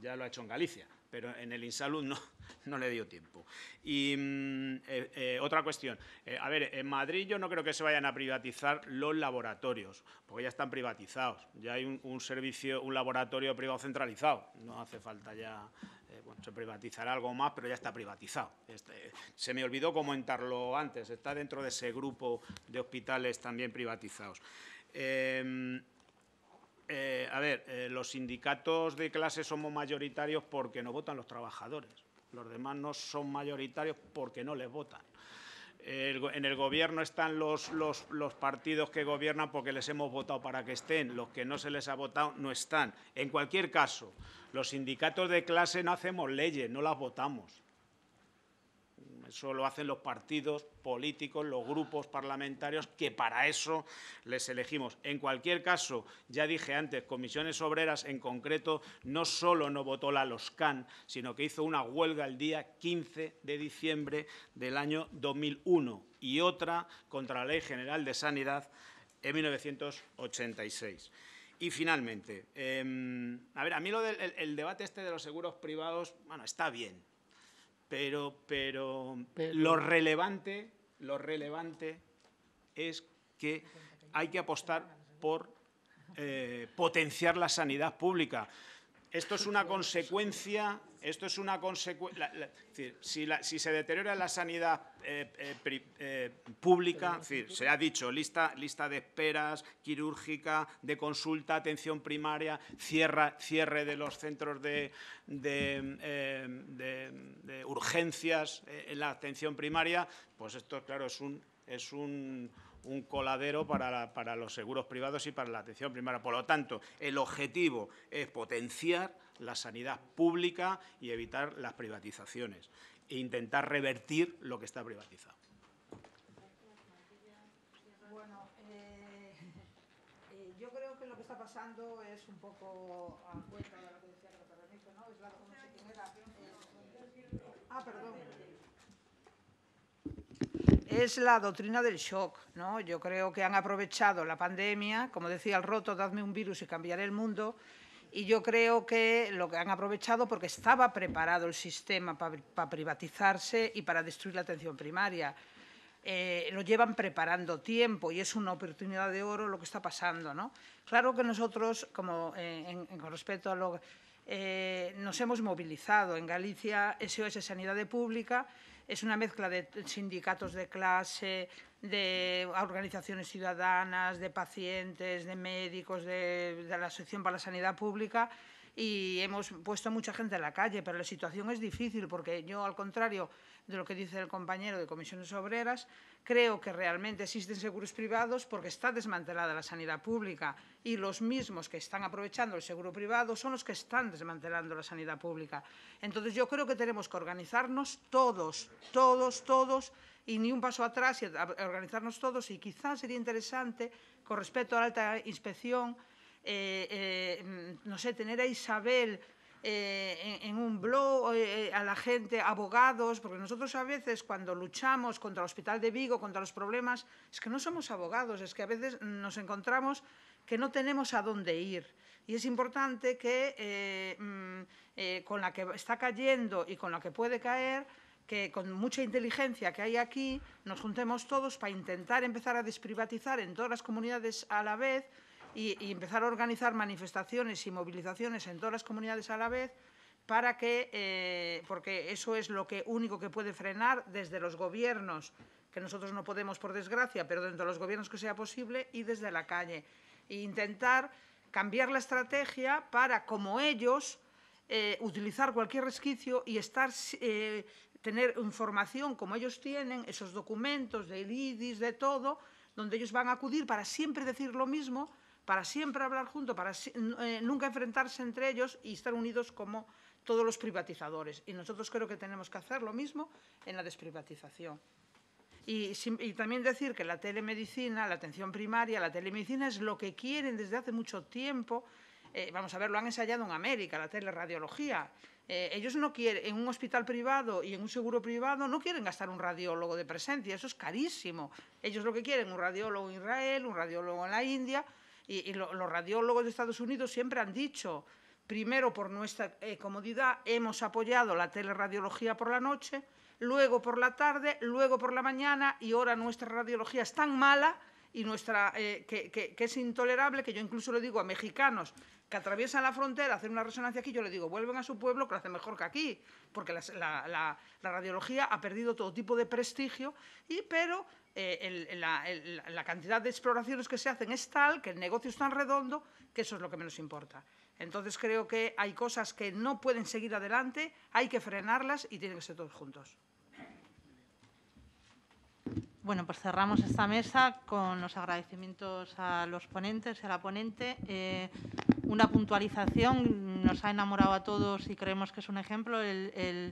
ya lo ha hecho en Galicia, pero en el Insalud no, no le dio tiempo. Y mm, eh, eh, otra cuestión, a ver, en Madrid yo no creo que se vayan a privatizar los laboratorios, porque ya están privatizados, ya hay un, servicio, un laboratorio privado centralizado, no hace falta ya bueno, se privatizará algo más, pero ya está privatizado. Este, se me olvidó comentarlo antes, está dentro de ese grupo de hospitales también privatizados. Em, eh, a ver, eh, los sindicatos de clase somos mayoritarios porque no votan los trabajadores. Los demás no son mayoritarios porque no les votan. en el gobierno están los, partidos que gobiernan porque les hemos votado para que estén. Los que no se les ha votado no están. En cualquier caso, los sindicatos de clase no hacemos leyes, no las votamos. Solo lo hacen los partidos políticos, los grupos parlamentarios, que para eso les elegimos. En cualquier caso, ya dije antes, comisiones obreras en concreto no solo no votó la LOSCAN, sino que hizo una huelga el día 15 de diciembre del año 2001 y otra contra la Ley General de Sanidad en 1986. Y finalmente, em, a ver, a mí lo del el debate este de los seguros privados, bueno, está bien, pero, pero, lo relevante, lo relevante es que hay que apostar por eh, potenciar la sanidad pública esto es una consecuencia, esto es una consecuencia, si, se deteriora la sanidad eh, eh, eh, pública, se ha dicho lista, lista de esperas quirúrgica, de consulta, atención primaria, cierra, cierre de los centros de, de urgencias en la atención primaria, pues esto, claro, es un, es un un coladero para, los seguros privados y para la atención primaria. Por lo tanto, el objetivo es potenciar la sanidad pública y evitar las privatizaciones e intentar revertir lo que está privatizado. Bueno, eh, eh, yo creo que lo que está pasando es un poco a cuenta de ¿no? Es la eh, Ah, perdón es la doctrina del shock. ¿no? Yo creo que han aprovechado la pandemia, como decía el roto, dadme un virus y cambiaré el mundo. Y yo creo que lo que han aprovechado, porque estaba preparado el sistema para privatizarse y para destruir la atención primaria. Eh, lo llevan preparando tiempo y es una oportunidad de oro lo que está pasando. ¿no? Claro que nosotros, como eh, con respecto a lo eh, nos hemos movilizado. En Galicia, SOS Sanidad Pública es una mezcla de sindicatos de clase, de organizaciones ciudadanas, de pacientes, de médicos, de, de la Asociación para la Sanidad Pública y hemos puesto mucha gente en la calle, pero la situación es difícil porque yo, al contrario de lo que dice el compañero de comisiones obreras, Creo que realmente existen seguros privados porque está desmantelada la sanidad pública y los mismos que están aprovechando el seguro privado son los que están desmantelando la sanidad pública. Entonces yo creo que tenemos que organizarnos todos, todos, todos y ni un paso atrás y organizarnos todos y quizás sería interesante con respecto a la alta inspección, eh, eh, no sé, tener a Isabel eh, en, un blog, eh, eh, a la gente, abogados, porque nosotros a veces cuando luchamos contra el Hospital de Vigo, contra los problemas, es que no somos abogados, es que a veces nos encontramos que no tenemos a dónde ir. Y es importante que mm, con la que está cayendo y con la que puede caer, que con mucha inteligencia que hay aquí, nos juntemos todos para intentar empezar a desprivatizar en todas las comunidades a la vez y, empezar a organizar manifestaciones y movilizaciones en todas las comunidades a la vez para que, eh, porque eso es lo que único que puede frenar desde los gobiernos, que nosotros no podemos por desgracia, pero dentro de los gobiernos que sea posible y desde la calle. E intentar cambiar la estrategia para, como ellos, eh, utilizar cualquier resquicio y estar, eh, tener información como ellos tienen, esos documentos del IDIS, de todo, donde ellos van a acudir para siempre decir lo mismo, para siempre hablar juntos, para eh, nunca enfrentarse entre ellos y estar unidos como todos los privatizadores. Y nosotros creo que tenemos que hacer lo mismo en la desprivatización. Y, también decir que la telemedicina, la atención primaria, la telemedicina es lo que quieren desde hace mucho tiempo. Eh, vamos a ver, lo han ensayado en América, la teleradiología. Eh, ellos no quieren, en un hospital privado y en un seguro privado, no quieren gastar un radiólogo de presencia, eso es carísimo. Ellos lo que quieren, un radiólogo en Israel, un radiólogo en la India, y, los radiólogos de Estados Unidos siempre han dicho, primero por nuestra eh, comodidad hemos apoyado la teleradiología por la noche, luego por la tarde, luego por la mañana y ahora nuestra radiología es tan mala y nuestra, eh, que, es intolerable, que yo incluso le digo a mexicanos que atraviesan la frontera, hacen una resonancia aquí, yo le digo, vuelven a su pueblo que lo hacen mejor que aquí, porque la, radiología ha perdido todo tipo de prestigio, y, pero eh, la, cantidad de exploraciones que se hacen es tal, que el negocio es tan redondo, que eso es lo que menos importa. Entonces creo que hay cosas que no pueden seguir adelante, hay que frenarlas y tienen que ser todos juntos. Bueno, pues cerramos esta mesa con los agradecimientos a los ponentes y a la ponente. Eh, una puntualización, nos ha enamorado a todos y creemos que es un ejemplo el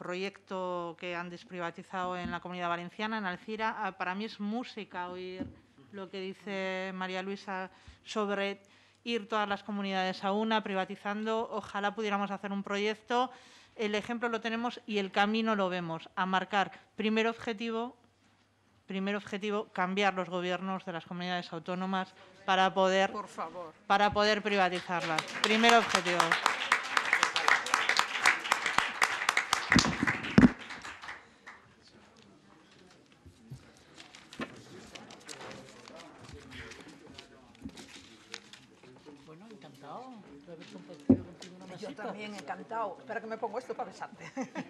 proyecto que han desprivatizado en la Comunidad Valenciana, en Alcira. Ah, para mí es música oír lo que dice María Luisa sobre ir todas las comunidades a una, privatizando. Ojalá pudiéramos hacer un proyecto. El ejemplo lo tenemos y el camino lo vemos, a marcar primer objetivo, primer objetivo, cambiar los gobiernos de las comunidades autónomas para poder, Para poder privatizarlas. Primer objetivo. Tao, espera que me pongo esto para besarte.